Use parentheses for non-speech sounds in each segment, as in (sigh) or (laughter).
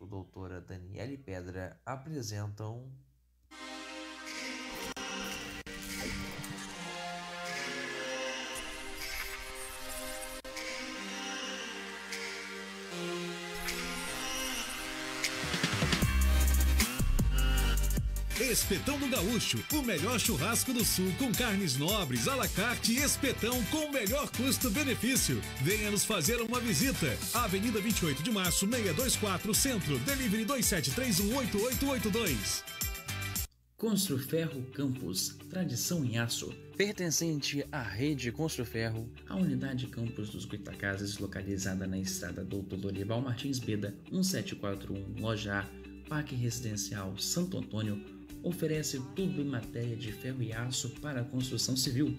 Doutora Daniele Pedra apresentam Espetão do Gaúcho, o melhor churrasco do sul com carnes nobres, alacarte e espetão com o melhor custo-benefício. Venha nos fazer uma visita. Avenida 28 de Março, 624 Centro, Delivery 27318882. Construferro Campos, tradição em aço. Pertencente à rede Construferro, a unidade Campos dos Goitacazes, localizada na estrada Doutor Dorival Martins Beda, 1741, loja A, Parque Residencial Santo Antônio, oferece tudo em matéria de ferro e aço para a construção civil,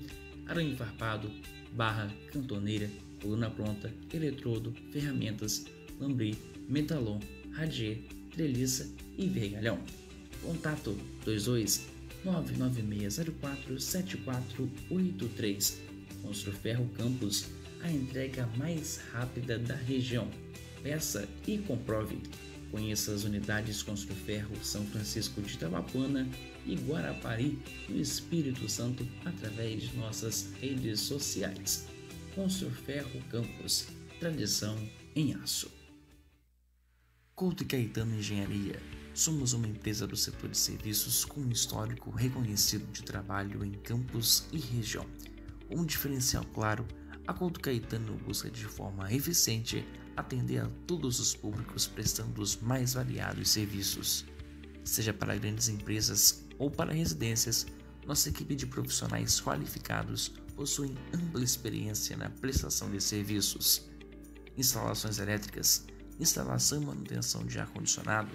arame farpado, barra, cantoneira, coluna pronta, eletrodo, ferramentas, lambri, metalon, radier, treliça e vergalhão. Contato 22 99604 7483. Construferro Campos, a entrega mais rápida da região. Peça e comprove. Conheça as unidades Construferro São Francisco de Tabapuana e Guarapari, no Espírito Santo, através de nossas redes sociais. Construferro Campos, tradição em aço. Couto Caetano Engenharia. Somos uma empresa do setor de serviços com um histórico reconhecido de trabalho em campos e região. Um diferencial claro, a Couto Caetano busca de forma eficiente atender a todos os públicos prestando os mais variados serviços. Seja para grandes empresas ou para residências, nossa equipe de profissionais qualificados possuem ampla experiência na prestação de serviços. Instalações elétricas, instalação e manutenção de ar-condicionado,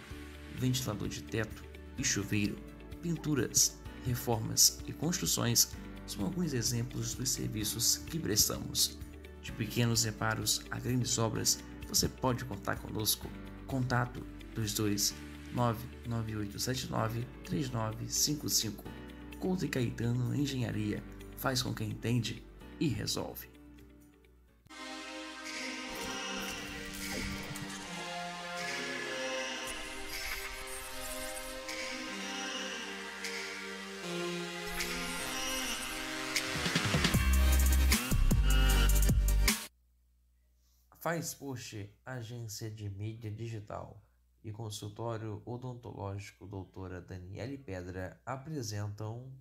ventilador de teto e chuveiro, pinturas, reformas e construções são alguns exemplos dos serviços que prestamos. De pequenos reparos a grandes obras, você pode contar conosco. Contato 229 9879 3955. Couto e Caetano Engenharia faz com quem entende e resolve. Faz Push, agência de mídia digital e consultório odontológico doutora Daniele Pedra apresentam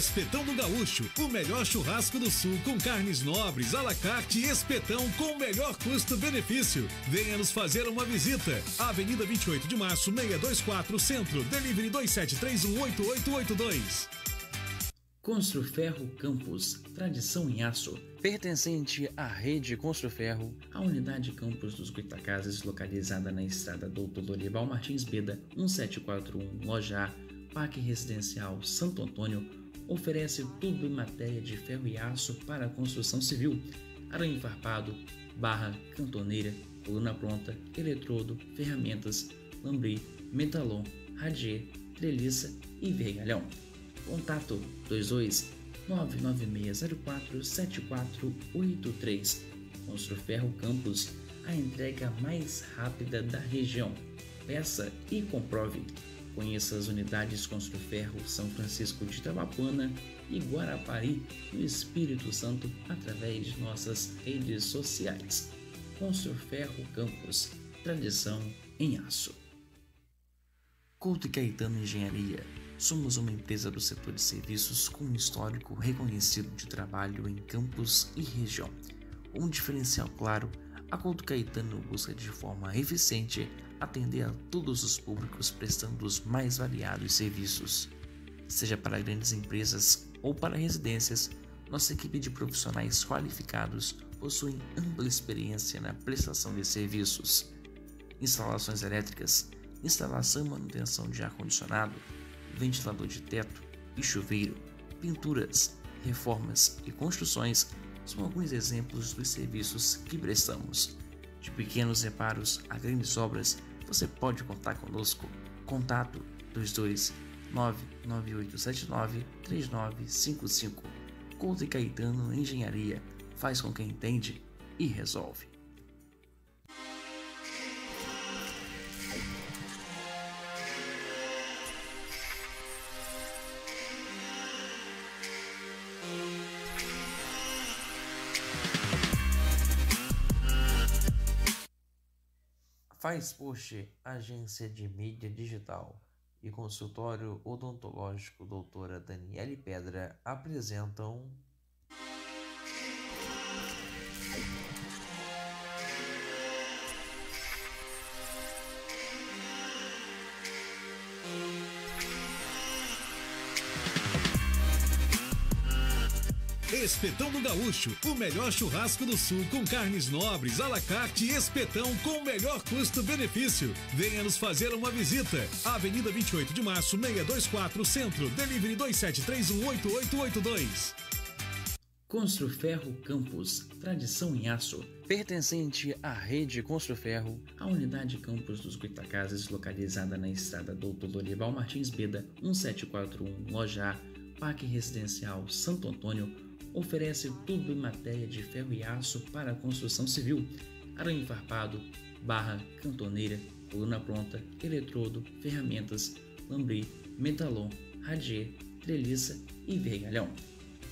Espetão do Gaúcho, o melhor churrasco do sul com carnes nobres, alacarte e espetão com o melhor custo-benefício. Venha nos fazer uma visita. Avenida 28 de Março, 624 Centro, Delivery 27318882. Construferro Campos, tradição em aço. Pertencente à rede Construferro, a unidade Campos dos Goitacazes, localizada na estrada Doutor Dorival Martins Beda, 1741, Loja A, Parque Residencial Santo Antônio, oferece tudo em matéria de ferro e aço para a construção civil, aranha farpado, barra, cantoneira, coluna pronta, eletrodo, ferramentas, lambri, metalon, radier, treliça e vergalhão. Contato 22 99604 7483. Construferro Campos, a entrega mais rápida da região. Peça e comprove. Conheça as unidades Construferro São Francisco de Itabapuana e Guarapari, no Espírito Santo, através de nossas redes sociais. Construferro Campos, tradição em aço. Couto Caetano Engenharia. Somos uma empresa do setor de serviços com um histórico reconhecido de trabalho em campos e região. Um diferencial claro a Couto Caetano busca de forma eficiente atender a todos os públicos prestando os mais variados serviços. Seja para grandes empresas ou para residências, nossa equipe de profissionais qualificados possuem ampla experiência na prestação de serviços. Instalações elétricas, instalação e manutenção de ar-condicionado, ventilador de teto e chuveiro, pinturas, reformas e construções são alguns exemplos dos serviços que prestamos. De pequenos reparos a grandes obras, você pode contar conosco. Contato 22 99879 3955. Couto Caetano Engenharia faz com quem entende e resolve. Faz Push, agência de mídia digital e consultório odontológico doutora Daniele Pedra apresentam Espetão do Gaúcho, o melhor churrasco do sul com carnes nobres, alacarte e espetão com o melhor custo-benefício. Venha nos fazer uma visita. Avenida 28 de março, 624 Centro, Delivery 27318882. Construferro Campos, tradição em aço. Pertencente à rede Construferro, a unidade Campos dos Guitacazes localizada na estrada Doutor Dorival Martins Beda, 1741, Loja A, Parque Residencial Santo Antônio, oferece tudo em matéria de ferro e aço para a construção civil, aranha farpado, barra, cantoneira, coluna pronta, eletrodo, ferramentas, lambri, metalon, radier, treliça e vergalhão.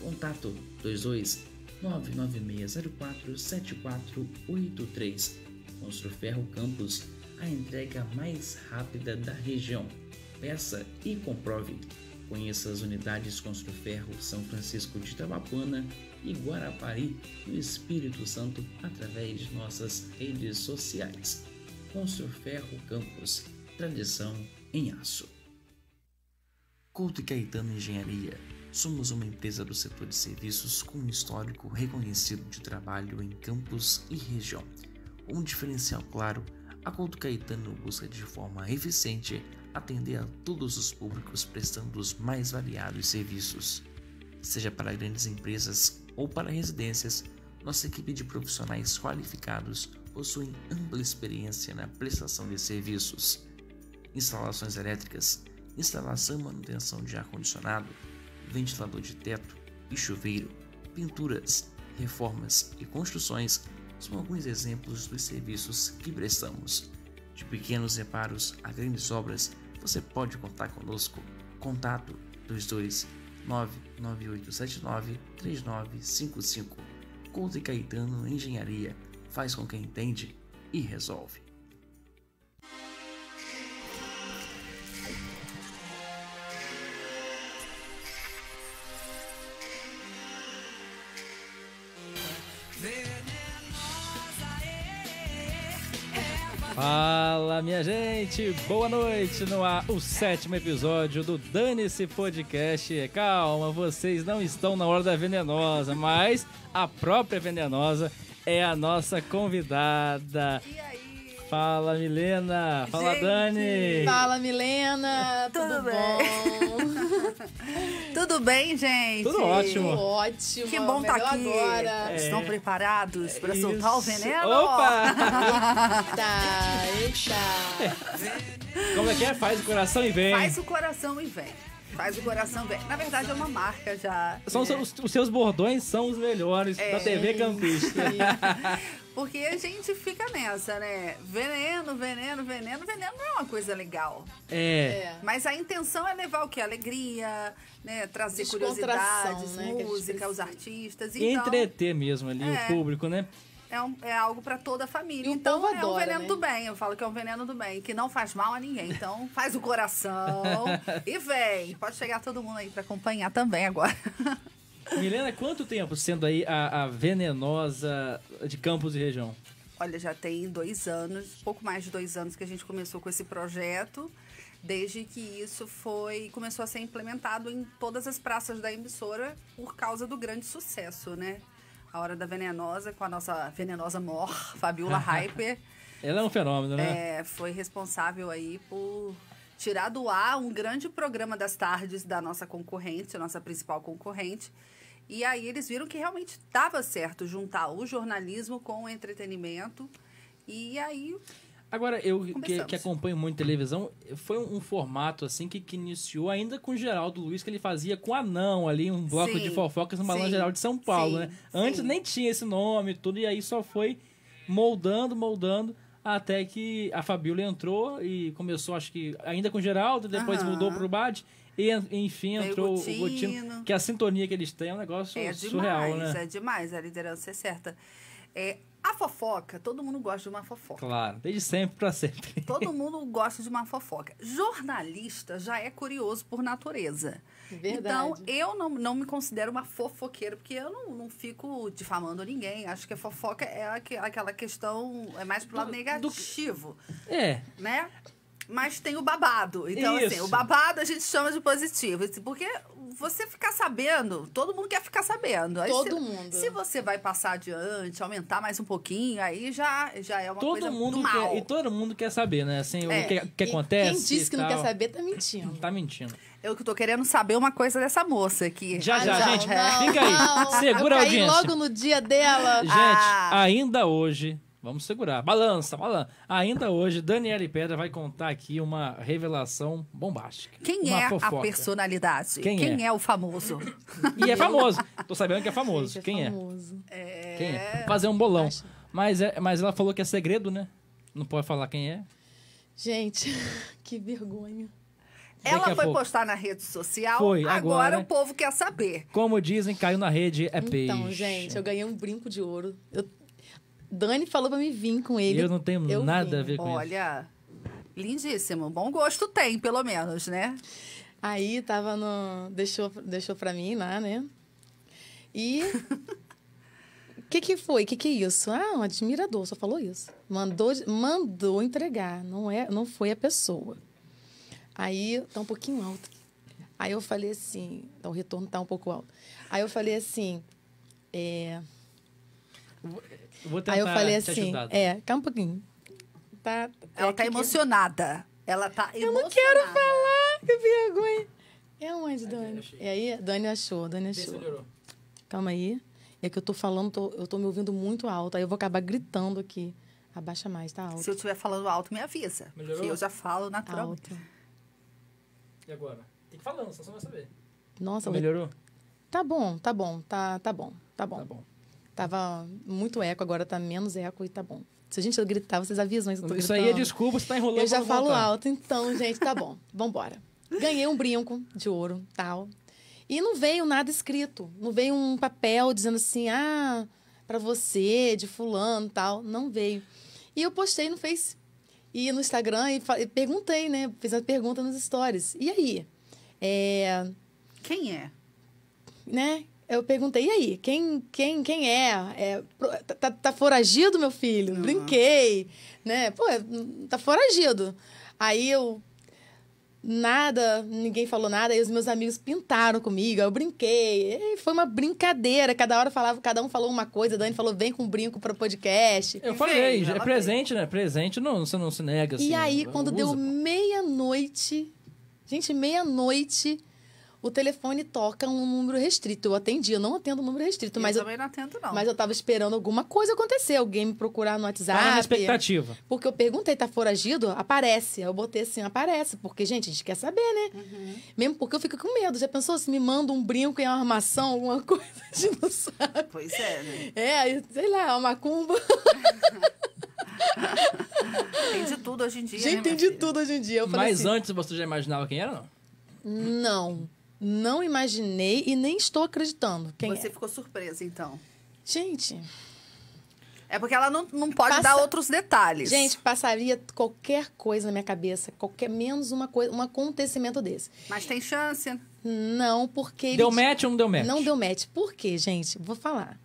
Contato 22 99604 7483. Construferro Campos, a entrega mais rápida da região. Peça e comprove. Conheça as unidades Construferro São Francisco de Itabapuana e Guarapari no Espírito Santo através de nossas redes sociais. Construferro Campos, tradição em aço. Couto Caetano Engenharia. Somos uma empresa do setor de serviços com um histórico reconhecido de trabalho em campos e região. Um diferencial claro, a Couto Caetano busca de forma eficiente atender a todos os públicos prestando os mais variados serviços. Seja para grandes empresas ou para residências, nossa equipe de profissionais qualificados possui ampla experiência na prestação de serviços. Instalações elétricas, instalação e manutenção de ar-condicionado, ventilador de teto e chuveiro, pinturas, reformas e construções são alguns exemplos dos serviços que prestamos. De pequenos reparos a grandes obras, você pode contar conosco. Contato 229-9879-3955. Couto e Caetano Engenharia faz com quem entende e resolve. There Fala, minha gente! Boa noite! No ar, o sétimo episódio do Dane-se Podcast. Calma, vocês não estão na Horda venenosa, mas a própria venenosa é a nossa convidada. E aí? Fala, Milena! Fala, Gente, Dani! Fala, Milena! (laughs) Tudo, Tudo bem? (laughs) Tudo bem, gente? Tudo ótimo. Tudo ótimo. Que bom estar tá aqui. Agora. É. Estão preparados para é soltar o veneno? Opa! eita, eita. (laughs) Como é que é? Faz o coração e vem. Faz o coração e vem faz o coração bem. Na verdade, é uma marca já. São, os, os, seus bordões são os melhores é. da TV Campista. Porque a gente fica nessa, né? Veneno, veneno, veneno, veneno não é uma coisa legal. É. é. Mas a intenção é levar o que? Alegria, né? Trazer curiosidades, né? música, os artistas. E então, entreter mesmo ali é. o público, né? É, um, é, algo para toda a família. E então é adora, um veneno né? do bem, eu falo que é um veneno do bem, que não faz mal a ninguém. Então faz o coração (laughs) e vem. Pode chegar todo mundo aí para acompanhar também agora. (laughs) Milena, quanto tempo sendo aí a, a venenosa de Campos e região? Olha, já tem dois anos, pouco mais de dois anos que a gente começou com esse projeto, desde que isso foi começou a ser implementado em todas as praças da emissora por causa do grande sucesso, né? A Hora da Venenosa, com a nossa venenosa mor, Fabiola (laughs) Hyper. Ela é um fenômeno, né? É, foi responsável aí por tirar do ar um grande programa das tardes da nossa concorrente, nossa principal concorrente e aí eles viram que realmente estava certo juntar o jornalismo com o entretenimento. E aí. Agora, eu que, que, acompanho muito televisão, foi um, um formato assim que, que, iniciou ainda com o Geraldo Luiz, que ele fazia com Anão ali, um bloco sim, de fofocas no Balanço Geral de São Paulo, sim, né? Antes sim. nem tinha esse nome e tudo, e aí só foi moldando, moldando, até que a Fabíola entrou e começou, acho que ainda com o Geraldo, depois mudou mudou pro Bad, e enfim, entrou o Gotino, que a sintonia que eles têm é um negócio é surreal, demais, né? É demais, a liderança é certa. É, a fofoca, todo mundo gosta de uma fofoca. Claro, desde sempre para sempre. Todo (laughs) mundo gosta de uma fofoca. Jornalista já é curioso por natureza. Então, Verdade. Então, eu não, não me considero uma fofoqueira, porque eu não, não fico difamando ninguém. Acho que a fofoca é aqu aquela questão, é mais pro lado do, negativo. Do... É. Né? mas tem o babado. Então, Isso. assim, o babado a gente chama de positivo. Porque você ficar sabendo, todo mundo quer ficar sabendo. Aí todo se, mundo. Se você vai passar adiante, aumentar mais um pouquinho, aí já, já é uma todo coisa mundo do mal. Quer, e todo mundo quer saber, né? Assim, é. o que, que acontece. Quem disse que não quer saber tá mentindo. tá mentindo. Eu que tô querendo saber uma coisa dessa moça aqui. Já, ah, já, não, gente. Não, fica aí. Não, Segura a audiência. logo no dia dela. Gente, ah. ainda hoje Vamos segurar. Balança, balança. Ainda hoje, Daniele Pedra vai contar aqui uma revelação bombástica. Quem é fofoca. a personalidade? Quem, Quem é? é? o famoso? E é famoso. Tô sabendo que é famoso. Gente, é Quem é? Famoso. é? Quem é? Fazer um bolão. Mas, é, mas ela falou que é segredo, né? Não pode falar quem é. Gente, (laughs) que vergonha. Ela foi pouco. postar na rede social. Foi, agora, agora, o povo quer saber. Como dizem, caiu na rede, é então, peixe. Então, gente, eu ganhei um brinco de ouro. Eu Dani falou pra me vir com ele. Eu não tenho eu nada vim. a ver com Olha, isso. Olha, lindíssimo. Bom gosto tem, pelo menos, né? Aí tava no. Deixou, deixou pra mim lá, né? E. O (laughs) que, que foi? O que, que é isso? Ah, um admirador, só falou isso. Mandou, mandou entregar, não, é, não foi a pessoa. Aí tá um pouquinho alto. Aí eu falei assim, então o retorno tá um pouco alto. Aí eu falei assim, é vou tentar Aí eu falei assim, é, calma um pouquinho. Tá, é Ela é, tá que emocionada. Que... Ela tá emocionada. Eu não quero falar, que vergonha. É onde, Dani? E é aí, Dani achou, Dani achou. Calma aí. É que eu tô falando, tô, eu tô me ouvindo muito alto, aí eu vou acabar gritando aqui. Abaixa mais, tá alto. Se eu estiver falando alto, me avisa. Melhorou? eu já falo naturalmente. Alto. E agora? Tem que ir falando, só você vai saber. Nossa, melhorou? Tá bom, tá bom, tá, tá bom, tá bom. Tá bom. Tava muito eco, agora tá menos eco e tá bom. Se a gente gritar, vocês avisam isso. aí é desculpa, você tá enrolando. Eu já falo voltar. alto, então, gente, tá bom. (laughs) Vambora. Ganhei um brinco de ouro, tal. E não veio nada escrito. Não veio um papel dizendo assim, ah, para você, de fulano, tal. Não veio. E eu postei no Face e no Instagram e, perguntei, né? Fiz a pergunta nos stories. E aí? É... Quem é? Né? Eu perguntei, e aí, quem, quem, quem é? é tá, tá foragido, meu filho? Uhum. Brinquei, né? Pô, é, tá foragido. Aí eu, nada, ninguém falou nada, aí os meus amigos pintaram comigo, eu brinquei. E foi uma brincadeira, cada hora falava, cada um falou uma coisa, a Dani falou, vem com um brinco o podcast. Eu falei, é presente, né? Presente, não, você não se nega. Assim, e aí, é quando usa, deu meia-noite, gente, meia-noite o telefone toca um número restrito. Eu atendi, eu não atendo o número restrito. Eu mas também eu, não atendo, não. Mas eu tava esperando alguma coisa acontecer, alguém me procurar no tá WhatsApp. Ah, na expectativa. Porque eu perguntei, tá foragido? Aparece. Eu botei assim, aparece. Porque, gente, a gente quer saber, né? Uhum. Mesmo porque eu fico com medo. Já pensou se assim, me manda um brinco e uma armação, alguma (laughs) coisa? A gente não sabe. Pois é, né? É, sei lá, uma macumba. tem de tudo hoje em dia. Gente, né, tem de tudo hoje em dia. Eu mas assim, antes você já imaginava quem era, não? Não. Não imaginei e nem estou acreditando. Quem Você é? ficou surpresa, então. Gente. É porque ela não, não pode passa... dar outros detalhes. Gente, passaria qualquer coisa na minha cabeça, qualquer menos uma coisa, um acontecimento desse. Mas tem chance. Não, porque. Deu ele... match ou não deu match? Não deu match. Por quê, gente? Vou falar.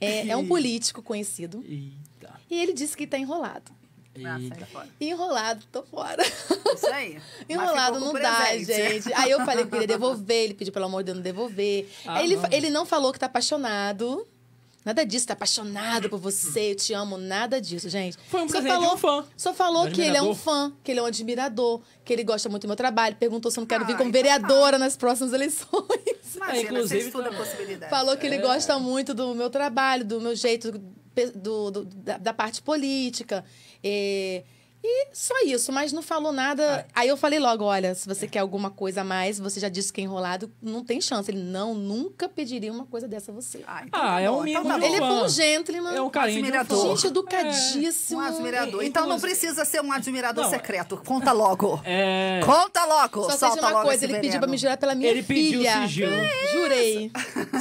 É, é um político conhecido. Eita. E ele disse que está enrolado. Enrolado, tô fora. Isso aí. (laughs) Enrolado não dá, gente. Aí eu falei que queria devolver, ele pediu, pelo amor de Deus, não devolver. Ah, ele, não. ele não falou que tá apaixonado. Nada disso, tá apaixonado por você, eu te amo, nada disso, gente. Foi um só falou, um fã. Só falou que ele é um fã, que ele é um admirador, que ele gosta muito do meu trabalho, perguntou se eu não quero ah, vir como então tá. vereadora tá. nas próximas eleições. Imagina, é, inclusive, toda a possibilidade. Falou que ele é. gosta muito do meu trabalho, do meu jeito, do, do, da, da parte política. えー E só isso, mas não falou nada. Ah. Aí eu falei logo: olha, se você quer alguma coisa a mais, você já disse que é enrolado, não tem chance. Ele, não, nunca pediria uma coisa dessa a você. Ah, então ah tá é um mimo. Então, tá ele é bom. é um gentleman. É um carinho. Admirador. Gente, educadíssimo. É. Um admirador. Então, então não precisa ser um admirador não. secreto. Conta logo. (laughs) É... Conta logo. Só Solta uma logo coisa: ele pediu pra me jurar pela minha ele filha. Ele pediu sigilo. É Jurei.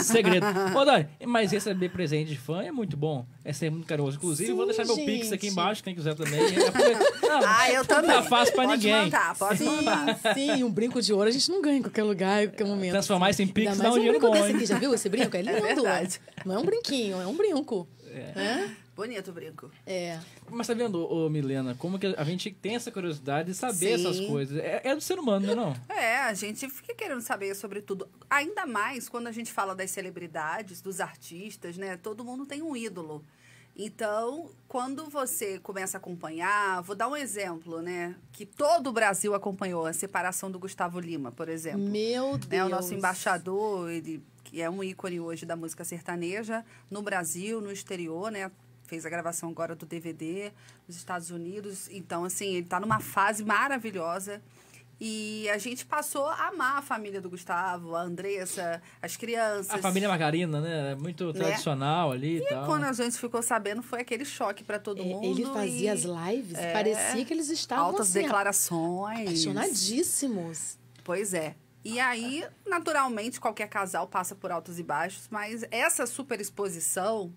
Segredo. Ô, mas receber presente de fã é muito bom. É ser muito carinhoso. Inclusive, Sim, vou deixar gente. meu pix aqui embaixo, quem quiser também. (laughs) É ah, eu também. Não tá é fácil pra pode ninguém. Mandar, pode sim, mandar. Sim, um brinco de ouro a gente não ganha em qualquer lugar, em qualquer momento. Transformar isso em pix dá um dinheiro bom. aqui, já viu? Esse brinco é, é lindo. É verdade. Não é um brinquinho, é um brinco. É. Bonito o brinco. É. Mas tá vendo, ô, Milena, como que a gente tem essa curiosidade de saber Sim. essas coisas? É, é, do ser humano, né, não é? É, a gente fica querendo saber sobre tudo. Ainda mais quando a gente fala das celebridades, dos artistas, né? Todo mundo tem um ídolo. Então, quando você começa a acompanhar, vou dar um exemplo, né? Que todo o Brasil acompanhou a separação do Gustavo Lima, por exemplo. Meu Deus! Né? O nosso embaixador, ele que é um ícone hoje da música sertaneja no Brasil, no exterior, né? Fez a gravação agora do DVD nos Estados Unidos. Então, assim, ele está numa fase maravilhosa e a gente passou a amar a família do Gustavo, a Andressa, as crianças. A família Margarina, né? É muito né? tradicional né? ali e, e tal. quando a gente ficou sabendo, foi aquele choque para todo é, mundo. Ele fazia e, as lives, é, parecia que eles estavam Altas assim, declarações. Apaixonadíssimos. Pois é. E aí, naturalmente, qualquer casal passa por altos e baixos, mas essa superexposição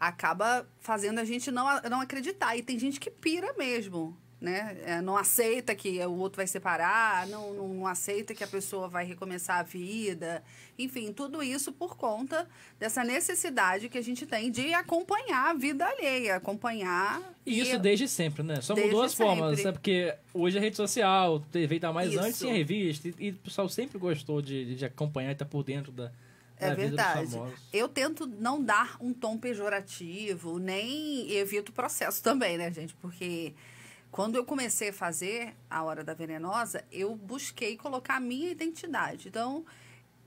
acaba fazendo a gente não, não acreditar. E tem gente que pira mesmo né? É, não aceita que o outro vai separar, não, não, não, aceita que a pessoa vai recomeçar a vida. Enfim, tudo isso por conta dessa necessidade que a gente tem de acompanhar a vida alheia, acompanhar. E isso e... desde sempre, né? Só desde mudou as sempre. formas, né? Porque hoje é rede social, teve tá mais isso. antes tinha revista, e, e, o pessoal sempre gostou de, de acompanhar e estar tá por dentro da. É verdade. Eu tento não dar um tom pejorativo, nem evito o processo também, né, gente? Porque quando eu comecei a fazer a Hora da Venenosa, eu busquei colocar a minha identidade. Então,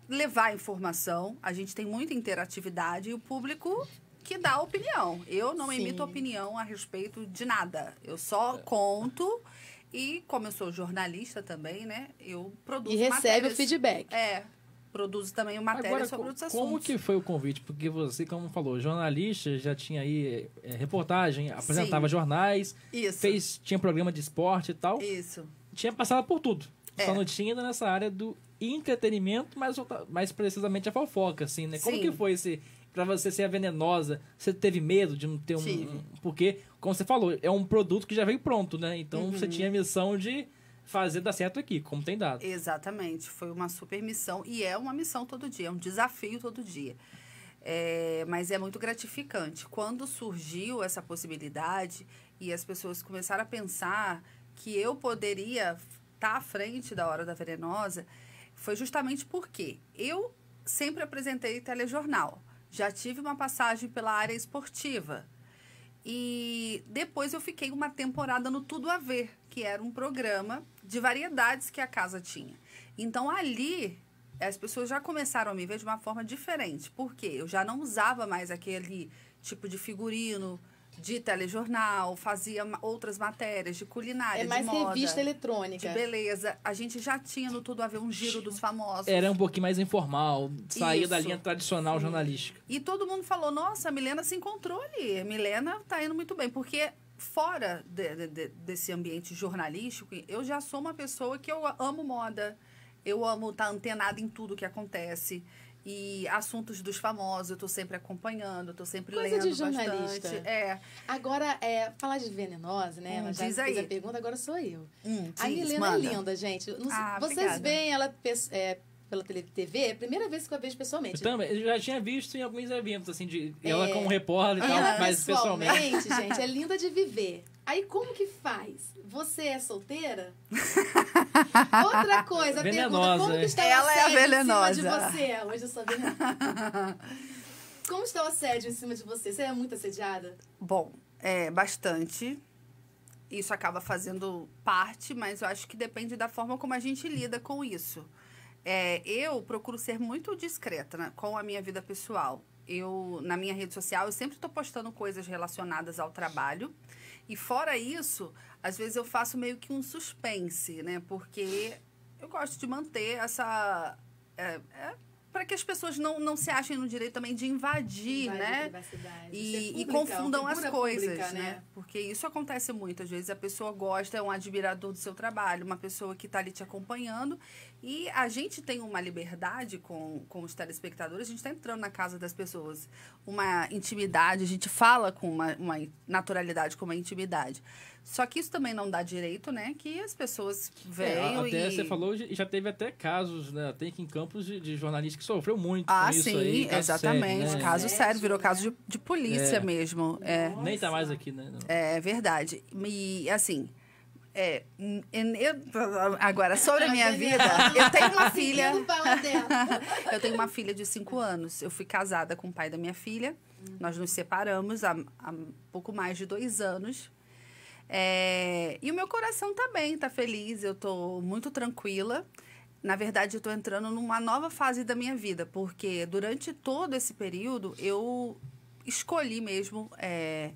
levar informação, a gente tem muita interatividade e o público que dá opinião. Eu não Sim. emito opinião a respeito de nada. Eu só conto e como eu sou jornalista também, né? Eu produzo E recebe matérias. o feedback. É, produzo também matéria Agora, sobre outros assuntos. Como que foi o convite? Porque você, como falou, jornalista, já tinha aí é, reportagem, apresentava Sim. jornais, Isso. fez tinha programa de esporte e tal. Isso. Tinha passado por tudo. É. Só não tinha nessa área do entretenimento, mas mais precisamente a fofoca, assim, né? Como Sim. que foi esse para você ser venenosa? Você teve medo de não ter um, porque como você falou, é um produto que já veio pronto, né? Então uhum. você tinha a missão de fazer dar certo aqui, como tem dado. Exatamente, foi uma super missão e é uma missão todo dia, é um desafio todo dia. É, mas é muito gratificante. Quando surgiu essa possibilidade e as pessoas começaram a pensar que eu poderia estar tá à frente da Hora da Venenosa, foi justamente porque eu sempre apresentei telejornal. Já tive uma passagem pela área esportiva, e depois eu fiquei uma temporada no Tudo a Ver, que era um programa de variedades que a casa tinha. Então ali as pessoas já começaram a me ver de uma forma diferente, porque eu já não usava mais aquele tipo de figurino, de telejornal, fazia outras matérias de culinária, é mais de moda, revista eletrônica. De beleza. A gente já tinha no Tudo a Ver um giro dos famosos. Era um pouquinho mais informal, saía Isso. da linha tradicional jornalística. E todo mundo falou: nossa, a Milena se encontrou ali. A Milena tá indo muito bem, porque fora de, de, desse ambiente jornalístico, eu já sou uma pessoa que eu amo moda. Eu amo estar tá antenada em tudo que acontece e assuntos dos famosos, eu tô sempre acompanhando, tô sempre Coisa lendo de jornalista. Bastante. É. Agora, é, falar de venenosa, né? Hum, ela já diz fez aí. a pergunta, agora sou eu. Hum, diz, a Milena é manda. é linda, gente. Não, ah, vocês obrigada. veem ela é, pela TV, é a primeira vez que eu a vejo pessoalmente. Eu então, também, eu já tinha visto em alguns eventos, assim, de é, ela como repórter e tal, mas pessoalmente. pessoalmente (laughs) gente, é linda de viver. Aí como que faz? Você é solteira? Outra coisa, venenosa, pergunta, como que está ela o é assédio é venenosa. em cima de você? Hoje eu sou venenosa. (laughs) Como está o assédio em cima de você? Você é muito assediada? Bom, é bastante isso acaba fazendo parte, mas eu acho que depende da forma como a gente lida com isso. É, eu procuro ser muito discreta né, com a minha vida pessoal. Eu, na minha rede social, eu sempre estou postando coisas relacionadas ao trabalho. E fora isso, às vezes eu faço meio que um suspense, né? Porque eu gosto de manter essa. É, é, para que as pessoas não, não se achem no direito também de invadir, né? É e, pública, e, é confundam as coisas, pública, né? né? Porque isso acontece muito. Às vezes a pessoa gosta, é um admirador do seu trabalho, uma pessoa que está ali te acompanhando, e a gente tem uma liberdade com, com os telespectadores, a gente está entrando na casa das pessoas, uma intimidade, a gente fala com uma, uma naturalidade, com uma intimidade. Só que isso também não dá direito, né? Que as pessoas é, venham é, até e... Você falou, já teve até casos, né? Tem aqui em campos de, de jornalista que sofreu muito ah, sim, isso aí. exatamente. né? Caso é, sério, virou é. caso de, de polícia é. mesmo. É. Nem tá mais aqui, né? Não. É verdade. E, assim... É, eu, agora, sobre a minha vida, eu tenho uma (laughs) filha. (laughs) eu tenho uma filha de cinco anos. Eu fui casada com o pai da minha filha. Nós nos separamos há, há pouco mais de dois anos. É, e o meu coração também está tá feliz, eu tô muito tranquila. Na verdade, eu tô entrando numa nova fase da minha vida, porque durante todo esse período eu escolhi mesmo é,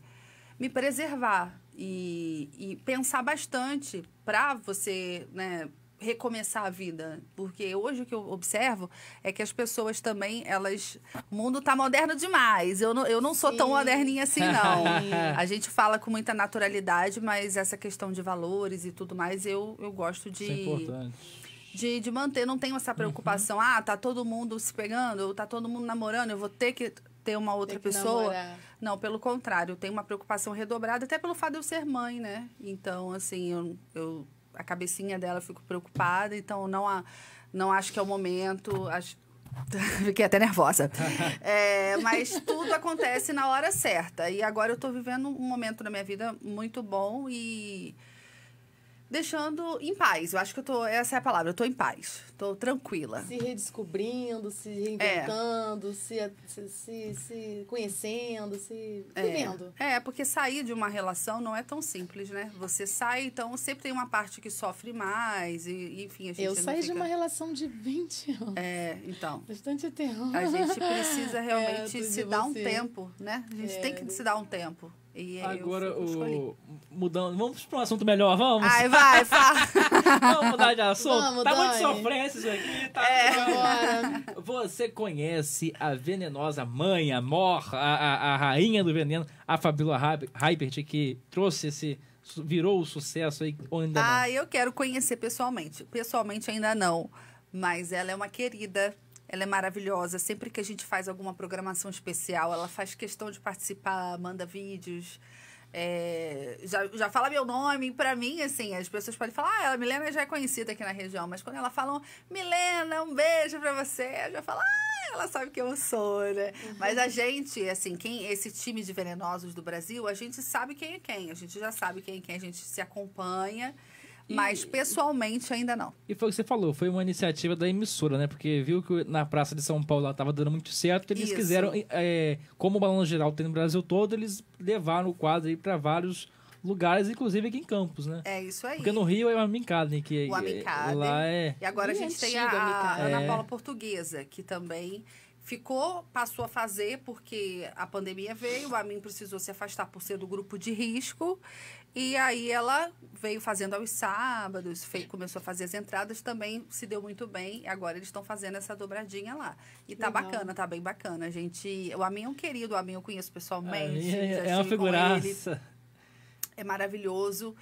me preservar, e, e pensar bastante para você né, recomeçar a vida, porque hoje o que eu observo é que as pessoas também, elas, o mundo tá moderno demais. Eu não, eu não sou tão moderninha assim não. (laughs) a gente fala com muita naturalidade, mas essa questão de valores e tudo mais, eu, eu gosto de Isso é importante. De, de manter, não tenho essa uhum. preocupação, uhum. ah, tá todo mundo se pegando, tá todo mundo namorando, eu vou ter que ter uma outra pessoa. Namorar. Não, pelo contrário, eu tenho uma preocupação redobrada, até pelo fato de eu ser mãe, né? Então, assim, eu, eu a cabecinha dela eu fico preocupada, então não, a, não acho que é o momento. Acho, (laughs) Fiquei até nervosa. (laughs) É, mas tudo acontece na hora certa. E agora eu estou vivendo um momento na minha vida muito bom e deixando em paz. Eu acho que eu tô. Essa é a palavra, eu tô em paz. Tô tranquila. Se redescobrindo, se reinventando, é. se, se, se, se, conhecendo, se é. vivendo. É, porque sair de uma relação não é tão simples, né? Você sai, então sempre tem uma parte que sofre mais, e, enfim, a gente. Eu saí fica... de uma relação de 20 anos. É, então. Bastante tempo. A gente precisa (laughs) é, realmente é, se dar um tempo, né? A gente é. tem que se dar um tempo. Agora, o... mudando. Vamos para um assunto melhor, vamos? Ai, vai, fala. (laughs) vamos mudar de assunto? Vamos, tá muito sofrência isso aqui. Tá é. Você conhece a venenosa mãe, a mor, a, a, a rainha do veneno, a Fabíola Hypert, que trouxe esse. virou o sucesso aí, ou ainda ah, não? Ah, eu quero conhecer pessoalmente. Pessoalmente ainda não, mas ela é uma querida. Ela é maravilhosa. Sempre que a gente faz alguma programação especial, ela faz questão de participar, manda vídeos. É, já, já fala meu nome, para mim, assim, as pessoas podem falar, ah, Milena já é conhecida aqui na região, mas quando ela falam, Milena, um beijo para você, eu já falo, ah, ela sabe que eu sou, né? Uhum. Mas a gente, assim, quem esse time de venenosos do Brasil, a gente sabe quem é quem, a gente já sabe quem é quem, a gente se acompanha mas pessoalmente ainda não. E foi o que você falou, foi uma iniciativa da emissora, né? Porque viu que na Praça de São Paulo ela estava dando muito certo, eles Isso. quiseram, é, como o Balão Geral tem no Brasil todo, eles levaram o quadro aí para vários lugares, inclusive aqui em Campos, né? É isso aí. Porque no Rio é o Amicadem, né? que é, o Amicadem, é, lá é. E agora e a gente é tem a, a Ana é. Paula Portuguesa, que também ficou, passou a fazer porque a pandemia veio, a mim precisou se afastar por ser do grupo de risco. E aí ela veio fazendo aos sábados, fez, começou a fazer as entradas, também se deu muito bem. Agora eles estão fazendo essa dobradinha lá. E tá Legal. bacana, tá bem bacana. A gente, o Amin é um querido, o Amin eu conheço pessoalmente. É, é, é uma figuraça. É maravilhoso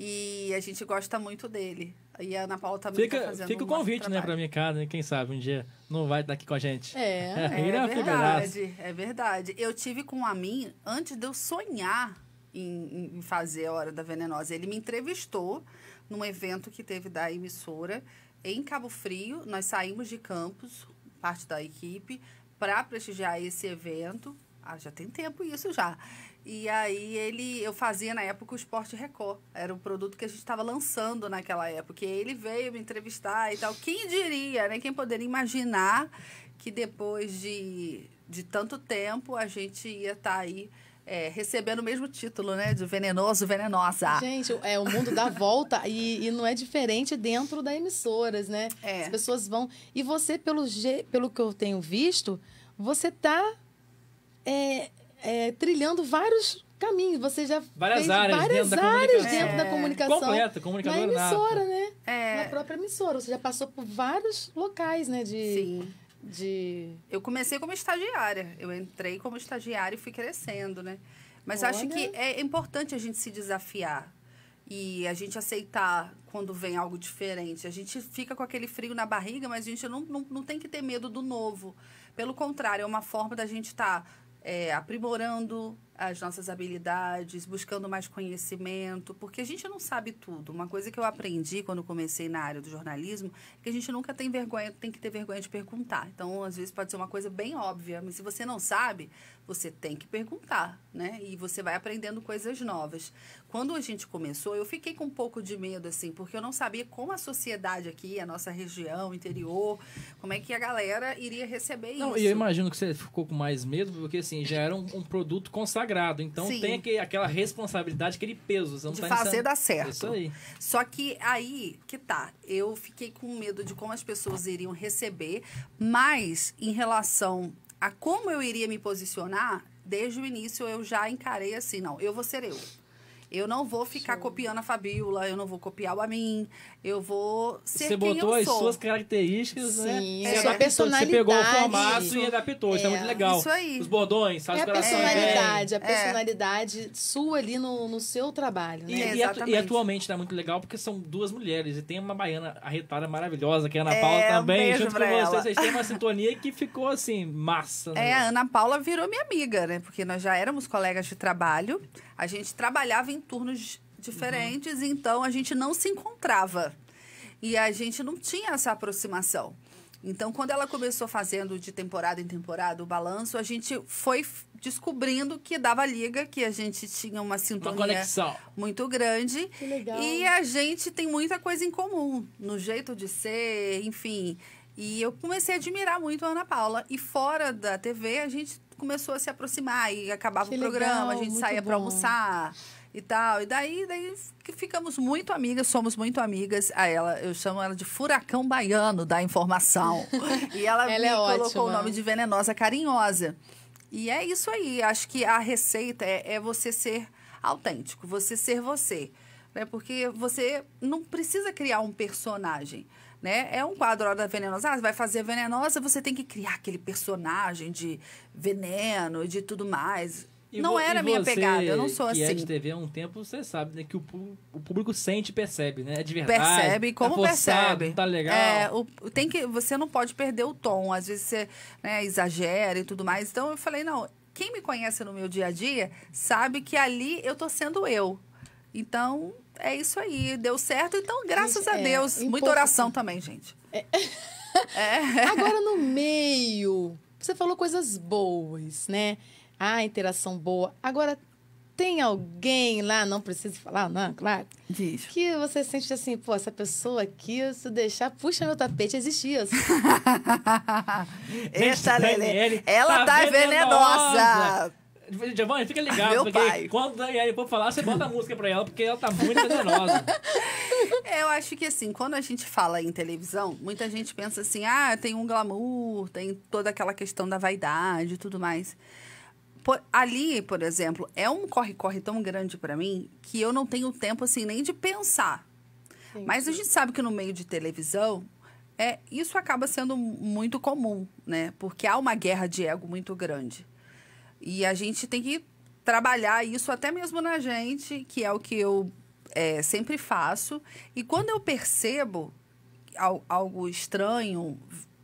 e a gente gosta muito dele. E a Ana Paula também fica, tá fazendo Fica o convite, né, pra minha casa, né? Quem sabe um dia não vai estar aqui com a gente. É, (laughs) é, é verdade, é verdade. Eu tive com a mim antes de eu sonhar em, em fazer a Hora da Venenosa. Ele me entrevistou num evento que teve da emissora em Cabo Frio. Nós saímos de campus, parte da equipe, para prestigiar esse evento. Ah, já tem tempo isso já. E aí ele, eu fazia na época o Esporte Record. Era o produto que a gente estava lançando naquela época. E ele veio me entrevistar e tal. Quem diria, né? Quem poderia imaginar que depois de, de tanto tempo a gente ia estar tá aí é, recebendo o mesmo título, né? De venenoso, venenosa. Gente, é, o mundo dá volta e, e, não é diferente dentro da emissoras, né? É. As pessoas vão. E você, pelo, pelo que eu tenho visto, você tá é, é, trilhando vários caminhos. Você já várias áreas, várias dentro, áreas da dentro é. da comunicação. Completa, comunicadora. Na emissora, né? É. Na própria emissora. Você já passou por vários locais, né? De, Sim. De... Eu comecei como estagiária. Eu entrei como estagiária e fui crescendo, né? Mas Olha. acho que é importante a gente se desafiar e a gente aceitar quando vem algo diferente. A gente fica com aquele frio na barriga, mas a gente não, não, não tem que ter medo do novo. Pelo contrário, é uma forma da gente estar tá é, aprimorando as nossas habilidades, buscando mais conhecimento, porque a gente não sabe tudo. Uma coisa que eu aprendi quando comecei na área do jornalismo é que a gente nunca tem vergonha, tem que ter vergonha de perguntar. Então, às vezes pode ser uma coisa bem óbvia, mas se você não sabe, você tem que perguntar, né? E você vai aprendendo coisas novas. Quando a gente começou, eu fiquei com um pouco de medo assim, porque eu não sabia como a sociedade aqui, a nossa região, interior, como é que a galera iria receber não, isso. e eu imagino que você ficou com mais medo, porque assim, já era um, um produto consagrado sagrado. Então Sim. tem aquele, aquela responsabilidade, aquele peso. Você de tá fazer dar certo. Isso aí. Só que aí que tá. Eu fiquei com medo de como as pessoas iriam receber, mas em relação a como eu iria me posicionar, desde o início eu já encarei assim, não, eu vou ser eu. Eu não vou ficar Sim. copiando a Fabiola, eu não vou copiar o Amin, eu vou ser Você botou as sou. suas características, né? Sim, né? É. personalidade. você pegou o formato e adaptou, é. isso é muito é. legal. Isso aí. Os bordões, sabe? É a assim. personalidade, é. a personalidade sua ali no, no seu trabalho, né? E, e atualmente tá muito legal porque são duas mulheres e tem uma baiana arretada maravilhosa, que é a Ana é, Paula também, um junto com vocês. Vocês têm uma sintonia que ficou assim, massa. É, né? a Ana Paula virou minha amiga, né? Porque nós já éramos colegas de trabalho. A gente trabalhava em turnos diferentes, uhum. então a gente não se encontrava. E a gente não tinha essa aproximação. Então, quando ela começou fazendo de temporada em temporada o balanço, a gente foi descobrindo que dava liga, que a gente tinha uma sintonia uma muito grande. Que legal. E a gente tem muita coisa em comum no jeito de ser, enfim. E eu comecei a admirar muito a Ana Paula. E fora da TV, a gente começou a se aproximar e acabava que o programa, legal, a gente saía para almoçar e tal. E daí, daí ficamos muito amigas, somos muito amigas. A ela, eu chamo ela de furacão baiano da informação. (laughs) e ela, ela é me é colocou ótima. o nome de venenosa carinhosa. E é isso aí. Acho que a receita é, é você ser autêntico, você ser você. Né? Porque você não precisa criar um personagem. Né? É um quadro da venenosa. Ah, vai fazer venenosa, você tem que criar aquele personagem de veneno e de tudo mais. E não era a minha pegada, eu não sou que é assim. É de TV há um tempo, você sabe, né? Que o, o público sente e percebe, né? É de verdade. Percebe, tá como tá forçado, percebe. Tá legal. É, o, tem que, você não pode perder o tom, às vezes você né, exagera e tudo mais. Então eu falei, não, quem me conhece no meu dia a dia sabe que ali eu tô sendo eu. Então, é isso aí, deu certo. Então, graças gente, a é, Deus. Muita oração também, gente. É. (laughs) É. (laughs) Agora, no meio, você falou coisas boas, né? Ah, interação boa. Agora, tem alguém lá, não precisa falar, não, claro. Diz. Que você sente assim, pô, essa pessoa aqui, se deixar, puxa meu tapete, existia. isso. (laughs) essa Lelê, ela tá, tá venenosa. venenosa. Giovanni, fica ligado, Meu porque pai. quando a Yaya for falar, você bota a música pra ela, porque ela tá muito generosa. (laughs) Eu acho que assim, quando a gente fala em televisão, muita gente pensa assim, ah, tem um glamour, tem toda aquela questão da vaidade e tudo mais. Por, ali, por exemplo, é um corre-corre tão grande para mim que eu não tenho tempo assim nem de pensar. Sim, Mas a gente sabe que no meio de televisão, é, isso acaba sendo muito comum, né? Porque há uma guerra de ego muito grande. E a gente tem que trabalhar isso até mesmo na gente, que é o que eu é, sempre faço. E quando eu percebo algo estranho,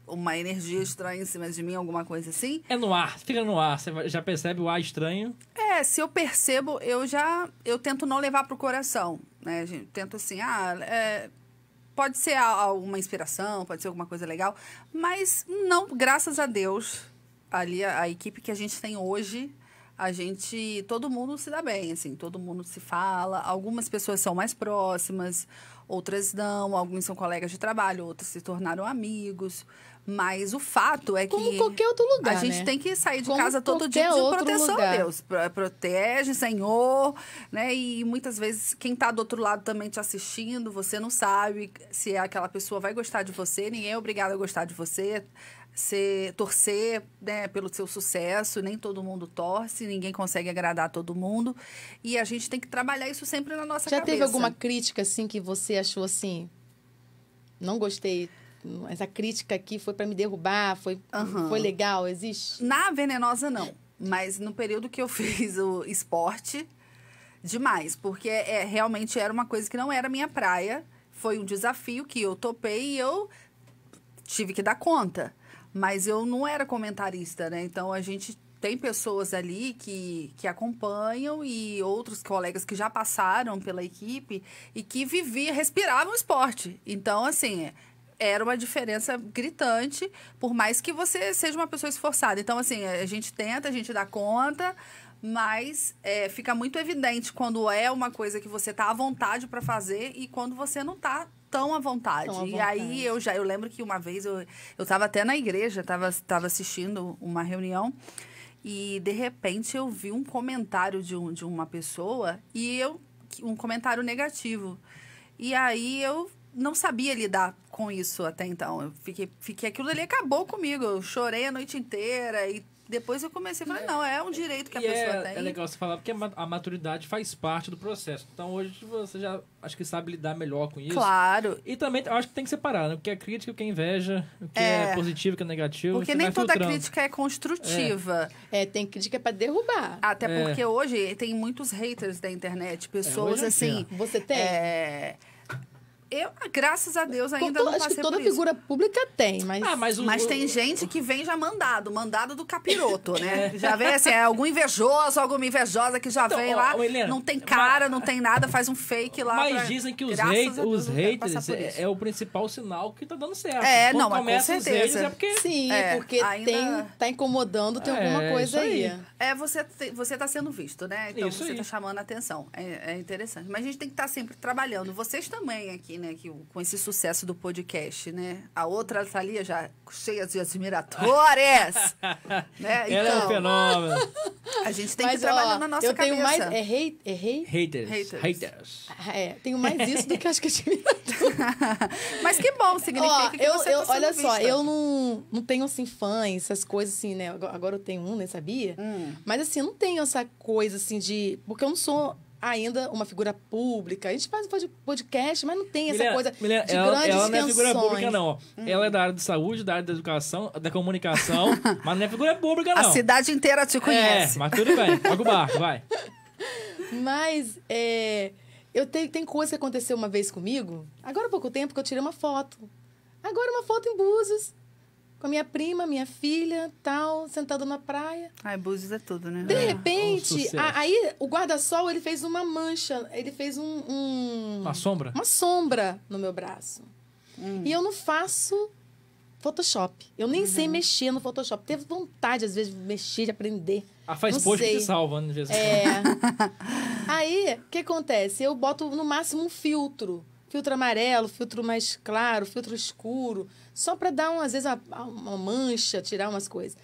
uma energia estranha em cima de mim, alguma coisa assim. É no ar, fica no ar. Você já percebe o ar estranho? É, se eu percebo, eu já. Eu tento não levar pro coração. Né? tento assim, ah, é, pode ser alguma inspiração, pode ser alguma coisa legal. Mas não, graças a Deus, ali a, a equipe que a gente tem hoje a gente todo mundo se dá bem assim todo mundo se fala algumas pessoas são mais próximas outras não alguns são colegas de trabalho outros se tornaram amigos mas o fato é que como qualquer outro lugar a gente né? tem que sair de como casa todo dia pedindo proteção lugar. a Deus protege Senhor né e muitas vezes quem está do outro lado também te assistindo você não sabe se é aquela pessoa vai gostar de você ninguém é obrigado a gostar de você ser, torcer né, pelo seu sucesso, nem todo mundo torce, ninguém consegue agradar todo mundo. E a gente tem que trabalhar isso sempre na nossa Já cabeça. Já teve alguma crítica, assim, que você achou assim? Não gostei. Essa crítica aqui foi para me derrubar, foi, uhum. foi legal, existe? Na venenosa, não. Mas no período que eu (laughs) fiz o esporte, demais. Porque é, realmente era uma coisa que não era minha praia. Foi um desafio que eu topei e eu tive que dar conta. Mas eu não era comentarista, né? Então a gente tem pessoas ali que, que acompanham e outros colegas que já passaram pela equipe e que viviam, respiravam esporte. Então, assim, era uma diferença gritante, por mais que você seja uma pessoa esforçada. Então, assim, a gente tenta, a gente dá conta, mas é, fica muito evidente quando é uma coisa que você está à vontade para fazer e quando você não está tão à vontade. Tão à vontade. E aí eu já eu lembro que uma vez eu eu tava até na igreja, estava tava assistindo uma reunião e de repente eu vi um comentário de, um, de uma pessoa e eu um comentário negativo. E aí eu não sabia lidar com isso até então. Eu fiquei, fiquei aquilo ali acabou comigo. Eu chorei a noite inteira e depois eu comecei a falar, é. não, é um direito que a é pessoa é, tem. É legal você falar, porque a maturidade faz parte do processo. Então hoje você já acho que sabe lidar melhor com isso. Claro. E também acho que tem que separar, né? O que é crítica, o que é inveja, o que é, é positivo, o que é negativo. Porque nem toda filtrando. crítica é construtiva. É, é tem crítica para derrubar. Até é. porque hoje tem muitos haters da internet, pessoas assim. Você tem? Eu, ah, graças a Deus, ainda Conto, não passei acho que toda figura isso. pública tem, mas... Ah, mas, o, mas tem o... gente que vem já mandado, mandado do capiroto, né? É. Já vem assim, é algum invejoso, alguma invejosa que já então, vem ó, lá, Helena, não tem cara, mas... não tem nada, faz um fake lá. Mas pra... dizem que os, rei, os haters é, é, o principal sinal que tá dando certo. É, Quando não, mas com certeza. é porque... Sim, é, porque ainda... tem, tá incomodando, tem alguma é, coisa aí. aí. É, você, você tá sendo visto, né? Então isso você tá aí. tá chamando a atenção. É, é, interessante. Mas a gente tem que estar tá sempre trabalhando. Vocês também aqui, né? né, que, com esse sucesso do podcast, né? A outra está ali já cheia de admiradores. (laughs) né? Ela é um então, fenômeno. A gente tem Mas, que ó, trabalhar na nossa eu cabeça. Tenho mais, é, hate, é hate? Haters. Haters. Haters. Ah, é, tenho mais isso do que acho que admirador. (laughs) Mas que bom, significa ó, que eu, você eu, tá Olha só, eu não, não tenho, assim, fãs, essas coisas assim, né? Agora eu tenho um, nem né, Sabia? Hum. Mas, assim, eu não tenho essa coisa, assim, de... Porque eu não sou ainda uma figura pública. A gente faz podcast, mas não tem essa Milena, coisa Milena, de ela, grandes Ela não é figura pública, não. Uhum. Ela é da área de saúde, da área da educação, da comunicação, (laughs) mas não é figura pública, não. A cidade inteira te é, conhece. É, mas tudo bem. Paga o barco, vai. (laughs) Mas, é, eu tenho, tem coisa que aconteceu uma vez comigo, agora há pouco tempo, que eu tirei uma foto. Agora uma foto em Búzios com a minha prima, minha filha, tal, sentada na praia. Ai, Búzios é tudo, né? De é, repente, a, aí o guarda-sol, ele fez uma mancha, ele fez um, um... Uma sombra? Uma sombra no meu braço. Hum. E eu não faço Photoshop. Eu nem uhum. sei mexer no Photoshop. Teve vontade, às vezes, de mexer, de aprender. Ah, faz post que que salva, né? É. (laughs) aí, o que acontece? Eu boto, no máximo, um filtro filtro amarelo, filtro mais claro, filtro escuro, só para dar, um, às vezes, uma, uma mancha, tirar umas coisas.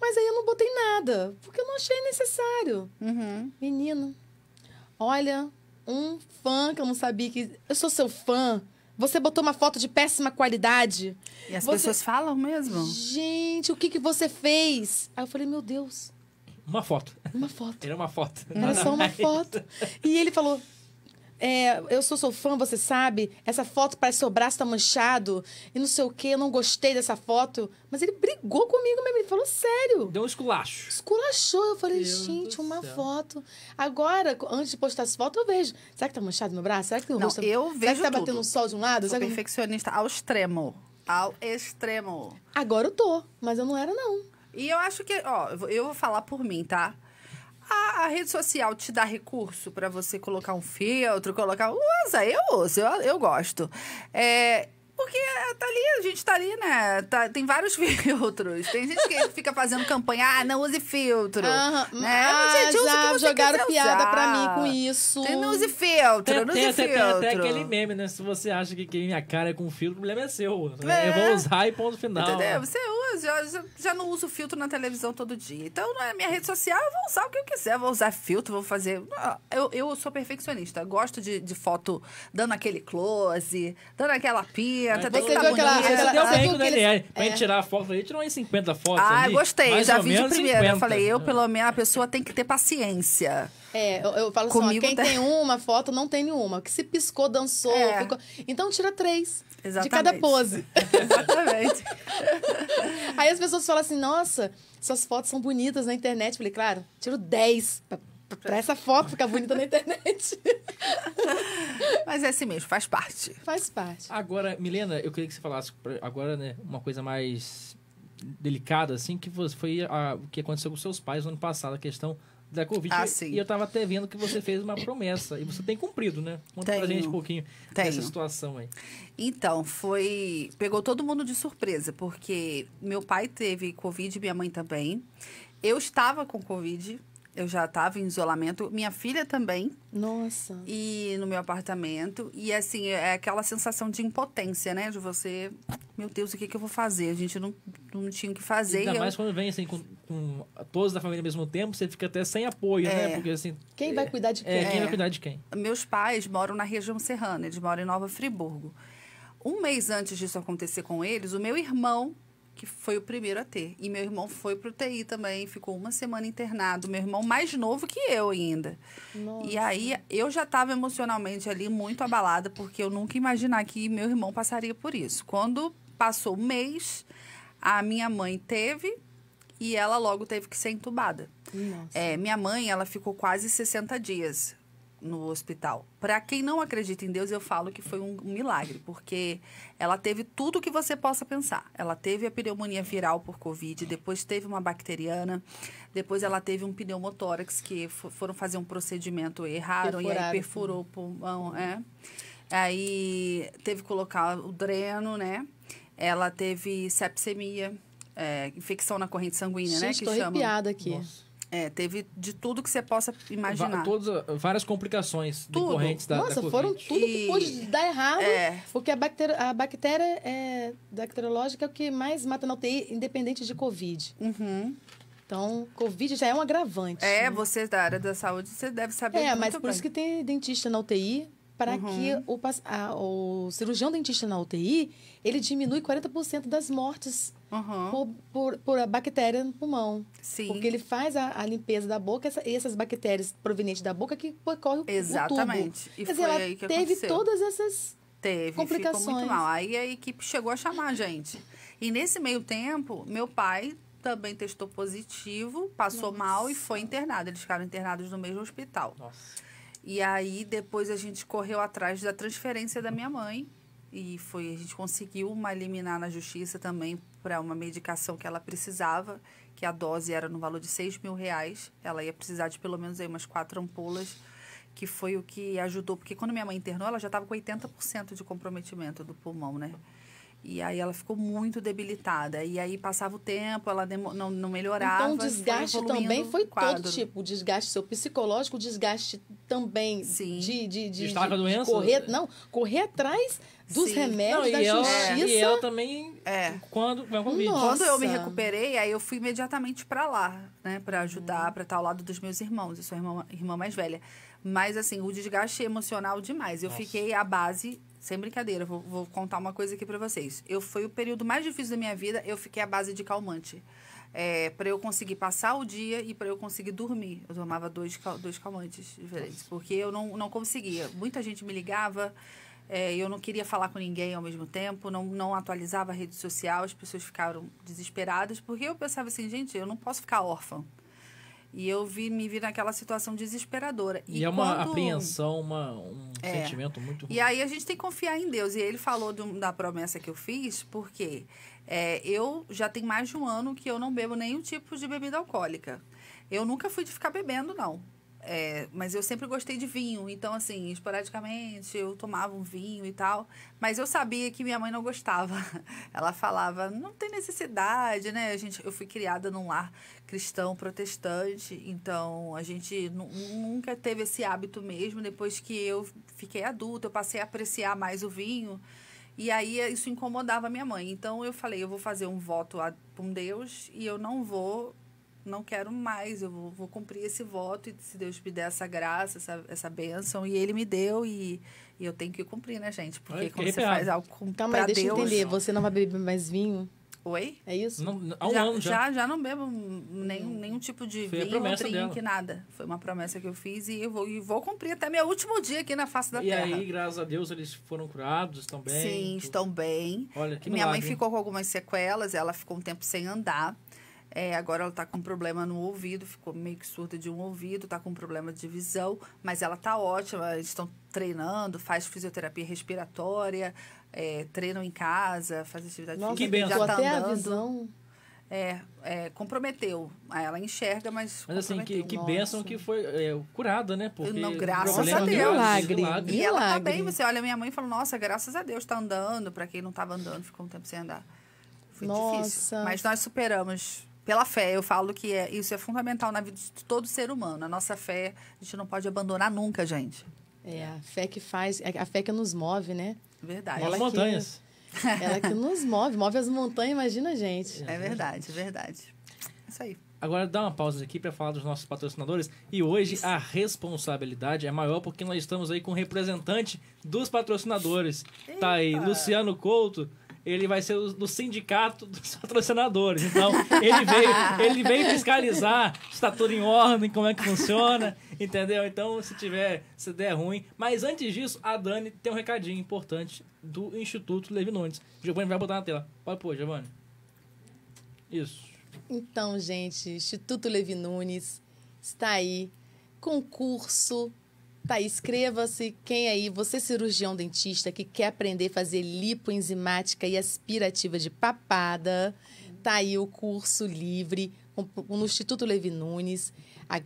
Mas aí eu não botei nada, porque eu não achei necessário. Uhum. Menino, olha, um fã que eu não sabia que. Eu sou seu fã. Você botou uma foto de péssima qualidade. E as você... pessoas falam mesmo? Gente, o que, que você fez? Aí eu falei, meu Deus. Uma foto. Uma foto. Era uma foto. Era só uma foto. E ele falou, é, eu sou, seu fã, você sabe, essa foto parece seu braço tá manchado, e não sei o que, eu não gostei dessa foto. Mas ele brigou comigo mesmo, ele falou sério. Deu um esculacho. Esculachou. Eu falei, Deus gente, uma céu. foto. Agora, antes de postar essa foto, eu vejo. Será que tá manchado meu braço? Será que o rosto... não, tá- Eu vejo. Será que tá tudo. batendo um sol de um lado? Sou Será perfeccionista que... ao extremo. Ao extremo. Agora eu tô, mas eu não era, não. E eu acho que, ó, eu vou falar por mim, tá? A, a rede social te dá recurso para você colocar um filtro, colocar. Usa, eu uso, eu, eu gosto. É, porque tá ali, a gente tá ali, né? Tá, tem vários (laughs) filtros. Tem gente que fica fazendo campanha, ah, não use filtro. Uhum. Né? Ah, gente, já, jogaram piada pra mim com isso. Tem, não use filtro, tem, não use tem, filtro. Tem até aquele meme, né? Se você acha que minha é cara é com filtro, o problema é seu. Né? É. Eu vou usar e ponto final. Entendeu? Você usa, já, já não uso filtro na televisão todo dia. Então, na é minha rede social, eu vou usar o que eu quiser. Eu vou usar filtro, vou fazer... Eu, eu sou perfeccionista. Gosto de, de foto dando aquele close, dando aquela pia 80, tem que estar bonita. deu bem com eles... Pra é. gente tirar a foto, a gente tirou umas 50 fotos Ah, ali, gostei, já vi de primeira. Eu falei, eu pelo menos, a pessoa tem que ter paciência. É, eu, eu falo assim, Comigo assim, quem tá- tem uma foto, não tem nenhuma. Que se piscou, dançou, é. ficou... Então tira três. Exatamente. De cada pose. (laughs) (laughs) Exatamente. Aí as pessoas falam assim, nossa, suas fotos são bonitas na internet. Eu falei, claro, tiro dez pra essa foto ficar bonita na internet. (laughs) Mas é assim mesmo, faz parte. Faz parte. Agora, Milena, eu queria que você falasse agora, né, uma coisa mais delicada, assim, que foi a, o que aconteceu com seus pais no ano passado, a questão da Covid. Ah, e eu tava até vendo que você fez uma promessa. E você tem cumprido, né? Conta pra gente um pouquinho Tenho. dessa situação aí. Então, foi. Pegou todo mundo de surpresa, porque meu pai teve Covid, minha mãe também. Eu estava com Covid, eu já estava em isolamento. Minha filha também. Nossa. E no meu apartamento. E assim, é aquela sensação de impotência, né? De você, meu Deus, o que, que eu vou fazer? A gente não, não tinha o que fazer. Ainda mais quando vem assim, com, com, todos da família ao mesmo tempo, você fica até sem apoio, né? é. né? Porque assim. Quem vai é, cuidar de quem? É, quem vai é. cuidar de quem? Meus pais moram na região serrana, eles moram em Nova Friburgo. Um mês antes disso acontecer com eles, o meu irmão que foi o primeiro a ter. E meu irmão foi pro TI também, ficou uma semana internado. Meu irmão mais novo que eu ainda. Nossa. E aí eu já estava emocionalmente ali muito abalada, porque eu nunca imaginar que meu irmão passaria por isso. Quando passou o mês, a minha mãe teve e ela logo teve que ser entubada. É, minha mãe, ela ficou quase 60 dias no hospital. Para quem não acredita em Deus, eu falo que foi um, milagre, porque ela teve tudo o que você possa pensar. Ela teve a pneumonia viral por Covid, depois teve uma bacteriana, depois ela teve um pneumotórax que foram fazer um procedimento errado e aí perfurou o pulmão, é. Aí teve que colocar o dreno, né? Ela teve sepsemia, é, infecção na corrente sanguínea, né, Gente, né? Que tô chama. arrepiada aqui. Nossa. É, teve de tudo que você possa imaginar. Va todas, várias complicações tudo. decorrentes da Nossa, da foram tudo que pôde dar errado. É. Porque a bactéria, a bactéria é, bacteriológica é o que mais mata na UTI, independente de Covid. Uhum. Então, Covid já é um agravante. É, né? você é da área da saúde, você deve saber É, mas por isso que tem dentista na UTI, para uhum. que o, a, o, cirurgião dentista na UTI ele diminui 40% das mortes uhum. por, por, por, a bactéria no pulmão. Sim. Porque ele faz a, a limpeza da boca essa, e essas bactérias provenientes da boca que percorrem o, Exatamente. E Quer foi dizer, aí que teve todas essas Teve, complicações. ficou muito mal. Aí a equipe chegou a chamar a gente. E nesse meio tempo, meu pai também testou positivo, passou Nossa. mal e foi internado. Eles ficaram internados no mesmo hospital. Nossa. E aí depois a gente correu atrás da transferência da minha mãe e foi a gente conseguiu uma liminar na justiça também para uma medicação que ela precisava, que a dose era no valor de 6 mil reais. Ela ia precisar de pelo menos aí umas quatro ampolas, que foi o que ajudou, porque quando minha mãe internou, ela já estava com 80% de comprometimento do pulmão, né? E aí ela ficou muito debilitada. E aí passava o tempo, ela não, não melhorava. Então o desgaste foi também foi todo tipo. O desgaste seu psicológico, o desgaste também Sim. de, de, de, de, doença, de correr, não, correr atrás dos Sim. remédios, não, da eu, justiça. E eu também, é. quando, quando eu me recuperei, aí eu fui imediatamente para lá, né? para ajudar, hum. para estar ao lado dos meus irmãos. Eu sou irmã, irmã mais velha. Mas, assim, o desgaste emocional demais. Eu Nossa. fiquei à base sem brincadeira, vou, vou contar uma coisa aqui para vocês. Eu foi o período mais difícil da minha vida, eu fiquei à base de calmante. É, para eu conseguir passar o dia e para eu conseguir dormir. Eu tomava dois, dois calmantes diferentes, porque eu não, não conseguia. Muita gente me ligava, é, eu não queria falar com ninguém ao mesmo tempo, não, não atualizava a rede social, as pessoas ficaram desesperadas, porque eu pensava assim, gente, eu não posso ficar órfã. E eu vi, me vi naquela situação desesperadora. E, e é uma quando... apreensão, uma, um é. sentimento muito ruim. E aí a gente tem que confiar em Deus. E ele falou do, da promessa que eu fiz, porque é, eu já tenho mais de um ano que eu não bebo nenhum tipo de bebida alcoólica. Eu nunca fui de ficar bebendo, não. É, mas eu sempre gostei de vinho, então, assim, esporadicamente eu tomava um vinho e tal. Mas eu sabia que minha mãe não gostava. (laughs) Ela falava, não tem necessidade, né? A gente, eu fui criada num lar cristão protestante, então a gente nunca teve esse hábito mesmo. Depois que eu fiquei adulta, eu passei a apreciar mais o vinho. E aí isso incomodava minha mãe. Então eu falei, eu vou fazer um voto a, um Deus e eu não vou não quero mais, eu vou, vou, cumprir esse voto e se Deus me der essa graça, essa, essa bênção, e Ele me deu e, e eu tenho que cumprir, né, gente? Porque quando você faz algo com Então, mas deixa Deus, eu entender, você não vai beber mais vinho? Oi? É isso? Não, há um já, ano já. já. já não bebo nenhum, hum. nenhum tipo de Foi vinho, drink, dela. nada. Foi uma promessa que eu fiz e eu vou, e vou cumprir até meu último dia aqui na face da e terra. E aí, graças a Deus, eles foram curados, estão bem? Sim, estão bem. Olha, que Minha milagre. mãe ficou com algumas sequelas, ela ficou um tempo sem andar. É, agora ela está com um problema no ouvido, ficou meio que surda de um ouvido, está com um problema de visão, mas ela está ótima, eles estão treinando, faz fisioterapia respiratória, é, treinam em casa, faz atividade Nossa, física, que já está até andando. A visão. É, é, comprometeu. Ela enxerga, mas. Mas assim, que, que bênção que foi é, curada, né? Porque não, graças a é Deus. Milagre, E ela tá bem, você olha, minha mãe falou, nossa, graças a Deus, tá andando. Pra quem não tava andando, ficou um tempo sem andar. Foi nossa. difícil. Mas nós superamos pela fé, eu falo que é, isso é fundamental na vida de todo ser humano. A nossa fé, a gente não pode abandonar nunca, gente. É, a fé que faz, é, a fé que nos move, né? Verdade. Ela as montanhas. Que, (laughs) ela que nos move, move as montanhas, imagina a gente. É verdade, é verdade. É isso aí. Agora dá uma pausa aqui para falar dos nossos patrocinadores. E hoje a responsabilidade é maior porque nós estamos aí com o representante dos patrocinadores. Eita. Tá aí Luciano Couto, ele vai ser do sindicato dos (laughs) patrocinadores. Então, ele veio, ele veio fiscalizar se está tudo em ordem, como é que funciona, entendeu? Então, se tiver, se der ruim. Mas antes disso, a Dani tem um recadinho importante do Instituto Levi Nunes. Giovanni vai botar na tela. Pode pôr, Giovanni. Isso. Então, gente, Instituto Levi Nunes está aí. Concurso Tá, escreva-se quem é aí, você é cirurgião dentista que quer aprender a fazer lipoenzimática e aspirativa de papada, tá aí o curso livre no Instituto Levi Nunes,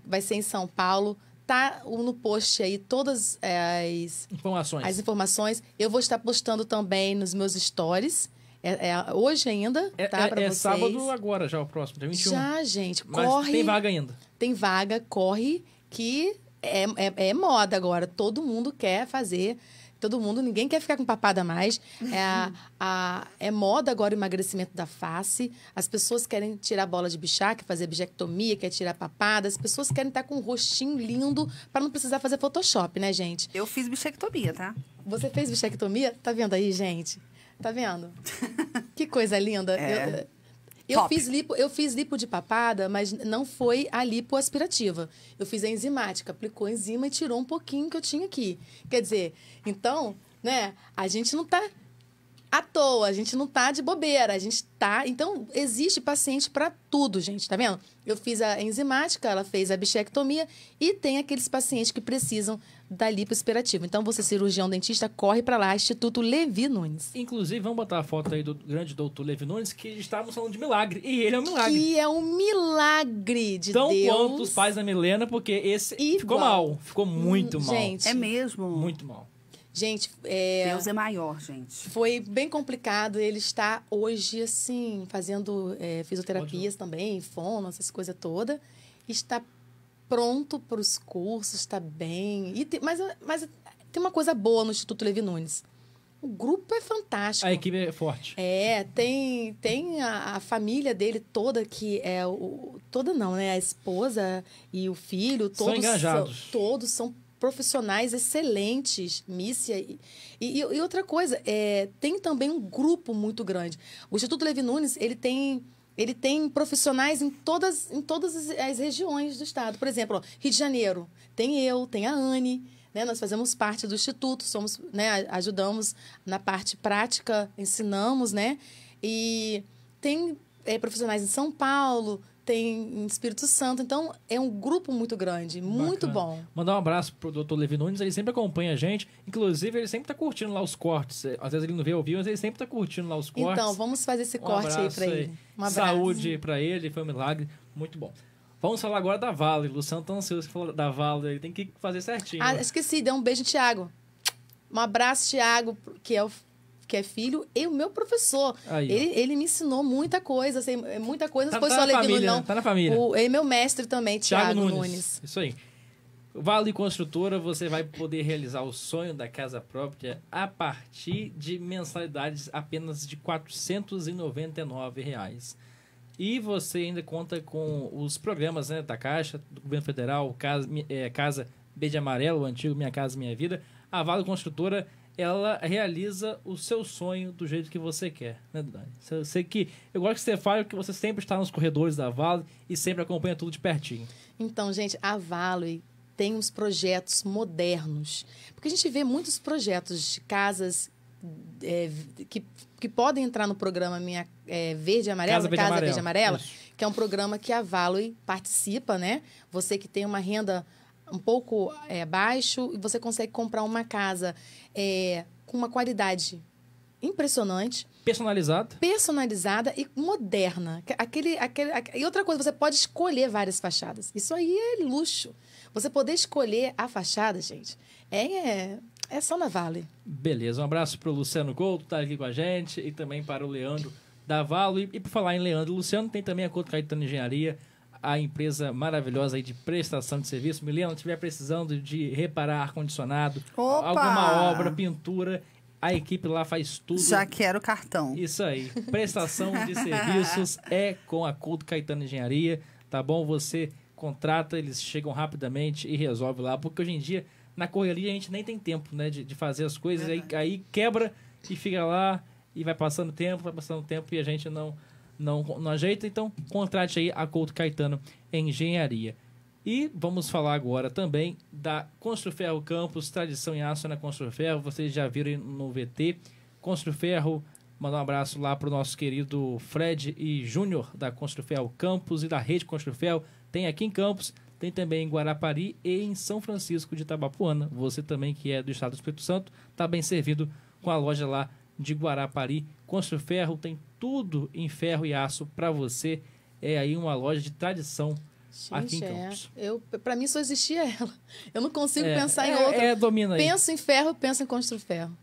vai ser em São Paulo. Tá no post aí todas eh, as informações. As informações. Eu vou estar postando também nos meus stories. É, é, hoje ainda, é, tá? É, pra é vocês. sábado agora, já o próximo, dia 21. Já, gente, Mas corre. Tem vaga ainda. Tem vaga, corre, que é, é, é moda agora. Todo mundo quer fazer todo mundo, ninguém quer ficar com papada mais. É, a, a, é moda agora o emagrecimento da face. As pessoas querem tirar bola de bichar, quer fazer bijectomia, quer tirar papada. As pessoas querem estar com um rostinho lindo para não precisar fazer Photoshop, né, gente? Eu fiz bichectomia, tá? Você fez bichectomia? Tá vendo aí, gente? Tá vendo? (laughs) que coisa linda. É. Eu, eu fiz lipo, eu fiz lipo de papada, mas não foi a lipo aspirativa. Eu fiz a enzimática, aplicou a enzima e tirou um pouquinho que eu tinha aqui. Quer dizer, então, né, a gente não tá à toa, a gente não tá de bobeira, a gente tá, então existe paciente para tudo, gente, tá vendo? Eu fiz a enzimática, ela fez a bichectomia e tem aqueles pacientes que precisam da lipoaspirativa. Então, você, cirurgião dentista, corre para lá, Instituto Levi Nunes. Inclusive, vamos botar a foto aí do grande doutor Levi Nunes, que está no salão de milagre. E ele é um milagre. Que é um milagre de Tão Deus. Tão quanto os pais da Milena, porque esse Igual. ficou mal. Ficou muito hum, mal. Gente, é mesmo? Muito mal. Gente, é, Deus é maior, gente. Foi bem complicado. Ele está hoje, assim, fazendo é, fisioterapias também, fono, essas coisas toda. Está pronto para os cursos, está bem. E tem, mas, mas tem uma coisa boa no Instituto Levi Nunes. O grupo é fantástico. A equipe é forte. É, tem, tem a, a, família dele toda que é o toda não, né? A esposa e o filho, todos são engajados. São, todos são profissionais excelentes, Mícia. E, e, e, outra coisa, é, tem também um grupo muito grande. O Instituto Levi Nunes, ele tem ele tem profissionais em todas, em todas as regiões do estado. Por exemplo, ó, Rio de Janeiro, tem eu, tem a Anne, né? Nós fazemos parte do instituto, somos, né, ajudamos na parte prática, ensinamos, né? E tem é, profissionais em São Paulo, tem Espírito Santo. Então, é um grupo muito grande, Bacana. muito bom. Mandar um abraço pro doutor Levi Nunes, ele sempre acompanha a gente. Inclusive, ele sempre tá curtindo lá os cortes. Às vezes ele não vê ao vivo, mas ele sempre tá curtindo lá os cortes. Então, vamos fazer esse um corte aí para ele. Um abraço. Saúde para ele, foi um milagre. Muito bom. Vamos falar agora da Vale. Luciano tá ansioso que falou da Vale, ele tem que fazer certinho. Ah, esqueci, deu um beijo, Tiago. Um abraço, Tiago, que é o que é filho, e o meu professor. Aí, ele, ele me ensinou muita coisa, assim, é muita coisa. Tá, foi tá só Levi família, não. Tá na família. O, e é meu mestre também, Thiago Nunes. Nunes. Isso aí. Vale Construtora, você vai poder realizar o sonho da casa própria a partir de mensalidades apenas de R$ 499. Reais. E você ainda conta com os programas né, da Caixa, do Governo Federal, Casa, é, casa Verde Amarelo, o antigo Minha Casa Minha Vida. A Vale Construtora ela realiza o seu sonho do jeito que você quer, né, Dani? Eu sei que eu gosto que você fale que você sempre está nos corredores da Vale e sempre acompanha tudo de pertinho. Então, gente, a Vale tem uns projetos modernos, porque a gente vê muitos projetos de casas é, que, que podem entrar no programa Minha é, Verde e Amarela, Casa né? Verde Casa Amarela, Verde Amarela que é um programa que a Vale participa, né? Você que tem uma renda um pouco é, baixo e você consegue comprar uma casa é, com uma qualidade impressionante. Personalizada? Personalizada e moderna. Aquele, aquele, aquele, e outra coisa, você pode escolher várias fachadas. Isso aí é luxo. Você poder escolher a fachada, gente, é, é só na Vale. Beleza, um abraço para o Luciano Couto, tá aqui com a gente, e também para o Leandro Davalo. E, e por falar em Leandro Luciano, tem também a Couto Caetano Engenharia, a empresa maravilhosa aí de prestação de serviço. Milena, estiver precisando de reparar ar-condicionado, alguma obra, pintura, a equipe lá faz tudo. Já quero cartão. Isso aí. Prestação de (laughs) serviços é com a Culto Caetano Engenharia, tá bom? Você contrata, eles chegam rapidamente e resolve lá, porque hoje em dia, na correria, a gente nem tem tempo, né, de, de fazer as coisas, aí, aí quebra e fica lá e vai passando tempo, vai passando tempo e a gente não não, não ajeita, então contrate aí a Couto Caetano Engenharia. E vamos falar agora também da Construferro Campos, tradição em aço na Construferro, vocês já viram no VT. Construferro, mandar um abraço lá para o nosso querido Fred e Júnior da Construferro Campos e da Rede Construferro, tem aqui em Campos, tem também em Guarapari e em São Francisco de Itabapuana. Você também que é do estado do Espírito Santo, está bem servido com a loja lá de Guarapari. Construferro tem tudo em ferro e aço para você. É aí uma loja de tradição Gente, aqui em é. Campos. Eu, para mim só existia (laughs) ela. Eu não consigo é, pensar é, em outra. É, domina aí. Penso em ferro, penso em construir ferro.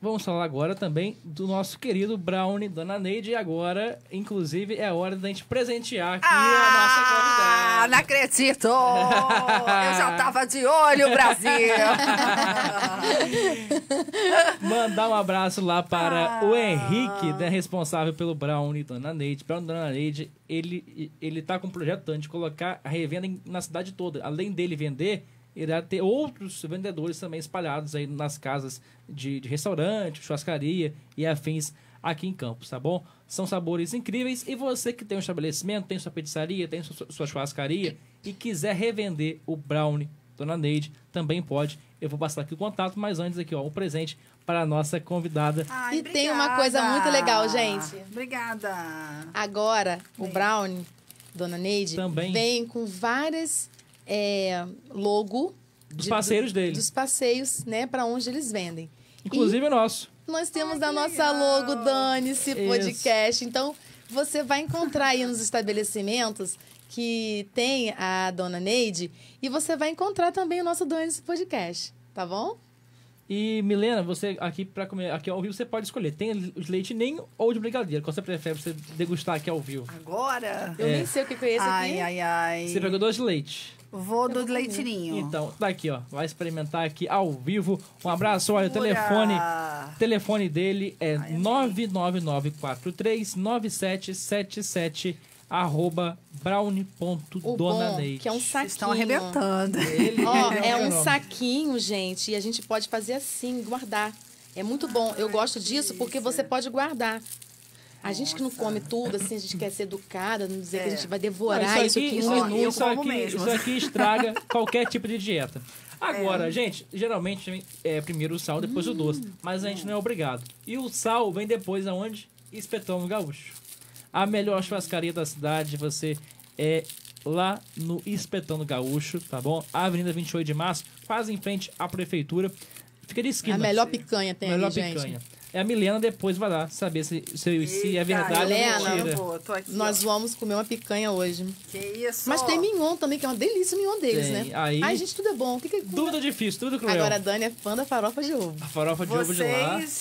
Vamos falar agora também do nosso querido Brownie, Dona Neide. E agora, inclusive, é a hora da gente presentear aqui ah, a nossa convidada. Não acredito! (laughs) Eu já tava de olho, Brasil! (laughs) Mandar um abraço lá para ah. o Henrique, né, responsável pelo Brownie Dona Neide. Brownie Dona Neide, ele, ele tá com um projeto de colocar a revenda na cidade toda. Além dele vender, irá ter outros vendedores também espalhados aí nas casas de, de restaurante, churrascaria e afins aqui em Campos, tá bom? São sabores incríveis e você que tem um estabelecimento, tem sua pizzaria, tem sua, sua churrascaria e quiser revender o brownie Dona Neide, também pode. Eu vou passar aqui o contato, mas antes aqui, ó, um presente para a nossa convidada. Ai, e obrigada. tem uma coisa muito legal, gente. Obrigada. Agora, Bem. o Brown, dona Neide, Também. vem com várias é, logo dos de, passeios do, dele. Dos passeios, né, para onde eles vendem. Inclusive e o nosso. Nós temos Ai, a nossa legal. logo Dane-se podcast. Então, você vai encontrar aí nos estabelecimentos que tem a dona Neide e você vai encontrar também o nosso Dane-se podcast, tá bom? E Milena, você aqui para comer aqui ao vivo você pode escolher. Tem de leite nem ou de brigadeiro. Qual você prefere você degustar aqui ao vivo? Agora? Eu nem é. sei o que conheço ai, aqui. Ai, ai, Você pegou dois de leite. Vou do leitinho. Então, tá aqui, ó. Vai experimentar aqui ao vivo. Um abraço. Olha, o telefone, telefone dele é 999439777 arroba brownie.donaneide. É que é um saquinho. Estão arrebentando. (laughs) Ele, Ó, é, é um saquinho, gente, e a gente pode fazer assim, guardar. É muito bom. Eu gosto disso porque você pode guardar. A gente que não come tudo, assim, a gente quer ser educada, não dizer é. que a é. gente vai devorar não, isso aqui, isso, aqui, isso, aqui isso aqui estraga (laughs) qualquer tipo de dieta. Agora, é. gente, geralmente é primeiro o sal, depois hum, o doce. Hum, mas a gente não é obrigado. E o sal vem depois aonde? Espetão gaúcho. A melhor churrascaria da cidade, você é lá no Espetão Gaúcho, tá bom? Avenida 28 de Março, quase em frente à prefeitura. Fica de esquina. A melhor picanha tem melhor ali, picanha. gente. É a Milena depois vai lá saber se, se, se é verdade Milena, ou mentira. Vou, aqui, nós ó. vamos comer uma picanha hoje. Que isso? Mas tem mignon também, que é uma delícia o mignon deles, tem. né? Aí, Ai, gente, tudo é bom. Que que é tudo é difícil, tudo cruel. Agora a Dani é fã da farofa de ovo. A farofa de vocês, ovo de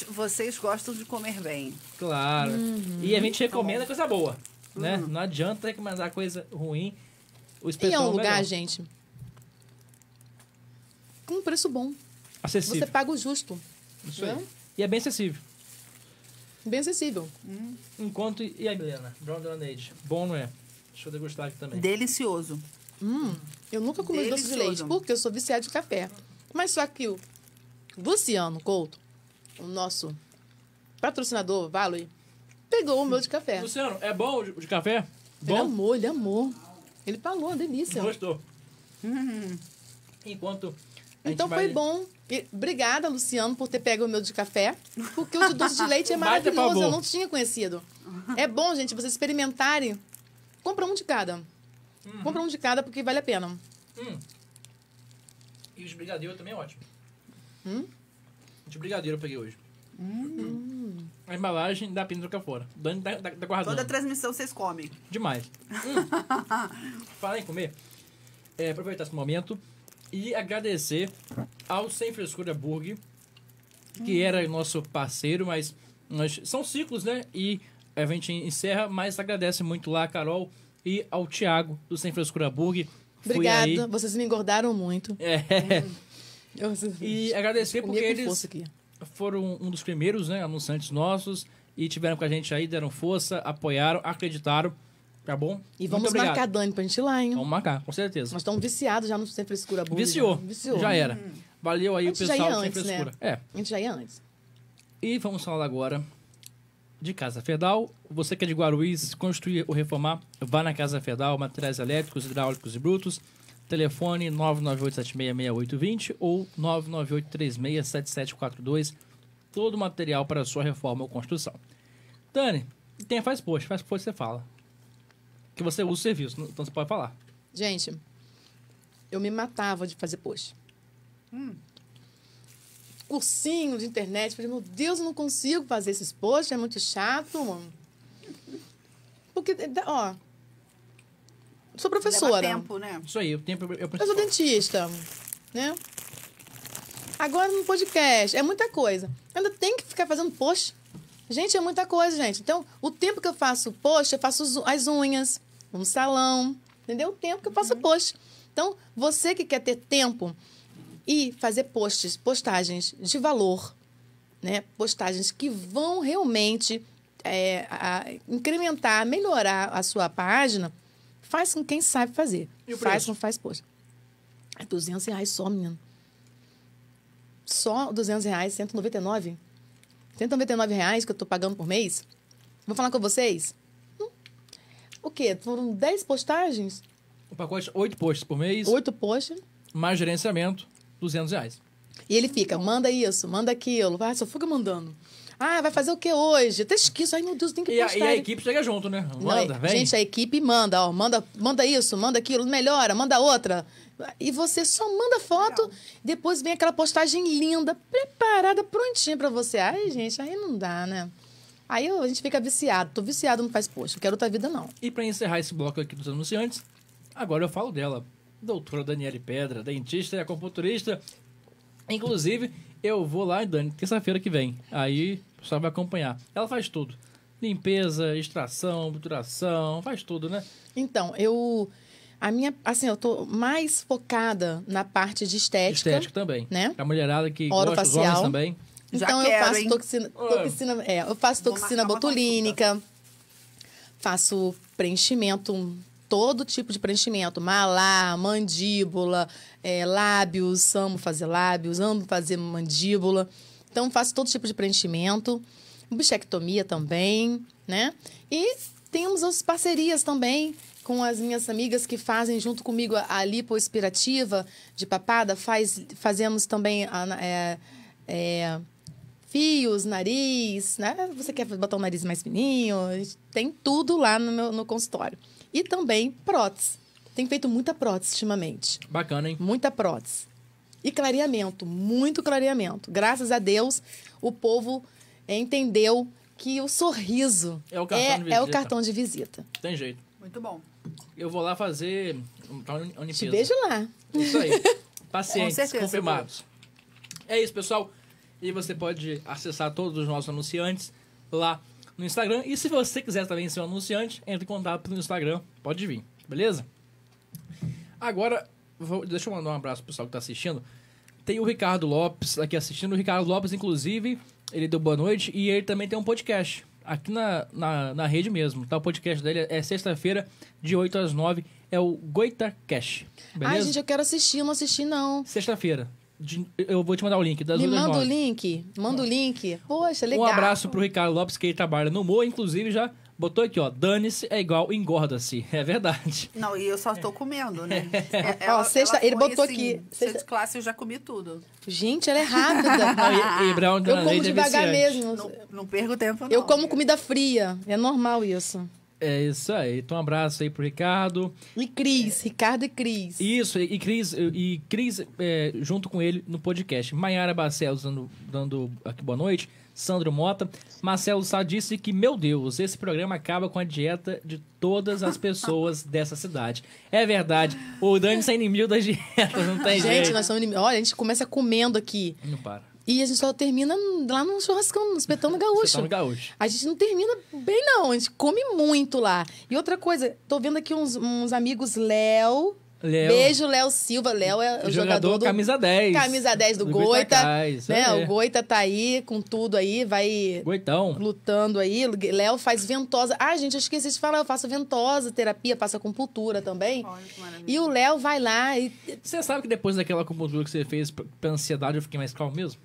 lá. Vocês gostam de comer bem. Claro. Uhum. E a gente recomenda tá coisa boa, né? uhum. né? Não adianta recomendar coisa ruim. O e é um lugar, melhor. gente, com um preço bom. Acessível. Você paga o justo. Isso aí. Né? E é bem acessível. Bem acessível. Hum. Enquanto. E aí, Helena Brown Lemonade. Bom, não é? Deixa eu degustar aqui também. Delicioso. Hum, eu nunca comi doce de leite porque eu sou viciada de café. Mas só que o Luciano Couto, o nosso patrocinador, Valoy, pegou o meu de café. Luciano, é bom o de café? Bom? Ele amou, ele amou. Ele falou, delícia. Gostou. Hum. Enquanto então vai... foi bom. E, obrigada, Luciano, por ter pego o meu de café, porque o de doce (laughs) de leite é maravilhoso, eu não tinha conhecido. É bom, gente, vocês experimentarem. Compra um de cada. Uhum. Compra um de cada, porque vale a pena. Hum. E os brigadeiros também é ótimo. Hum? De brigadeiro eu peguei hoje. Hum. A embalagem da pena troca fora. Dani da, da, da guardando. Toda transmissão vocês comem. Demais. (laughs) Hum. em comer, é, aproveitar esse momento e agradecer ao Sem Frescura Burg, que uhum. era nosso parceiro, mas nós, são ciclos, né? E a gente encerra, mas agradece muito lá a Carol e ao Thiago do Sem Frescura Burg. Obrigada, vocês me engordaram muito. É. (laughs) e agradecer porque eles foram um dos primeiros né, anunciantes nossos e tiveram com a gente aí, deram força, apoiaram, acreditaram. Tá bom? E vamos marcar Dani pra gente ir lá, hein? Vamos marcar, com certeza. Nós estamos viciados já no Sem Frescura Burro. Viciou. Já. Viciou. Já era. Hum. Valeu aí o pessoal já ia do Sem antes, né? Frescura. Né? É. A gente já ia antes. E vamos falar agora de Casa Fedal. Você que é de Guarulhos, construir ou reformar, vá na Casa Fedal, materiais elétricos, hidráulicos e brutos. Telefone 998766820 ou 998367742. Todo o material para sua reforma ou construção. Dani, tem, faz post, faz post você fala que você usa o serviço, né? então você pode falar. Gente, eu me matava de fazer post. Hum. Cursinho de internet, falei, meu Deus, eu não consigo fazer esses posts, é muito chato, mano. Porque, ó, sou professora. Leva tempo, né? Isso aí, o tempo eu, eu, eu sou dentista, né? Agora no podcast, é muita coisa. Eu ainda tem que ficar fazendo post. Gente, é muita coisa, gente. Então, o tempo que eu faço post, eu faço as unhas um salão, entendeu? O tempo que eu faço uhum. post. Então, você que quer ter tempo e fazer posts, postagens de valor, né? Postagens que vão realmente é, a, incrementar, melhorar a sua página, faz com quem sabe fazer. E faz com faz post. É 200 reais só, menino. Só 200 reais, 199? 199 reais que eu tô pagando por mês? Vou falar com vocês. O quê? Foram 10 postagens? O pacote, 8 posts por mês. 8 posts. Mais gerenciamento, 200 reais. E ele fica, manda isso, manda aquilo. vai, só fica mandando. Ah, vai fazer o que hoje? Até esqueço. Ai, meu Deus, tem que postar. E a, e a equipe chega junto, né? Manda, Não, vem. Gente, a equipe manda, ó. Manda, manda isso, manda aquilo, melhora, manda outra. E você só manda foto, Legal. depois vem aquela postagem linda, preparada, prontinha para você. Ai, gente, aí não dá, né? Aí a gente fica viciado. Tô viciado, não faz post. quero outra vida, não. E para encerrar esse bloco aqui dos anunciantes, agora eu falo dela. Doutora Daniele Pedra, dentista e acupunturista. Inclusive, eu vou lá, Dani, terça-feira que vem. Aí o pessoal vai acompanhar. Ela faz tudo. Limpeza, extração, obturação, faz tudo, né? Então, eu... A minha, assim, eu tô mais focada na parte de estética. Estética também. Né? A mulherada que gosta, dos homens também. Já então quero, eu faço hein? toxina, ah. toxina é, eu faço toxina botulínica, faço preenchimento, todo tipo de preenchimento, malar, mandíbula, é, lábios, amo fazer lábios, amo fazer mandíbula. Então faço todo tipo de preenchimento, bichectomia também, né? E temos as parcerias também com as minhas amigas que fazem junto comigo a lipoaspirativa de papada, faz, fazemos também a, é, é, fios, nariz, né? Você quer botar um nariz mais fininho? Tem tudo lá no, meu, no consultório. E também prótese. Tem feito muita prótese ultimamente. Bacana, hein? Muita prótese. E clareamento, muito clareamento. Graças a Deus, o povo entendeu que o sorriso é o cartão, é, de, é visita. O cartão de visita. Tem jeito. Muito bom. Eu vou lá fazer um Te vejo lá. Isso aí. (laughs) Pacientes confirmados. É isso, pessoal. E você pode acessar todos os nossos anunciantes lá no Instagram. E se você quiser também ser um anunciante, entre em contato pelo Instagram. Pode vir, beleza? Agora, vou, deixa eu mandar um abraço pro pessoal que tá assistindo. Tem o Ricardo Lopes aqui assistindo. O Ricardo Lopes, inclusive, ele deu boa noite e ele também tem um podcast aqui na, na, na rede mesmo. Tá? O podcast dele é sexta-feira, de 8 às 9. É o Goita Cash. Beleza? Ai, gente, eu quero assistir, não assisti não. Sexta-feira de, eu vou te mandar o link das Me manda o link, manda o link. Poxa, legal. Um abraço pro Ricardo Lopes, que ele trabalha no Moa, inclusive já botou aqui, ó, dane-se é igual engorda-se. (laughs) É verdade. Não, e eu só estou comendo, né? (laughs) É. É, é, ó, sexta, é ele botou assim, aqui. Sexta... sexta classe eu já comi tudo. Gente, ela é rápida. (laughs) não, e, e Brown, eu como devagar mesmo. Não, não perco tempo, não. Eu como comida fria. É normal isso. É isso aí. Então, um abraço aí pro Ricardo. E Cris, Ricardo e Cris. Isso, e, Cris, e Cris é, junto com ele no podcast. Maiara Barcelos dando, dando aqui boa noite. Sandro Mota. Marcelo Sá disse que, meu Deus, esse programa acaba com a dieta de todas as pessoas (laughs) dessa cidade. É verdade. O Dani sai inimigo das dietas, não tem gente, jeito. Gente, nós somos inimigos. Olha, a gente começa comendo aqui. Não para. E a gente só termina lá no churrascão, no espetão no gaúcho. espetão no gaúcho. A gente não termina bem, não. A gente come muito lá. E outra coisa, tô vendo aqui uns, uns amigos Léo. Beijo, Léo Silva. Léo é o, o jogador, jogador do... camisa 10. Camisa 10 do, do Goita. né? É. O Goita tá aí com tudo aí, vai Goitão. lutando aí. Léo faz ventosa. Ah, gente, eu esqueci de falar, eu faço ventosa, terapia, faço acupuntura também. Olha, e o Léo vai lá e... Você sabe que depois daquela acupuntura que você fez pra ansiedade, eu fiquei mais calmo mesmo?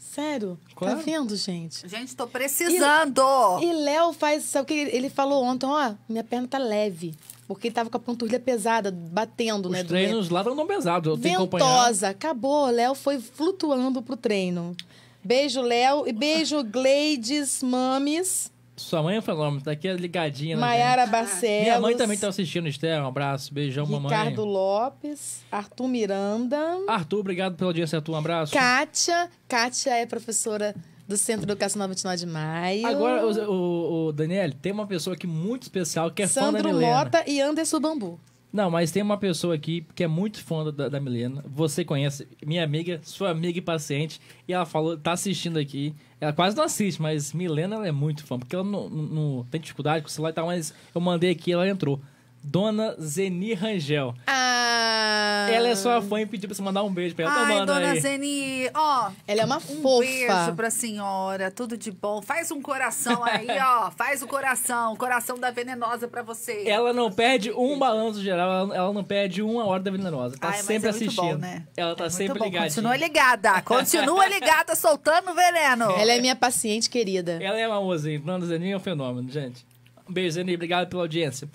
Sério? Tá claro. Tá vendo, gente? Gente, tô precisando! E, e Léo faz, sabe o que ele falou ontem? Ó, minha perna tá leve. Porque ele tava com a panturrilha pesada, batendo, Os né? Os treinos do... lá estão pesados, eu tenho Ventosa, acabou. Léo foi flutuando pro treino. Beijo, Léo. E beijo, Gleides Mames. Sua mãe é fenômeno, tá aqui ligadinha. Maiara Barcelos. Minha mãe também tá assistindo, Esther. Um abraço, beijão, Ricardo mamãe. Ricardo Lopes, Arthur Miranda. Arthur, obrigado pela audiência, Arthur. Um abraço. Kátia. Kátia é professora do Centro Educacional 29 de Maio. Agora, o, o, o Daniel, tem uma pessoa aqui muito especial que é Sandro fã da Sandro Mota e Anderson Bambu. Não, mas tem uma pessoa aqui que é muito fã da, da Milena. Você conhece, minha amiga, sua amiga e paciente. E ela falou, tá assistindo aqui. Ela quase não assiste, mas Milena ela é muito fã, porque ela não, não, não tem dificuldade com o celular e tal, mas eu mandei aqui ela entrou. Dona Zeni Rangel. Ah. Ela é sua fã e pediu pra você mandar um beijo pra ela. Ai, dona aí. Zeni, ó. ela é uma um fofa. Um beijo pra senhora, tudo de bom. Faz um coração aí, (laughs) ó. Faz o coração, coração da venenosa pra você. Ela não perde um balanço geral, ela não perde uma hora da venenosa. Tá Ai, sempre é assistindo. Bom, né? Ela tá é sempre ligada. Continua ligada, continua ligada, soltando veneno. (laughs) Ela é minha paciente querida. Ela é uma mozinha. Dona Zeni é um fenômeno, gente. Um beijo, Zeni. Obrigado pela audiência.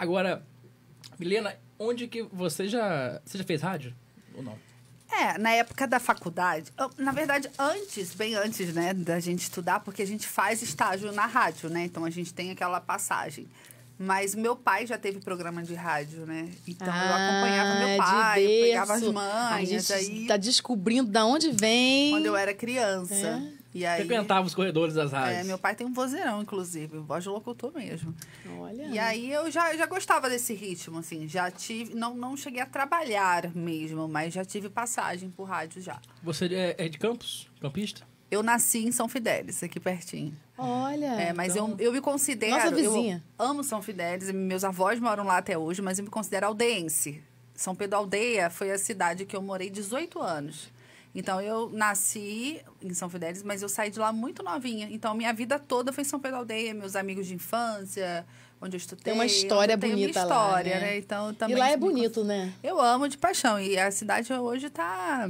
Agora, Milena, onde que você já, você já fez rádio ou não? É, na época da faculdade, na verdade, antes, bem antes, né, da gente estudar, porque a gente faz estágio na rádio, né? Então a gente tem aquela passagem. Mas meu pai já teve programa de rádio, né? Então ah, eu acompanhava meu ah, pai, eu pegava as mães. A gente aí... tá descobrindo de onde vem. Quando eu era criança. É. E aí, Frequentava os corredores das é, rádios. É, meu pai tem um vozeirão, inclusive, voz de locutor mesmo. Olha. E aí eu já, já gostava desse ritmo, assim, já tive, não, não cheguei a trabalhar mesmo, mas já tive passagem por rádio já. Você é, é de Campos? Campista? Eu nasci em São Fidélis, aqui pertinho. Olha. É, mas então... eu, eu me considero. Nossa vizinha. amo São Fidélis, meus avós moram lá até hoje, mas eu me considero aldeense. São Pedro Aldeia foi a cidade que eu morei 18 anos. Então, eu nasci em São Fidélis, mas eu saí de lá muito novinha. Então, minha vida toda foi em São Pedro Aldeia, meus amigos de infância, onde eu estudei. Tem uma história bonita tem história, lá, né? né? Então, também e lá é bonito, né? Eu amo de paixão. E a cidade hoje está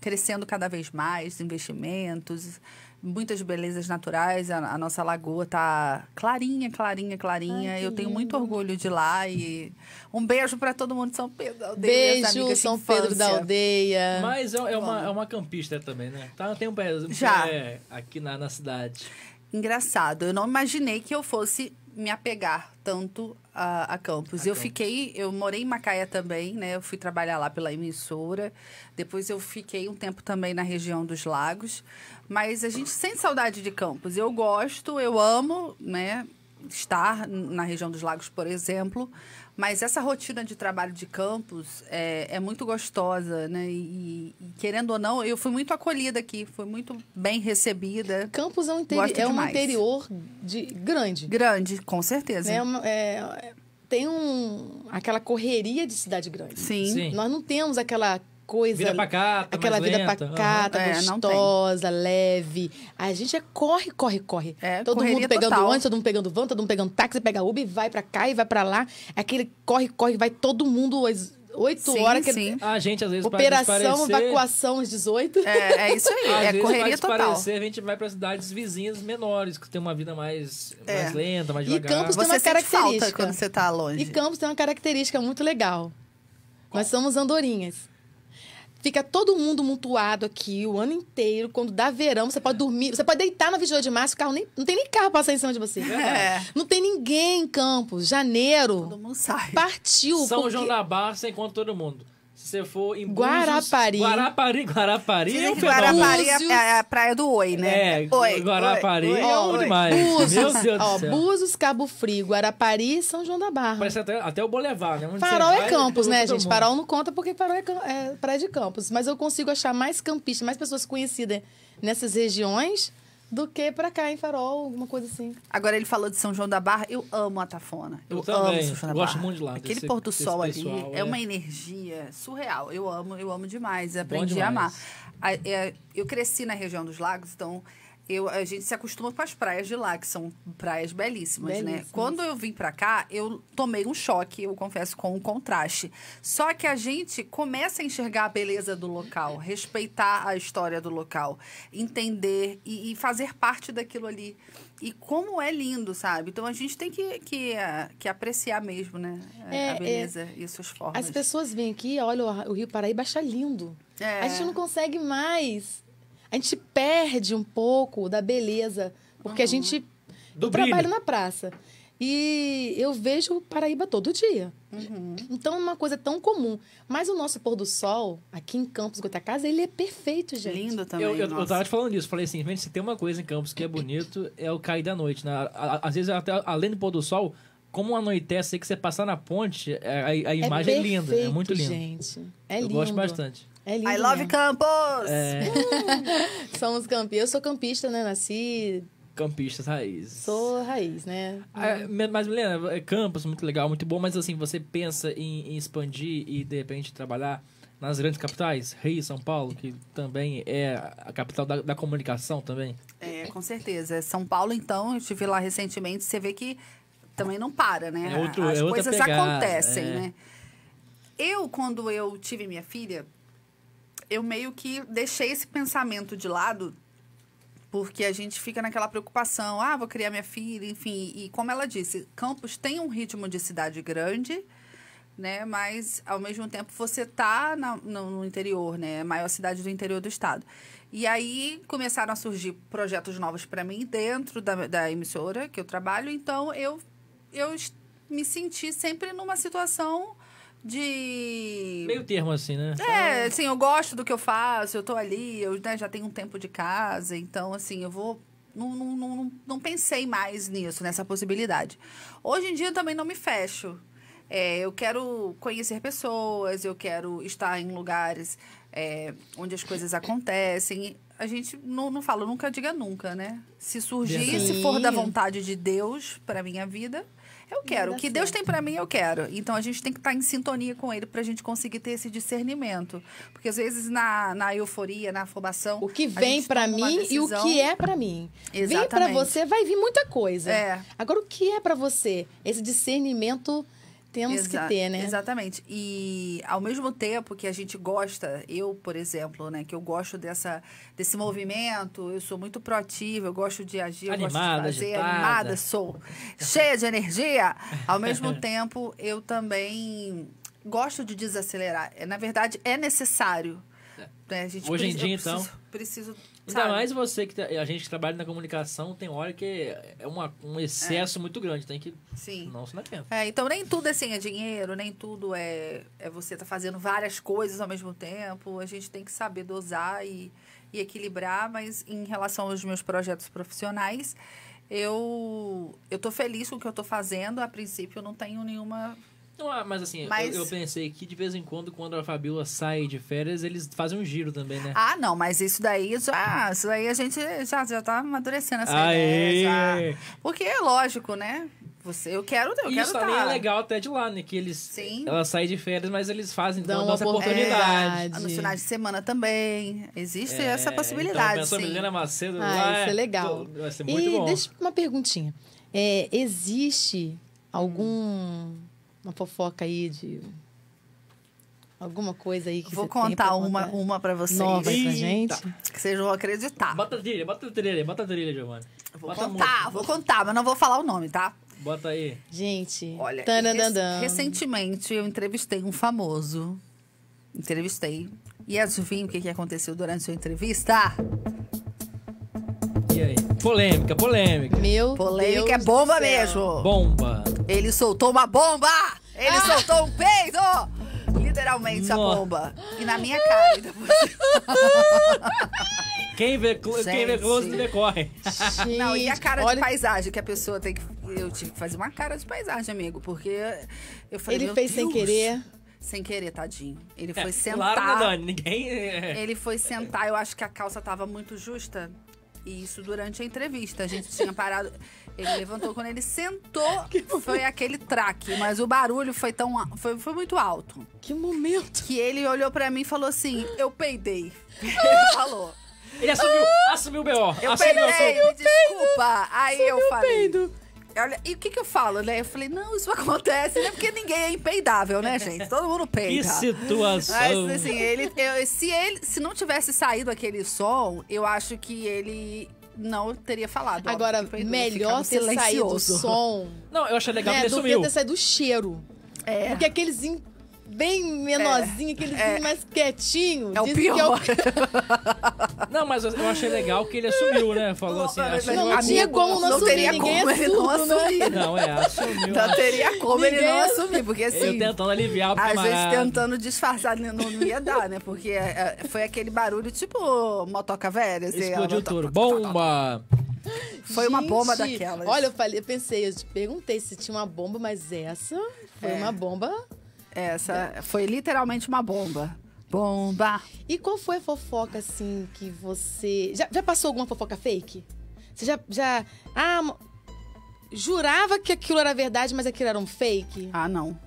crescendo cada vez mais, investimentos muitas belezas naturais. A, a nossa lagoa tá clarinha, clarinha, clarinha. Ai, eu tenho muito orgulho de lá e um beijo para todo mundo de São Pedro da Aldeia. Beijo, São Pedro da Aldeia. Mas é, é uma, é uma campista também, né? Tá, tem um pé Já. aqui na, na cidade. Engraçado, eu não imaginei que eu fosse me apegar tanto a, a Campos. A eu fiquei, eu morei em Macaé também, né? Eu fui trabalhar lá pela emissora. Depois eu fiquei um tempo também na região dos lagos. Mas a gente sente saudade de Campos. Eu gosto, eu amo, né? Estar na região dos lagos, por exemplo. Mas essa rotina de trabalho de campus é, é muito gostosa, né? E, e, querendo ou não, eu fui muito acolhida aqui, fui muito bem recebida. Campus é um, interi é um interior de, grande. Grande, com certeza. É, uma, é tem um, aquela correria de cidade grande. Sim. Sim. Nós não temos aquela coisa. Vida pacata, aquela vida lenta. pacata, uhum. É, gostosa, é, leve. A gente é corre, corre, corre. É, todo mundo pegando total. ônibus, todo mundo pegando van, todo mundo pegando táxi, pega Uber, vai para cá e vai para lá. É aquele corre, corre, vai todo mundo oito horas. Que sim. A gente, às vezes, Operação, parecer... evacuação às 18. É, é isso aí. (laughs) Às é vezes, correria total. Parecer, a gente vai para cidades vizinhas menores, que tem uma vida mais, é. mais lenta, mais devagar. E Campos tem você uma característica. quando você tá longe. E Campos tem uma característica muito legal. Qual? Nós somos andorinhas. Fica todo mundo mutuado aqui o ano inteiro. Quando dá verão, você pode dormir, você pode deitar na vigília de março, o carro nem, não tem nem carro passar em cima de você. É. Não tem ninguém em campo. Janeiro. Todo mundo sai. Partiu. São porque... João da Barra, você encontra todo mundo. Se você for em Búzios, Guarapari. Guarapari, Guarapari é um fenômeno. Guarapari é, é a praia do Oi, né? É, Oi, Guarapari Oi, é bom demais. Búzios, Meu Deus ó, do céu. Búzios, Cabo Frio, Guarapari São João da Barra. Parece até, até o Bolevar, né? Onde Farol é Campos, né, gente? Farol não conta porque Farol é, é praia de Campos. Mas eu consigo achar mais campistas, mais pessoas conhecidas nessas regiões do que pra cá em Farol, alguma coisa assim. Agora ele falou de São João da Barra, eu amo a Tafona. Eu, eu também, amo São João da Barra. gosto muito de lá. Aquele desse, pôr do sol ali é, é, uma é. energia surreal. Eu amo, eu amo demais, aprendi demais. a amar. É, eu cresci na região dos lagos, então eu, a gente se acostuma com as praias de lá, que são praias belíssimas, né? belíssimas, né? Quando eu vim pra cá, eu tomei um choque, eu confesso, com o contraste. Só que a gente começa a enxergar a beleza do local, respeitar a história do local, entender e, e fazer parte daquilo ali. E como é lindo, sabe? Então a gente tem que, que, que apreciar mesmo, né? É, a é. beleza é, e suas formas. As pessoas vêm aqui, olha o Rio Paraíba, acha lindo. É. A gente é. não consegue mais a gente perde um pouco da beleza, porque uhum. a ah, gente Do trabalha brilho. na praça. E eu vejo Paraíba todo dia. Uhum. Então, é uma coisa tão comum. Mas o nosso pôr do sol, aqui em Campos Gota Casa, ele é perfeito, gente. Lindo também. Eu, eu, eu tava te falando disso. Falei assim, gente se tem uma coisa em Campos que é bonito, é o cair da noite. Né? Às vezes, até além do pôr do sol, como anoitece, que você passar na ponte, é, a, a é imagem é, perfeito, é linda. É muito linda. Gente, é lindo. Eu gosto bastante. É lindo, I love né? Campos! É. Uh! (laughs) Somos Eu sou campista, né? Nasci campistas raiz. Sou raiz, né? Ah, é, mas, Milena, é, Campos muito legal, muito bom, mas assim, você pensa em, em, expandir e de repente trabalhar nas grandes capitais, Rio, São Paulo, que também é a capital da, da comunicação também? É, com certeza. São Paulo, então, eu estive lá recentemente, você vê que também não para, né? É outro, As é coisas pegada, acontecem, é... né? Eu, quando eu tive minha filha, eu meio que deixei esse pensamento de lado porque a gente fica naquela preocupação, ah, vou criar minha filha, enfim, e como ela disse, Campos tem um ritmo de cidade grande, né? Mas ao mesmo tempo você tá na, no, no, interior, né? É maior cidade do interior do estado. E aí começaram a surgir projetos novos para mim dentro da, da emissora que eu trabalho, então eu eu me senti sempre numa situação de. Meio termo, assim, né? É, assim, eu gosto do que eu faço, eu tô ali, eu né, já tenho um tempo de casa, então, assim, eu vou. Não, não, não, não pensei mais nisso, nessa possibilidade. Hoje em dia eu também não me fecho. É, eu quero conhecer pessoas, eu quero estar em lugares é, onde as coisas acontecem. A gente não, não fala nunca, diga nunca, né? Se surgir, Sim. se for da vontade de Deus para minha vida, eu quero. O que certo. Deus tem para mim, eu quero. Então a gente tem que estar tá em sintonia com ele para a gente conseguir ter esse discernimento. Porque às vezes na, na euforia, na afobação. O que vem para mim e o que é para mim. Exatamente. Vem para você, vai vir muita coisa. É. Agora, o que é para você? Esse discernimento temos Exa que ter, né? Exatamente. E ao mesmo tempo que a gente gosta, eu, por exemplo, né, que eu gosto dessa, desse movimento, eu sou muito proativa, eu gosto de agir, animada, eu gosto de fazer, agitada. animada sou, cheia de energia. Ao (laughs) mesmo tempo, eu também gosto de desacelerar. Na verdade, é necessário. É. Né? A gente Hoje em dia, preciso, então. Preciso Ainda mais você que tá, a gente que trabalha na comunicação, tem hora que é uma, um excesso é. muito grande, tem que. Sim. Não se dar tempo. É, então nem tudo assim é dinheiro, nem tudo é, é você tá fazendo várias coisas ao mesmo tempo. A gente tem que saber dosar e, e equilibrar, mas em relação aos meus projetos profissionais, eu eu feliz com o que eu estou fazendo. A princípio, eu não tenho nenhuma não, ah, mas assim, mas... Eu, eu, pensei que de vez em quando, quando a Fabiola sai de férias, eles fazem um giro também, né? Ah, não, mas isso daí já. Isso daí a gente já, já tá amadurecendo essa Aê! ideia. Já. Porque é lógico, né? Você, eu quero, eu isso quero também tá. é legal até de lá, né? Que eles, Sim. ela sai de férias, mas eles fazem dão uma oportunidade. É, nos finais de semana também existe é, essa então, possibilidade. Então, sim. Milena Macedo, ah, lá, isso é, é legal. vai ser muito e bom. deixa uma perguntinha. É, existe algum hum uma fofoca aí de alguma coisa aí que Vou contar uma, contar. uma para vocês. Nova pra gente. Que vocês vão acreditar. Bota a trilha, bota a trilha, bota a trilha, Giovana. Vou bota contar, vou contar, mas não vou falar o nome, tá? Bota aí. Gente, olha, rec recentemente eu entrevistei um famoso. Entrevistei. E adivinha o que, que aconteceu durante a entrevista? Polêmica, polêmica. Meu Polêmica é Deus é bomba céu. mesmo. Bomba. Ele soltou uma bomba! Ele ah. soltou um peido! Literalmente Nossa. a bomba. E na minha cara. Ainda Quem vê, quem vê close não decorre. Gente, não, e a cara olha... de paisagem que a pessoa tem que. Eu tive que fazer uma cara de paisagem, amigo, porque eu falei. Ele fez Deus. sem querer. Sem querer, tadinho. Ele é, foi sentar. Claro, Dani, ninguém. Ele foi sentar, eu acho que a calça tava muito justa. E isso durante a entrevista. A gente tinha parado. Ele levantou quando ele sentou, (laughs) foi aquele traque. Mas o barulho foi tão. Foi, foi muito alto. Que momento! Que ele olhou para mim e falou assim: Eu peidei. (laughs) (laughs) ele falou. Ele assumiu, assumiu o B.O. Eu assumiu, peidei, assumiu. desculpa. Aí assumiu eu falei. Peido. Olha, e o que, que eu falo, né? Eu falei, não, isso (laughs) acontece, né? Porque ninguém é impeidável, né, gente? Todo mundo peida. Que situação! Mas, assim, ele, eu, se ele... Se não tivesse saído aquele som, eu acho que ele não teria falado. Agora, óbvio, melhor ter silencioso. saído o som... Não, eu achei legal né, porque ele do sumiu. Do que ter saído o cheiro. É. Porque aqueles in bem é, menorzinho, é, aquele é, mais quietinho. É o pior. É o... (laughs) não, mas eu achei legal que ele assumiu, né? Falou assim. Não, não, não tinha como não, assumir, teria ninguém como ele não né? assumir. Né? Não, é, assumiu. Não teria como ninguém... ele não assumir, porque assim... Eu tentando aliviar o camarada. Às vezes tentando disfarçar, não, não ia dar, né? Porque é, é, foi aquele barulho tipo motoca velha. Assim, Explodiu tudo. Bomba! Foi Gente, uma bomba daquelas. Olha, eu, falei, eu pensei, eu te perguntei se tinha uma bomba, mas essa foi é. uma bomba essa é. foi literalmente uma bomba. Bomba! E qual foi a fofoca, assim, que você. Já, já passou alguma fofoca fake? Você já. já... Ah, jurava que aquilo era verdade, mas aquilo era um fake? Ah, não.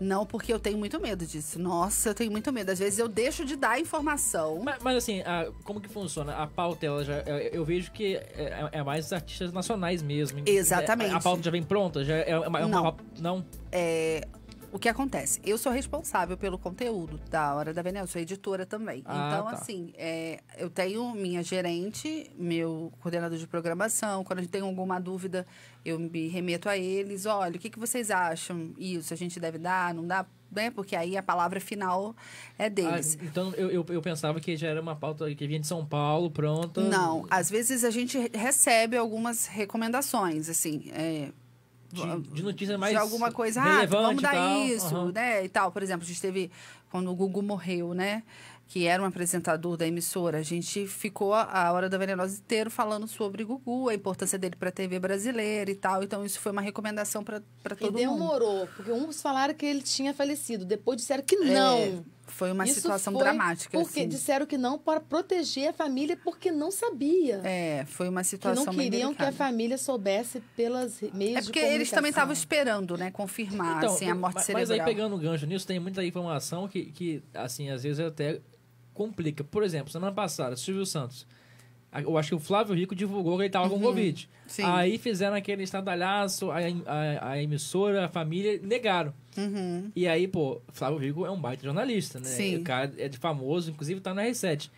Não, porque eu tenho muito medo disso. Nossa, eu tenho muito medo. Às vezes eu deixo de dar informação. Mas, mas assim, a, como que funciona? A pauta, ela já, eu, é, eu vejo que é, é, é, mais artistas nacionais mesmo. Exatamente. A, a pauta já vem pronta? Já é, é uma, não. Uma, não? É, o que acontece? Eu sou responsável pelo conteúdo da Hora da Veneno, sou editora também. Ah, então, tá. assim, é, eu tenho minha gerente, meu coordenador de programação. Quando a gente tem alguma dúvida, eu me remeto a eles. Olha, o que, que vocês acham? Isso, a gente deve dar, não dá? Né? Porque aí a palavra final é ah, deles. Ah, então, eu, eu, eu, pensava que já era uma pauta que vinha de São Paulo, pronta. Não, às vezes a gente recebe algumas recomendações, assim. É, de, de mais. De alguma coisa, ah, vamos dar tal. isso, uhum. né? E tal. Por exemplo, a gente teve. Quando o Gugu morreu, né? que era um apresentador da emissora, a gente ficou a Hora da Venenosa inteiro falando sobre Gugu, a importância dele para a TV brasileira e tal. Então, isso foi uma recomendação para todo mundo. E demorou, mundo. porque uns falaram que ele tinha falecido, depois disseram que é. não. É. Foi uma Isso situação foi dramática. Porque assim. disseram que não para proteger a família porque não sabia. É, foi uma situação que não queriam que a família soubesse pelas meios É porque eles também estavam esperando, né, confirmar então, assim a morte cerebral. Mas aí pegando o gancho nisso, tem muita informação que que assim às vezes até complica. Por exemplo, semana passada, Silvio Santos eu acho que o Flávio Rico divulgou que ele tava uhum. com Covid. Sim. Aí fizeram aquele estandalhaço, a, a, a emissora, a família, negaram. Uhum. E aí, pô, Flávio Rico é um baita jornalista, né? Sim. O cara é de famoso, inclusive tá na R7.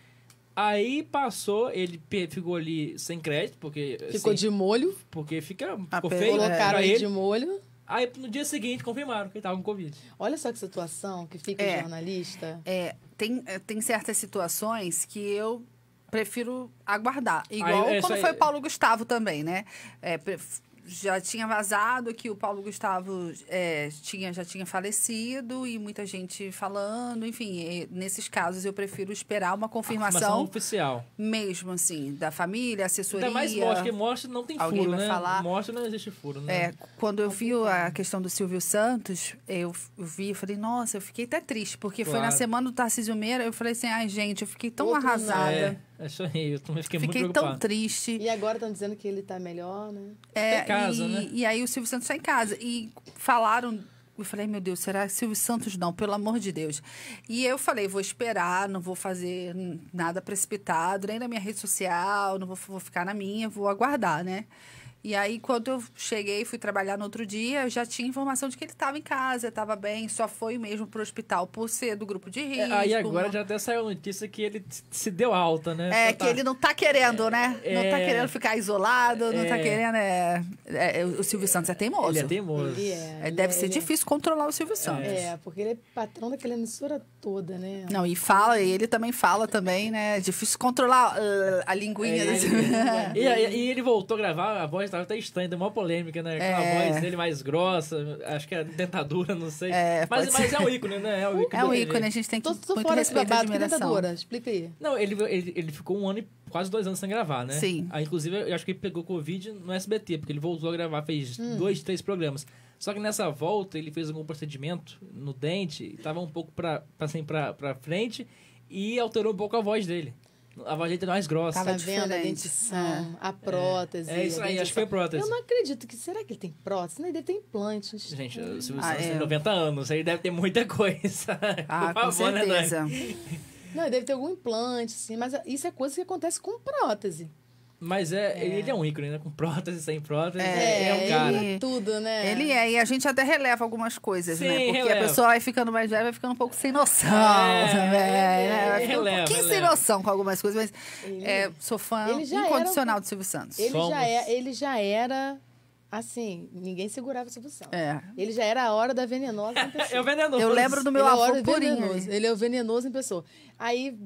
Aí passou, ele ficou ali sem crédito, porque. Ficou assim, de molho. Porque fica. Ah, ficou feio, né, colocaram aí ele de molho. Aí no dia seguinte confirmaram que ele estava com Covid. Olha só que situação que fica é, o jornalista. É, tem, eh, tem certas situações que eu prefiro aguardar. Igual aí, é quando aí... foi o Paulo Gustavo também, né? É, já tinha vazado que o Paulo Gustavo é, tinha, já tinha falecido e muita gente falando, enfim, nesses casos eu prefiro esperar uma confirmação, confirmação oficial. Mesmo assim, da família, assessoria. Ainda mais mostra, porque mostra não tem alguém furo, vai né? Falar. Mostra não existe furo, né? É, quando eu vi a questão do Silvio Santos, eu vi e falei, nossa, eu fiquei até triste, porque claro. foi na semana do Tarcísio Meira, eu falei assim, ai gente, eu fiquei tão Outro arrasada. É. É isso eu também fiquei, fiquei muito preocupado. tão triste. E agora estão dizendo que ele tá melhor, né? É, tá em casa, e, né? E aí o Silvio Santos tá em casa. E falaram eu falei, meu Deus, será que Silvio Santos não? Pelo amor de Deus. E eu falei, vou esperar, não vou fazer nada precipitado, nem na minha rede social, não vou, vou ficar na minha, vou aguardar, né? E aí, quando eu cheguei, fui trabalhar no outro dia, eu já tinha informação de que ele estava em casa, estava bem, só foi mesmo para o hospital por ser do grupo de risco. É, aí agora uma... já até saiu a notícia que ele se deu alta, né? É, que tá... ele não está querendo, né? Tá é, né? É... Não está querendo ficar isolado, não está é. querendo. É. É, é... o Silvio Santos é teimoso. Ele é teimoso. Ele Deve ser difícil controlar o Silvio Santos. É, porque ele é patrão daquela emissora toda, né? Não, e fala, e ele também fala também, né? É difícil controlar uh, a linguinha. É, (laughs) e, e, e ele voltou a gravar a voz estava até estranho, deu uma polêmica, né? com é. voz dele mais grossa, acho que é dentadura, não sei. É, mas, mas é um ícone, né? É um ícone. É um ícone, a gente tem que tô, tô fora respeito babado, admiração. Dentadura, explica aí. Não, ele, ele, ele ficou um ano e quase dois anos sem gravar, né? Sim. Aí, ah, inclusive, eu acho que ele pegou Covid no SBT, porque ele voltou a gravar, fez hum. dois, três programas. Só que nessa volta ele fez algum procedimento no dente, estava um pouco para assim, pra, pra frente e alterou um pouco a voz dele. A jeito tá é mais grossa. Tava tá vendo a dentição, ah, a prótese. É, é isso aí, acho que foi prótese. Eu não acredito que. Será que ele tem prótese? Não, ele deve ter implantes. Gente, o Silvio Santos tem 90 é. anos, aí deve ter muita coisa. Ah, Por favor, com né, certeza. né, Dani? Não, deve ter algum implante, sim, mas isso é coisa que acontece com prótese. Mas é, é, ele é um ícone, né? Com (laughs) prótese, sem prótese, é, é um cara. Ele é tudo, né? Ele é, e a gente até releva algumas coisas, né? Sim, né? Porque releva. a pessoa vai ficando mais velha, vai ficando um pouco sem noção é, também. Né? releva, um pouquinho releva. sem noção com algumas coisas, mas ele, é, sou fã incondicional um, do Silvio Santos. Ele já, é, ele já era assim, ninguém segurava o Silvio Santos. É. Ele já era a hora da venenosa em pessoa. (laughs) é o venenoso. Eu lembro do meu ele é avô purinho. Venenoso. Ele é o venenoso em pessoa. Aí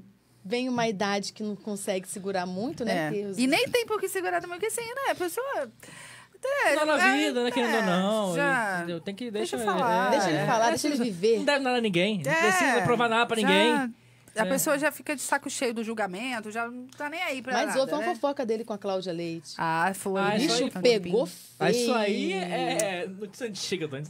vem uma idade que não consegue segurar muito, né? É. E nem tem por que segurar também, porque assim, né? A pessoa. não dá tá na é, vida, né? Querendo é, ou não. Já. Ele, tem que deixa, deixa, falar, é, deixa ele é. falar, deixa ele viver. Não deve nada a ninguém. Não precisa provar nada pra já. ninguém. A pessoa já fica de saco cheio do julgamento, já não tá nem aí pra Mas nada, houve uma né? fofoca dele com a Cláudia Leite. Ah, foi. Ah, bicho pegou feio. Isso aí é notícia antiga, antes,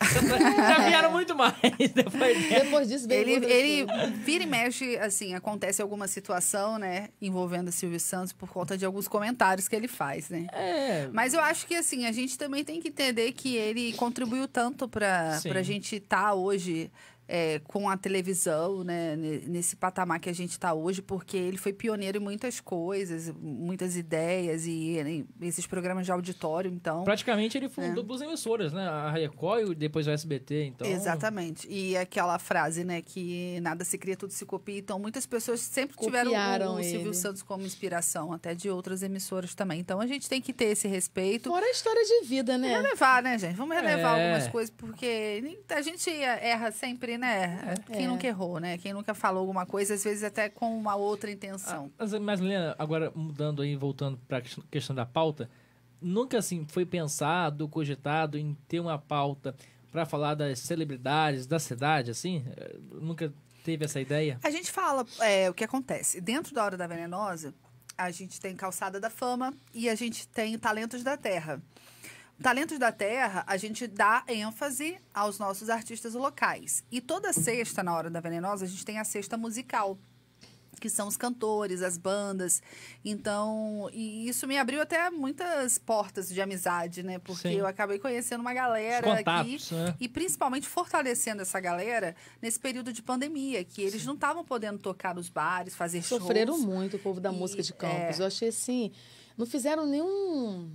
(laughs) Já vieram muito mais depois dela. Depois disso, ele, ele vira e mexe, assim, acontece alguma situação, né, envolvendo Silvio Santos por conta de alguns comentários que ele faz, né? É. Mas eu acho que, assim, a gente também tem que entender que ele contribuiu tanto para a gente estar tá hoje é, com a televisão, né, nesse patamar que a gente está hoje, porque ele foi pioneiro em muitas coisas, muitas ideias e, né, esses programas de auditório, então. Praticamente ele fundou é. duas emissoras, né? A Record e depois o SBT, então. Exatamente. E aquela frase, né, que nada se cria, tudo se copia. Então, muitas pessoas sempre Copiaram tiveram o, o Silvio Santos como inspiração, até de outras emissoras também. Então, a gente tem que ter esse respeito. Fora a história de vida, né? Relevar, né, gente? Vamos relevar é. algumas coisas, porque a gente erra sempre, né? É. Quem nunca é. errou, né? Quem nunca falou alguma coisa, às vezes até com uma outra intenção. Ah, mas, mas, Helena, agora mudando aí, voltando para a questão da pauta, nunca assim foi pensado, cogitado em ter uma pauta para falar das celebridades da cidade, assim? Eh, nunca teve essa ideia? A gente fala é, o que acontece. Dentro da Hora da Venenosa, a gente tem Calçada da Fama e a gente tem Talentos da Terra. Talentos da Terra, a gente dá ênfase aos nossos artistas locais. E toda sexta, na hora da Venenosa, a gente tem a sexta musical, que são os cantores, as bandas. Então, e isso me abriu até muitas portas de amizade, né? Porque Sim. eu acabei conhecendo uma galera contatos, aqui é. e principalmente fortalecendo essa galera nesse período de pandemia, que eles Sim. não estavam podendo tocar nos bares, fazer Sofreram shows. Sofreram muito o povo da e, música de campos. É... Eu achei assim, não fizeram nenhum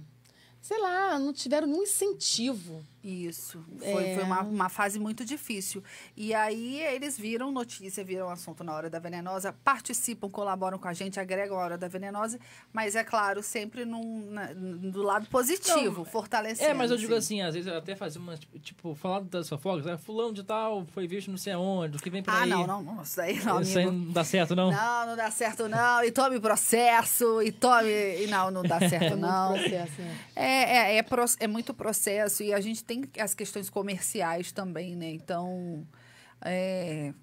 sei lá, não tiveram nenhum incentivo isso. Foi, é... foi uma, uma, fase muito difícil. E aí eles viram notícia, viram assunto na Hora da Venenosa, participam, colaboram com a gente, agregam a Hora da Venenosa, mas é claro, sempre num, na, do lado positivo, é, fortalecendo. É, mas eu digo assim, às vezes eu até fazia uma, tipo, tipo falar das fofocas, ah, fulano de tal foi visto não sei aonde, o que vem por ah, aí. Ah, não, não, não, isso não, Isso aí não dá certo, não? Não, não dá certo, não. E tome processo, e tome... E não, não dá (laughs) certo, é não. é, é. É, é, é, é muito processo, e a gente tem tem as questões comerciais também, né? Então, é,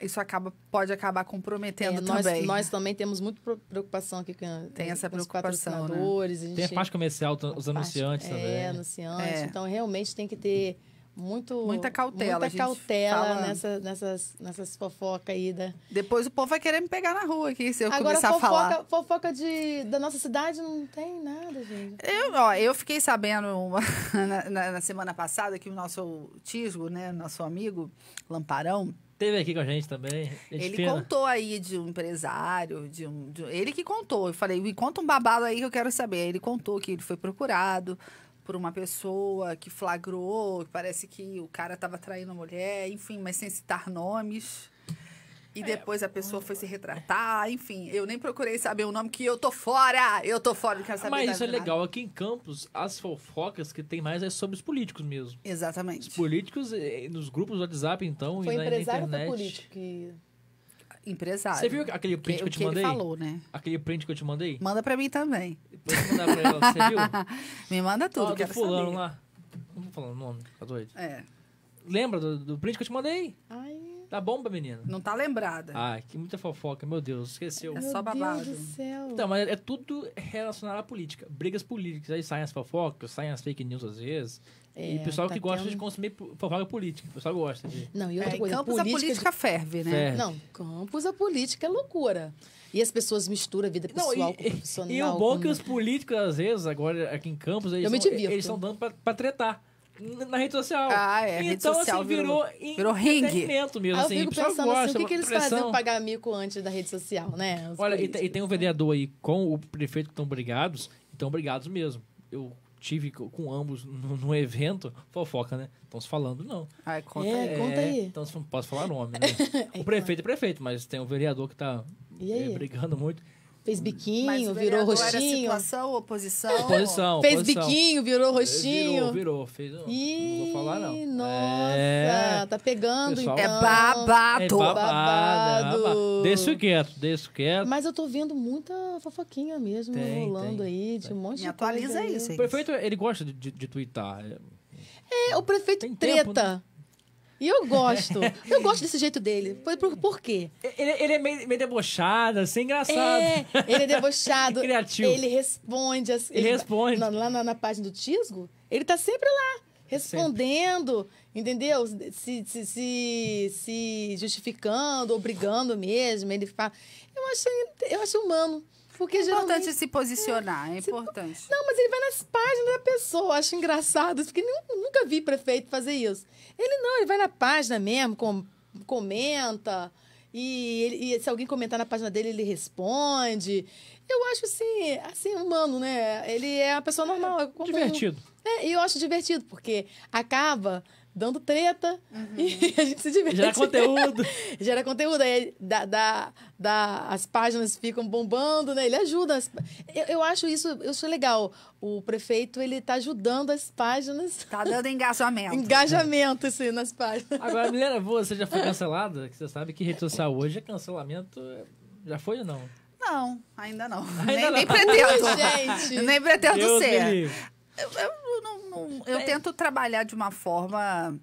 isso acaba, pode acabar comprometendo é, nós, também. Nós também temos muita preocupação aqui com, tem essa com preocupação, os Né? A gente, tem a parte comercial, os anunciantes parte, é, também. É, anunciantes. É. Então, realmente tem que ter muito muita cautela, muita cautela nessa, nessas nessas fofocas aí da... Depois o povo vai querer me pegar na rua aqui se eu Agora, começar fofoca, a falar. fofoca de da nossa cidade não tem nada, gente. Eu, ó, eu fiquei sabendo uma, (laughs) na, na, semana passada que o nosso Tisgo, né, nosso amigo Lamparão, Teve aqui com a gente também. Gente ele contou aí de um empresário, de um, de... ele que contou. Eu falei, me conta um babado aí que eu quero saber. Ele contou que ele foi procurado por uma pessoa que flagrou, que parece que o cara estava traindo a mulher, enfim, mas sem citar nomes. E é, depois a pessoa hum. foi se retratar, enfim, eu nem procurei saber o nome que eu tô fora, eu tô fora, não quero saber Mas isso é nada. legal, aqui em Campos, as fofocas que tem mais é sobre os políticos mesmo. Exatamente. Os políticos, eh, nos grupos do WhatsApp então, foi e na, na internet. Foi político que empresário. Você viu aquele print que, que eu te que mandei? Ele falou, né? Aquele print que eu te mandei? Manda pra mim também. Depois mandar pra ela, você viu? (laughs) Me manda tudo, ah, fulano saber. lá. Não vou falar o nome, tá doido? É. Lembra do, do print que eu te mandei? Ai tá bom, pra menina? Não tá lembrada. Ah, que muita fofoca, meu Deus, esqueceu. É só babado. Deus do céu. Então, mas é tudo relacionado à política. Brigas políticas, aí saem as fofocas, saem as fake news às vezes. É, e o pessoal tá que gosta tendo... de consumir fofoca política, o pessoal gosta de... Não, e outra é, coisa, campos política a política de... ferve, né? Ferve. Não, campos a política é loucura. E as pessoas misturam a vida pessoal Não, e, com (laughs) profissional. E o bom com... É que os políticos, às vezes, agora aqui em Campos, me são, eles estão dando pra, pra tretar na rede social. Ah, é. Então, assim, social assim, virou, virou, virou mesmo. Ah, assim, eu fico pensando gosta, assim, o que, que eles fazem faziam pagar mico antes da rede social, né? Os Olha, e, e, tem um vereador aí com o prefeito que estão brigados, estão brigados mesmo. Eu tive com ambos (laughs) no, no evento, fofoca, né? Estão se falando, não. Ai, conta é, aí. Conta aí. Então, posso falar nome, né? (laughs) o prefeito é prefeito, mas tem um vereador que está é, brigando muito. Fez uhum. biquinho, virou roxinho. Era situação, oposição. Oposição. Fez oposição. biquinho, virou roxinho. Virou, virou. Fez, Ih, não vou falar, não. Nossa, é... tá pegando, Pessoal, é então. É babado. É babado. babado. Deixa quieto, deixa quieto. Mas eu tô vendo muita fofoquinha mesmo tem, rolando tem, aí, de um monte Me de atualiza atualiza isso. Aí. O prefeito, ele gosta de, de, de tweetar. É. é, o prefeito tem treta. Tempo, né? E eu gosto. Eu gosto desse jeito dele. Por, por, por quê? Ele, ele, é meio, meio debochado, assim, engraçado. É, ele é (laughs) debochado. criativo. Ele responde. Assim, ele, ele responde. Lá, lá na, na, página do Tisgo, ele tá sempre lá, respondendo, sempre. entendeu? Se, se, se, se justificando, obrigando mesmo. Ele fala. Eu acho, eu acho humano. Porque é geralmente... importante se posicionar, é, é importante. Não, mas ele vai nas páginas da pessoa, acho engraçado, porque nunca vi prefeito fazer isso. Ele não, ele vai na página mesmo, com, comenta, e, ele, e, se alguém comentar na página dele, ele responde. Eu acho assim, assim, humano, né? Ele é uma pessoa normal. É, divertido. É, e eu acho divertido, porque acaba dando treta uhum. e (laughs) a gente se diverte. Gera conteúdo. (laughs) Gera conteúdo. Aí dá dá as páginas ficam bombando, né? Ele ajuda. Eu, eu acho isso, eu sou legal. O prefeito, ele tá ajudando as páginas. Tá dando (laughs) engajamento. engajamento, assim, nas páginas. Agora, Milena, você já foi cancelada? Você sabe que rede social hoje é cancelamento. Já foi ou não? Não, ainda não. Ainda nem, não. nem pretendo. gente. Nem pretendo Deus ser. Eu, eu, não, não, eu é. tento trabalhar de uma forma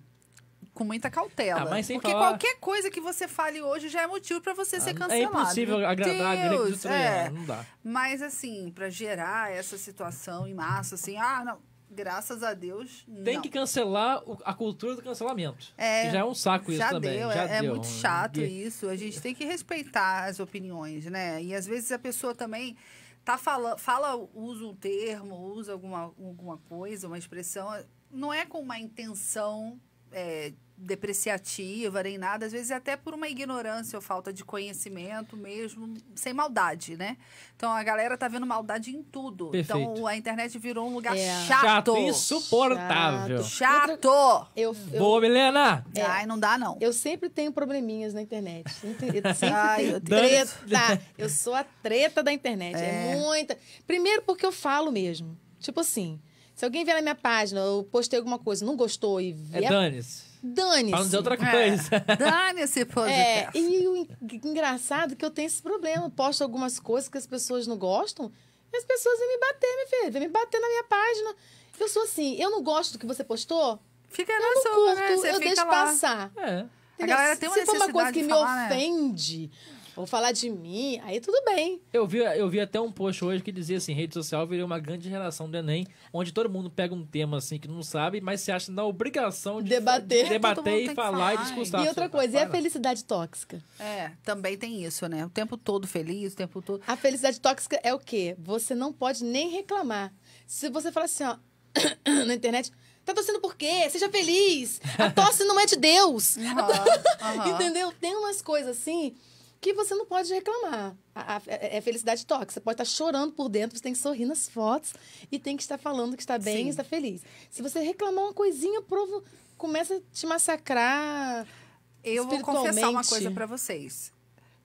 com muita cautela. Ah, mas sem porque falar... qualquer coisa que você fale hoje já é motivo para você ah, ser é cancelado. É impossível agradar Deus, a né? é. não dá. Mas assim, para gerar essa situação em massa, assim, ah, não, graças a Deus, Tem não. que cancelar a cultura do cancelamento. É, já é um saco isso deu, também. já é, é deu. é muito chato e... isso. A gente tem que respeitar as opiniões, né? E às vezes a pessoa também tá fala, fala, usa um termo, usa alguma, alguma coisa, uma expressão, não é com uma intenção é, depreciativa nem nada, às vezes até por uma ignorância ou falta de conhecimento mesmo, sem maldade, né? Então a galera tá vendo maldade em tudo. Então, Perfeito. Então a internet virou um lugar é. chato. Chato, insuportável. Chato. Eu, eu, Boa, Milena! É. Ai, não dá não. Eu sempre tenho probleminhas na internet. Eu sempre Ai, eu treta. Eu sou a treta da internet. É. é muita. Primeiro porque eu falo mesmo. Tipo assim, se alguém vier na minha página, eu postei alguma coisa, não gostou e vier... É dane -se Dane-se. Falando outra coisa. É. Dane-se, pode É, e o engraçado é que eu tenho esse problema. Eu posto algumas coisas que as pessoas não gostam e as pessoas vêm me bater, minha filha. Vêm me bater na minha página. Eu sou assim, eu não gosto do que você postou. Fica eu na sua, curto, né? Você eu deixo lá. passar. É. A galera tem uma Se for uma coisa que falar, me né? ofende, né? Vou falar de mim, aí tudo bem. Eu vi, eu vi até um post hoje que dizia assim, rede social virou uma grande relação do Enem, onde todo mundo pega um tema assim que não sabe, mas se acha na obrigação de debater, de debater e falar, falar e discutir. E outra coisa, e a felicidade tóxica? É, também tem isso, né? O tempo todo feliz, o tempo todo. A felicidade tóxica é o quê? Você não pode nem reclamar. Se você falar assim, ó, (coughs) na internet, Tá torcendo por quê? Seja feliz. A tosse não é de Deus. Uhum, uhum. (laughs) Entendeu? Tem umas coisas assim que você não pode reclamar. É, é felicidade tóxica. Você pode estar chorando por dentro, você tem que sorrir nas fotos e tem que estar falando que está bem, está feliz. Se você reclamar uma coisinha, o provo começa a te massacrar. Eu vou confessar uma coisa para vocês.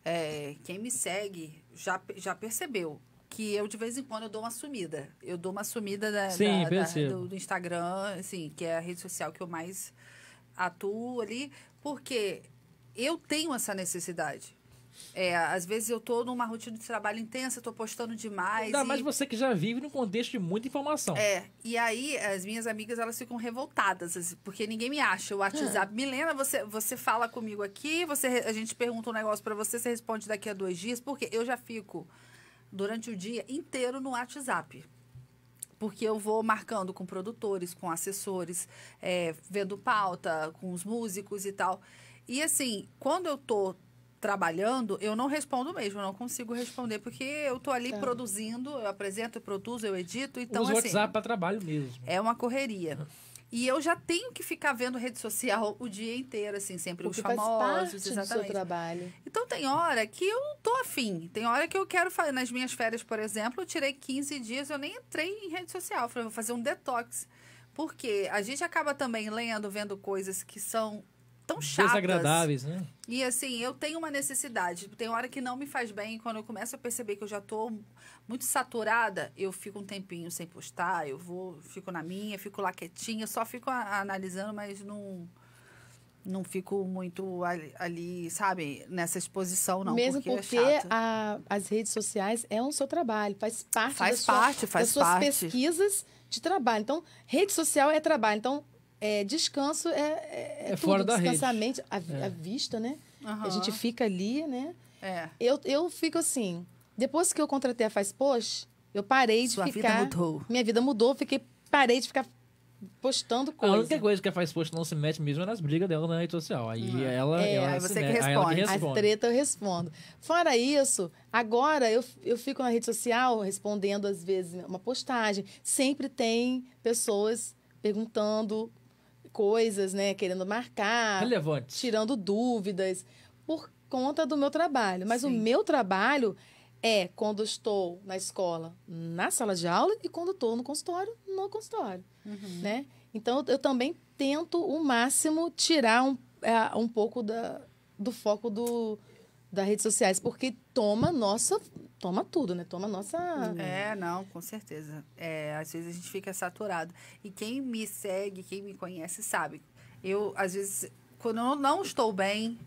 É, quem me segue já, já percebeu que eu de vez em quando eu dou uma sumida. Eu dou uma sumida da, Sim, da, da do, do, Instagram, assim, que é a rede social que eu mais atuo ali, porque eu tenho essa necessidade. É, às vezes eu tô numa rotina de trabalho intensa, tô postando demais. Ainda e... mais você que já vive num contexto de muita informação. É, e aí as minhas amigas elas ficam revoltadas, assim, porque ninguém me acha. O WhatsApp, é. Milena, você, você fala comigo aqui, você, a gente pergunta um negócio para você, você responde daqui a dois dias, porque eu já fico durante o dia inteiro no WhatsApp porque eu vou marcando com produtores, com assessores, é, vendo pauta, com os músicos e tal. E assim, quando eu tô trabalhando, eu não respondo mesmo, eu não consigo responder, porque eu tô ali é. produzindo, eu apresento, eu produzo, eu edito, então Uso assim, WhatsApp para trabalho mesmo. É uma correria. E eu já tenho que ficar vendo rede social o dia inteiro, assim, sempre Porque os famosos, exatamente. Do seu trabalho. Então tem hora que eu não tô afim. Tem hora que eu quero fazer. Nas minhas férias, por exemplo, eu tirei 15 dias, eu nem entrei em rede social. Falei, vou fazer um detox. Porque a gente acaba também lendo, vendo coisas que são tão chatas. Desagradáveis, né? E assim, eu tenho uma necessidade. Tem hora que não me faz bem. Quando eu começo a perceber que eu já estou muito saturada, eu fico um tempinho sem postar, eu vou, fico na minha, fico lá quietinha, só fico a, analisando, mas não não fico muito ali, ali, sabe, nessa exposição, não. Mesmo porque, é porque é a, as redes sociais é um seu trabalho, faz parte, faz parte, sua, faz das suas parte. pesquisas de trabalho. Então, rede social é trabalho. Então, é, descanso é, é, é, é fora da rede. a é. a vista, né? Uhum. A gente fica ali, né? É. Eu, eu fico assim, depois que eu contratei a Faz Post, eu parei Sua de ficar. Vida mudou. Minha vida mudou, fiquei, parei de ficar postando coisas. A única coisa que a Faz Post não se mete mesmo é nas brigas dela na rede social. Aí hum. ela, é, ela você que responde. Aí As treta eu respondo. Fora isso, agora eu, eu fico na rede social respondendo, às vezes, uma postagem. Sempre tem pessoas perguntando coisas, né? Querendo marcar. Tirando dúvidas. Por conta do meu trabalho. Mas Sim. o meu trabalho é quando estou na escola, na sala de aula, e quando estou no consultório, no consultório. Uhum. Né? Então, eu também tento o máximo tirar um, é, um pouco da, do foco do, das redes sociais, porque toma nossa toma tudo, né? Toma nossa. É, não, com certeza. É, às vezes a gente fica saturado. E quem me segue, quem me conhece, sabe. Eu, às vezes, quando eu não estou bem,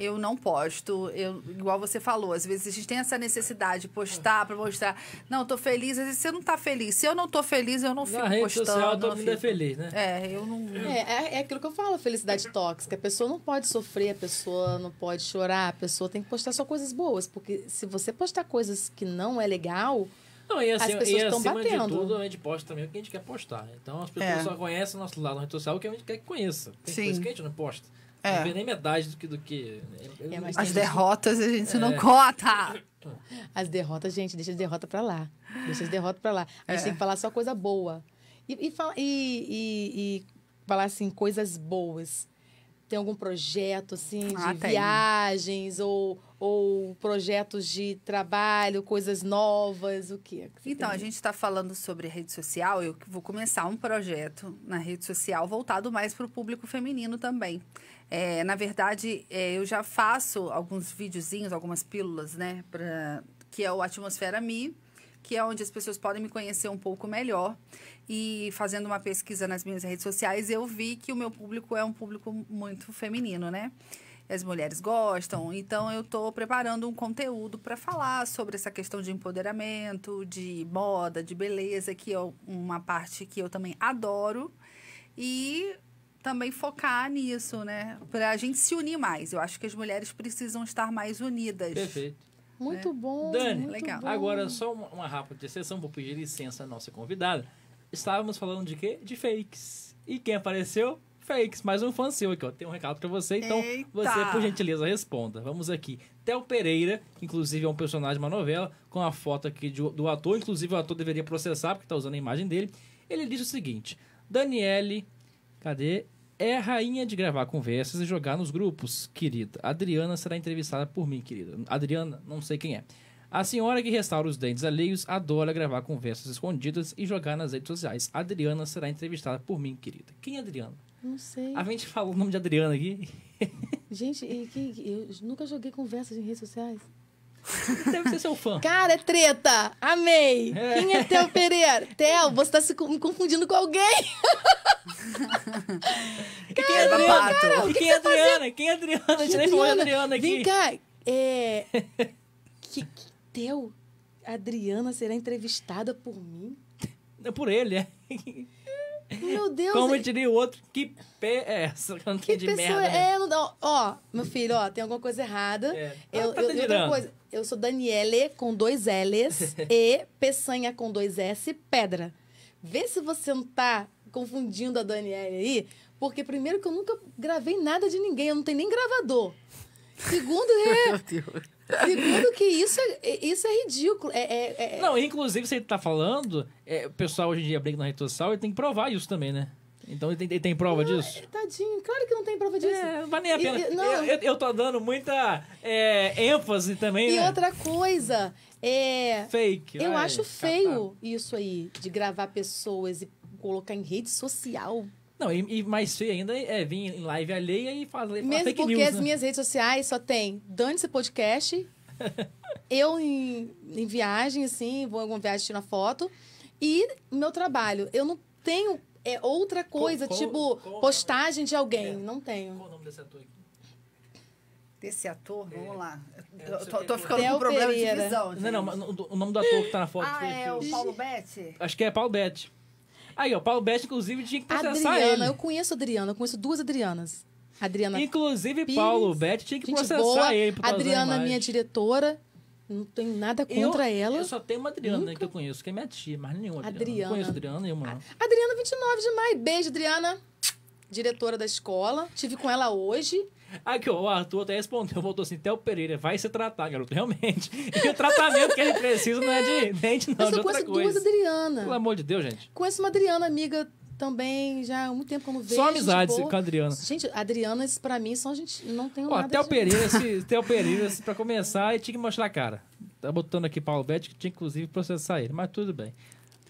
eu não posto. Eu, igual você falou, às vezes a gente tem essa necessidade de postar para mostrar. Não, tô feliz, às vezes você não tá feliz. Se eu não tô feliz, eu não Na fico rede postando. Social, todo mundo é feliz, né? É, eu não. É, é, é, aquilo que eu falo, felicidade tóxica. A pessoa não pode sofrer, a pessoa não pode chorar, a pessoa tem que postar só coisas boas. Porque se você postar coisas que não é legal. Não, e assim, as pessoas e estão acima batendo. de tudo, a gente posta também o que a gente quer postar. Né? Então as pessoas é. só conhecem o nosso lado na rede social o que a gente quer que conheça. Tem Sim. coisa que a gente não posta. É. Não vê nem metade do que. Do que é, As derrotas a gente é. não cota! (laughs) As derrotas, gente, deixa as derrotas pra lá. Deixa as derrotas pra lá. A gente é. tem que falar só coisa boa. E, e, e, e, e falar assim, coisas boas tem algum projeto assim ah, de ah, viagens ou, ou projetos de trabalho, coisas novas, o que? Então tem? a gente está falando sobre rede social. Eu vou começar um projeto na rede social voltado mais para o público feminino também. É, na verdade, é, eu já faço alguns videozinhos, algumas pílulas, né, pra, que é o Atmosfera Me que é onde as pessoas podem me conhecer um pouco melhor. E fazendo uma pesquisa nas minhas redes sociais, eu vi que o meu público é um público muito feminino, né? As mulheres gostam, então eu estou preparando um conteúdo para falar sobre essa questão de empoderamento, de moda, de beleza, que é uma parte que eu também adoro. E também focar nisso, né? Para a gente se unir mais. Eu acho que as mulheres precisam estar mais unidas. Perfeito. Muito né? bom. Dani, muito legal. Bom. agora só uma, uma rápida exceção, vou pedir licença à nossa convidada. Estávamos falando de quê? De fakes. E quem apareceu? fakes, mais um fã seu aqui, ó. Tem um recado para você, então Eita. você, por gentileza, responda. Vamos aqui. Theo Pereira, inclusive é um personagem de uma novela, com a foto aqui de, do ator, inclusive o ator deveria processar, porque tá usando a imagem dele. Ele diz o seguinte: Daniele, cadê? é a rainha de gravar conversas e jogar nos grupos, querida. Adriana será entrevistada por mim, querida. Adriana, não sei quem é. A senhora que restaura os dentes alheios adora gravar conversas escondidas e jogar nas redes sociais. Adriana será entrevistada por mim, querida. Quem é Adriana? Não sei. A gente falou o nome de Adriana aqui. (laughs) Gente, eu nunca joguei conversas em redes sociais. Deve ser seu fã. Cara, é treta. Amei. É. Quem é Theo Pereira? Theo, você tá se me confundindo com alguém. quem é Adriana? Cara, e quem é, é tá Adriana? Quem é Adriana? Quem Tirei Adriana? Adriana aqui. Vem cá. É... (laughs) que, que Theo? Adriana será entrevistada por mim? É por ele, é. Meu Deus! Como eu diria o outro, que pé é essa? Eu que de pessoa merda, né? é? Não, ó, meu filho, ó, tem alguma coisa errada. É. Eu, tá eu, eu, coisa, eu sou Daniele com dois L's (laughs) e Peçanha com dois S, Pedra. Vê se você não tá confundindo a Daniele aí, porque primeiro que eu nunca gravei nada de ninguém, eu não tenho nem gravador. Segundo, é. (laughs) Meu Deus. Segundo que isso é, é isso é ridículo. É, é, é, Não, inclusive, você tá falando, o pessoal hoje em dia brinca na rede social e tem que provar isso também, né? Então ele tem, tem, prova ah, disso? Tadinho, claro que não tem prova disso. É, não vale nem a pena. E, não. Eu, eu, eu, tô dando muita é, ênfase também. E né? outra coisa, é. Fake. Eu acho tá, tá. feio Catar. isso aí, de gravar pessoas e colocar em rede social. Não, e, e mais feio ainda é vir em live alheia e fazer Mesmo fake porque as né? minhas redes sociais só tem dane-se podcast, (laughs) eu em, em, viagem, assim, vou em alguma viagem, tirar foto, e meu trabalho. Eu não tenho é, outra coisa, qual, tipo qual, postagem de alguém, é, não tenho. Qual o nome desse ator aqui? Desse ator, é, vamos lá. É, eu tô, tô é. ficando com um problema Pereira. de visão. Gente. Não, não, o nome do ator que tá na foto. Ah, é o Paulo Betti? Acho que é Paulo Betti. Aí, ó, Paulo Best, inclusive, tinha que processar Adriana, ele. eu conheço a Adriana, eu conheço duas Adrianas. Adriana Inclusive, Pires, Paulo Bete tinha que gente processar boa, ele. Por Adriana, minha diretora, não tenho nada contra eu, ela. Eu só tenho uma Adriana Nunca. que eu conheço, que é minha tia, mas nenhuma Adriana. Adriana. Não conheço Adriana nenhuma, não. Adriana, 29 de maio. Beijo, Adriana diretora da escola. Tive com ela hoje. Aqui, ah, ó, o Arthur até respondeu, voltou assim, Theo Pereira, vai se tratar, garoto, realmente. E o tratamento que ele precisa não é de é. dente, não, Eu só de outra conheço duas Adriana. Pelo amor de Deus, gente. Conheço uma Adriana, amiga também, já há muito tempo que não vejo. Só amizade tipo, com a Adriana. Gente, Adrianas, pra mim, são gente, não tem nada Theo Pereira, (laughs) se, Theo Pereira, se, pra começar, ele tinha que mostrar a cara. Tá botando aqui Paulo Betti, que tinha inclusive processar ele, mas tudo bem.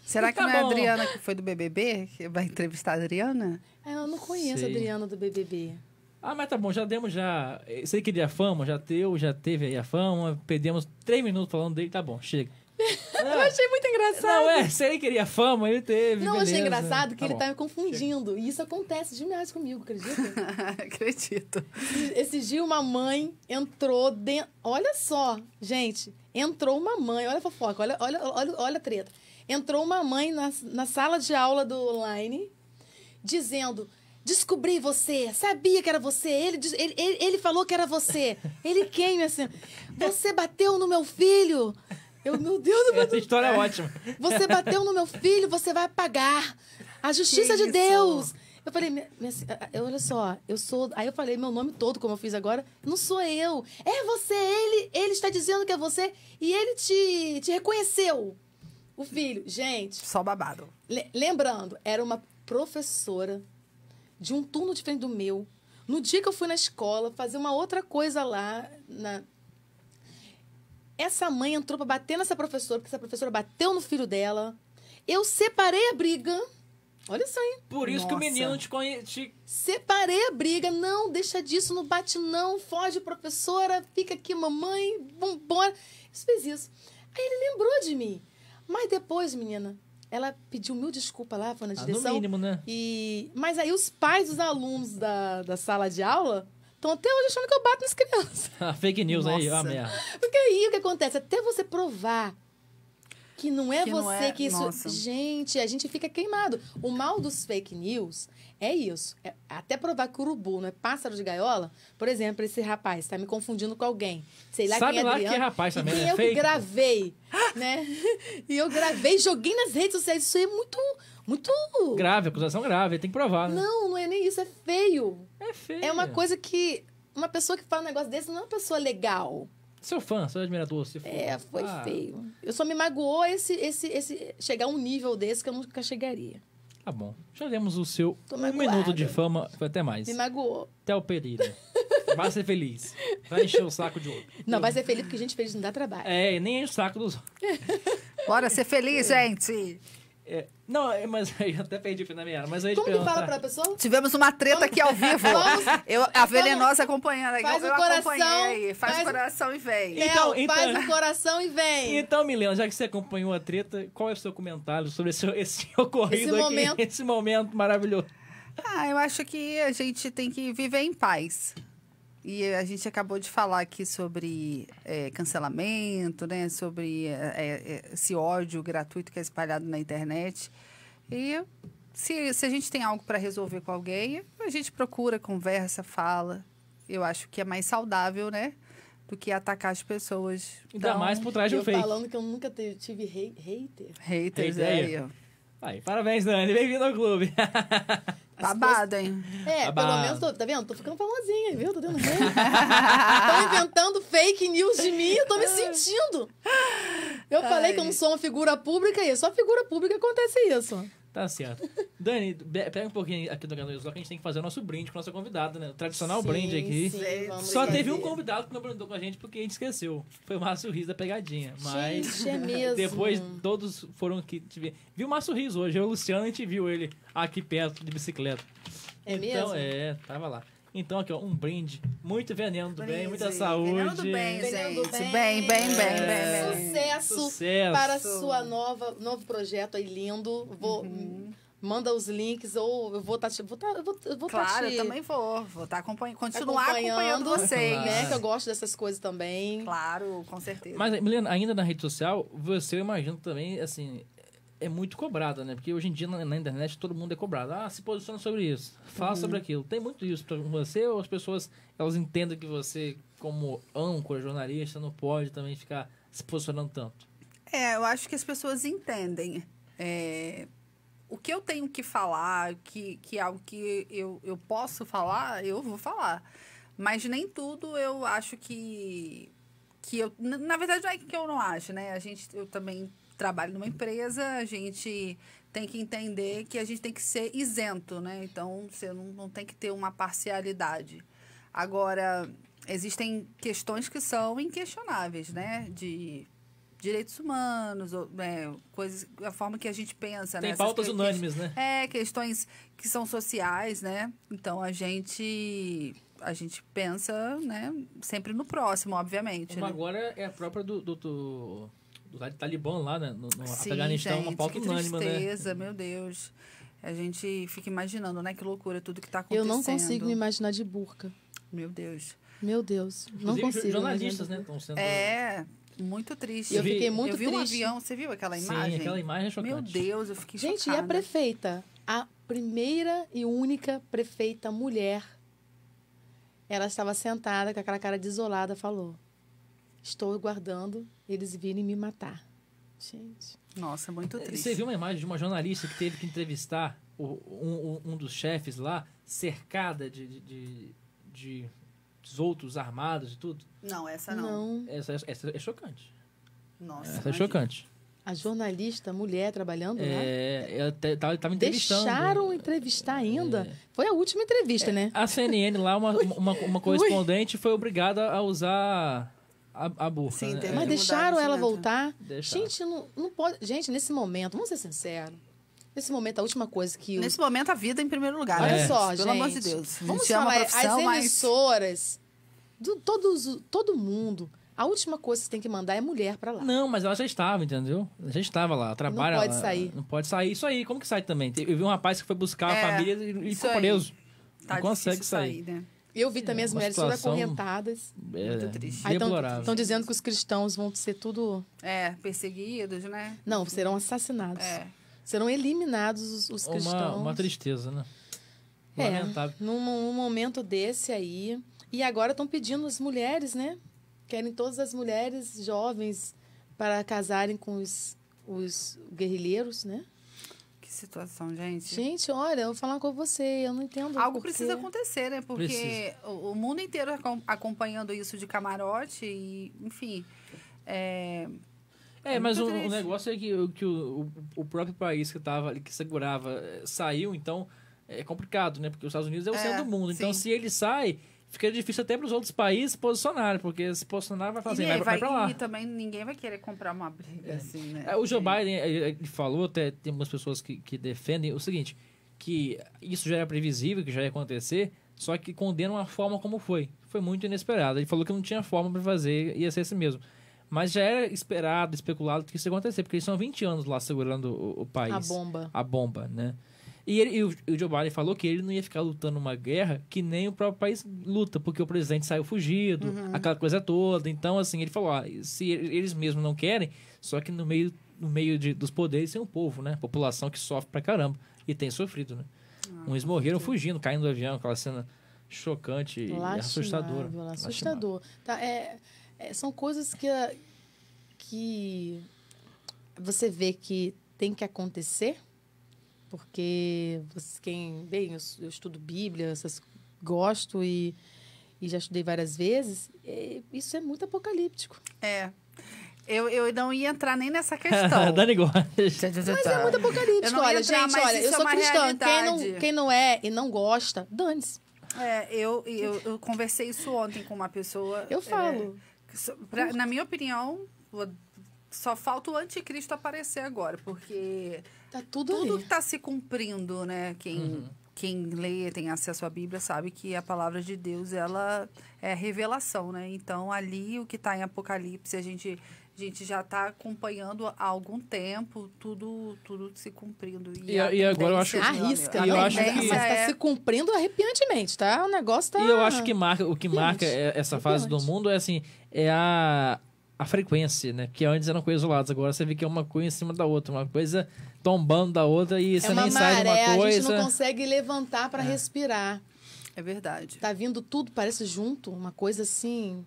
Será que tá não é a Adriana que foi do BBB? Que vai entrevistar a Adriana? Ah, eu não conheço Sei. a Adriana do BBB. Ah, mas tá bom, já demos já. Você queria é fama, já teu, já teve aí a fama. Perdemos três minutos falando dele, tá bom, chega. É. (laughs) Eu achei muito engraçado. Não, é, que ele queria é fama, ele teve. Não, beleza. achei engraçado que tá ele bom. tá me confundindo. Chega. E isso acontece demais comigo, acredita? (laughs) Acredito. Esse dia uma mãe entrou dentro. Olha só, gente. Entrou uma mãe, olha a fofoca, olha, olha, olha, olha a treta. Entrou uma mãe na, na sala de aula do online dizendo: descobri você, sabia que era você, ele, ele, ele, ele falou que era você. (laughs) Ele quem, assim? Você bateu no meu filho. Eu, meu Deus do céu Essa história é ótima. (laughs) Você bateu no meu filho, você vai pagar. A justiça de Deus. Eu falei, minha, minha, ah, eu, olha só, eu sou. Aí eu falei meu nome todo, como eu fiz agora. Não sou eu. É você, ele, ele está dizendo que é você e ele te, te reconheceu. O filho, gente. Só babado. lembrando, era uma professora de um turno diferente do meu. No dia que eu fui na escola fazer uma outra coisa lá, na... essa mãe entrou para bater nessa professora, porque essa professora bateu no filho dela. Eu separei a briga. Olha isso aí. Por isso Nossa. que o menino te conhece. Separei a briga. Não, deixa disso, não bate não. Foge, professora. Fica aqui, mamãe. Vambora. Isso fez isso. Aí ele lembrou de mim. Mas depois, menina, ela pediu mil desculpas lá, foi na direção. Ah, no mínimo, né? E... Mas aí os pais dos alunos da, da sala de aula estão até hoje achando que eu bato nas crianças. (laughs) Ah, fake news ah, Nossa. aí, ó, merda. Porque aí o que acontece? Até você provar que não é que você não é... que isso. Nossa. Gente, a gente fica queimado. O mal dos fake news é isso. É, até provar que urubu não é pássaro de gaiola, por exemplo, esse rapaz está me confundindo com alguém. Sei lá Sabe quem é lá Adriano, que é rapaz também, e é eu é fake? gravei, né? E eu gravei, joguei nas redes sociais. Isso é muito, muito... Grave, acusação grave, tem que provar, né? Não, não é nem isso, é feio. É feio. É uma coisa que... Uma pessoa que fala um negócio desse não é uma pessoa legal. Seu fã, seu admirador, se for. É, foi ah. feio. Eu só me magoou esse, esse, esse... Chegar a um nível desse que eu nunca chegaria. Tá bom. Já demos o seu um minuto de fama, foi até mais. Me magoou. Theo Pereira. (laughs) Vai ser feliz. Vai encher o saco de outro. Não, vai ser feliz porque a gente fez não dá trabalho. É, nem enche o saco dos outros. Bora ser feliz, é. gente! É, não, é, (laughs) mas aí até perdi na minha mas aí Como que fala pra pessoa? Tivemos uma treta aqui ao vivo. eu, a venenosa acompanhando. Eu, faz eu o coração. faz, faz, o coração e vem. Então, então, faz então, o coração e vem. Então, Milena, já que você acompanhou a treta, qual é o seu comentário sobre esse, esse (laughs) ocorrido esse aqui? Momento. Esse momento maravilhoso. Ah, eu acho que a gente tem que viver em paz. E a gente acabou de falar aqui sobre é, cancelamento, né? Sobre é, é, é, esse ódio gratuito que é espalhado na internet. E se, se a gente tem algo para resolver com alguém, a gente procura, conversa, fala. Eu acho que é mais saudável, né? do que atacar as pessoas. Ainda então, mais por trás de um fake. falando que eu nunca tive hater. Haters, Hater. aí, Aí, parabéns, Dani. Bem-vindo ao clube. (laughs) Babado, hein? É, Babado. pelo menos, tô, tá vendo? Tô ficando famosinha, viu? Tô dando tô inventando fake news de mim, eu tô me sentindo. Eu Ai. falei que eu não sou uma figura pública e só figura pública acontece isso. Tá certo. (laughs) Dani, pega um pouquinho aqui do Ganoios que a gente tem que fazer o nosso brinde com a nossa convidada, né? O tradicional sim, brinde aqui. Sim, Só teve um convidado que não brindou com a gente porque a gente esqueceu. Foi o Márcio Riz da pegadinha. Mas gente, é (laughs) mesmo. depois todos foram que tive. Viu o Márcio Riz hoje, eu e o Luciano, a gente viu ele aqui perto de bicicleta. É então, mesmo? É, tava lá. Então, aqui, ó, um brinde. Muito veneno do brinde. bem, muita saúde. Veneno do bem, veneno gente. Do bem, bem, bem, bem, é. bem, bem. Sucesso, Sucesso, para sua nova novo projeto aí lindo. Vou uhum. Manda os links ou eu vou estar tá te. Vou tá, eu vou, vou tá claro, tá te, eu também vou. Vou estar tá acompanhando, continuar acompanhando, acompanhando vocês. Né, que eu gosto dessas coisas também. Claro, com certeza. Mas, Milena, ainda na rede social, você, eu imagino também, assim, é muito cobrada, né? Porque hoje em dia na, na, internet todo mundo é cobrado. Ah, se posiciona sobre isso, fala uhum. sobre aquilo. Tem muito isso para você ou as pessoas elas entendem que você como âncora, jornalista, não pode também ficar se posicionando tanto? É, eu acho que as pessoas entendem. É, o que eu tenho que falar, que, que é algo que eu, eu posso falar, eu vou falar. Mas nem tudo eu acho que que eu na verdade não é que eu não acho né a gente eu também trabalho numa empresa, a gente tem que entender que a gente tem que ser isento, né? Então, você não, não tem que ter uma parcialidade. Agora, existem questões que são inquestionáveis, né? De direitos humanos, é, coisas, a forma que a gente pensa, né? Tem né? pautas que, unânimes, né? É, questões que são sociais, né? Então a gente a gente pensa, né, sempre no próximo, obviamente. né? agora é a própria do, do, do do lado do Talibã lá, né? No, no Sim, Afeganistão, gente, uma pauta que unânime, né? tristeza, meu Deus. A gente fica imaginando, né? Que loucura tudo que está acontecendo. Eu não consigo me imaginar de burca. Meu Deus. Meu Deus, Inclusive, não consigo. É jornalistas, né? Estão sendo... É, muito triste. Eu, eu fiquei muito triste. Eu vi um avião, você viu aquela imagem? Sim, aquela imagem é chocante. Meu Deus, eu fiquei Gente, chocada. e a prefeita? A primeira e única prefeita mulher. Ela estava sentada com aquela cara desolada, falou. Estou aguardando eles virem me matar. Gente. Nossa, é muito triste. Você viu uma imagem de uma jornalista que teve que entrevistar o, um, um, dos chefes lá, cercada de, de, de, de outros armados e tudo? Não, essa não. não. Essa, essa, é chocante. Nossa. Essa é chocante. A jornalista, mulher, trabalhando, é, né? É, ela estava entrevistando. Deixaram entrevistar é. ainda? É. Foi a última entrevista, é, né? A CNN lá, uma, uma, uma correspondente, foi obrigada a usar a, a Sim, né? É. Mas deixaram ela né? voltar? Deixaram. Gente, não, não pode. Gente, nesse momento, vamos ser sinceros. Nesse momento, a última coisa que. Nesse momento, a vida é em primeiro lugar. Olha é. só, Pelo gente. Pelo amor de Deus. Vamos falar, as emissoras, mas... do, todos, todo mundo. A última coisa que você tem que mandar é mulher para lá. Não, mas ela já estava, entendeu? Já estava lá, trabalha Não pode lá, sair. Não pode sair. Isso aí, como que sai também? Eu vi um rapaz que foi buscar é, a família e ficou preso. Tá não consegue sair. sair né? Eu vi também as mulheres todas acorrentadas. É, muito triste. Estão dizendo que os cristãos vão ser tudo. É, perseguidos, né? Não, serão assassinados. É. Serão eliminados os, os cristãos. Uma, uma tristeza, né? É, Lamentável. É, num, num momento desse aí. E agora estão pedindo as mulheres, né? Querem todas as mulheres jovens para casarem com os, os guerrilheiros, né? que situação, gente. Gente, olha, eu vou falar com você, eu não entendo. Algo precisa acontecer, né? Porque precisa. o mundo inteiro acompanhando isso de camarote e, enfim. É, é, é mas o, o, negócio é que, que o, o, o próprio país que estava ali, que segurava, eh, saiu, então é complicado, né? Porque os Estados Unidos é o é, centro do mundo. Então, sim. Então, se ele sai, fica difícil até para os outros países posicionarem, porque se posicionar vai fazer, assim, vai, vai, vai para lá. E também ninguém vai querer comprar uma briga é. assim, né? É, o Joe Biden ele falou, até tem algumas pessoas que, que defendem o seguinte, que isso já era previsível, que já ia acontecer, só que condenam a forma como foi. Foi muito inesperado. Ele falou que não tinha forma para fazer, ia ser esse mesmo. Mas já era esperado, especulado que isso ia acontecer, porque eles são 20 anos lá segurando o, o país. A bomba. A bomba, né? E, ele, e o, e o Joe Biden falou que ele não ia ficar lutando uma guerra que nem o próprio país luta, porque o presidente saiu fugido, uhum. aquela coisa toda. Então, assim, ele falou: ah, se eles mesmos não querem, só que no meio, no meio de, dos poderes tem o povo, né? A população que sofre pra caramba e tem sofrido, né? Ah, Uns morreram fugindo, caindo do avião, aquela cena chocante lastimável, e assustadora. Assustador. Tá, é, é, são coisas que, que você vê que tem que acontecer porque quem bem eu, eu estudo Bíblia, essas, gosto e, e já estudei várias vezes. isso é muito apocalíptico. É. Eu, eu não ia entrar nem nessa questão. (laughs) Dani igual Mas tá. é muito apocalíptico. Olha, entrar, gente, olha, eu é sou é cristã. Quem não, quem não é e não gosta, dane-se. É, eu, eu, eu, conversei isso ontem com uma pessoa. Eu falo. É, pra, na minha opinião, vou só falta o anticristo aparecer agora, porque tá tudo, tudo que está se cumprindo, né? Quem, uhum. quem lê, tem acesso à Bíblia, sabe que a palavra de Deus ela é revelação, né? Então, ali o que está em Apocalipse, a gente, a gente já está acompanhando há algum tempo, tudo, tudo se cumprindo. E, e, a, e agora eu acho arrisca, eu acho mas está é se cumprindo arrepiantemente, tá? O negócio está. E eu acho que marca, o que marca é essa é fase do mundo é assim, é a a frequência, né? Porque antes eram coisas isoladas, agora você vê que é uma coisa em cima da outra, uma coisa tombando da outra e é você nem sai de uma coisa. A gente não consegue levantar para é. respirar. É verdade. Tá vindo tudo, parece junto, uma coisa assim.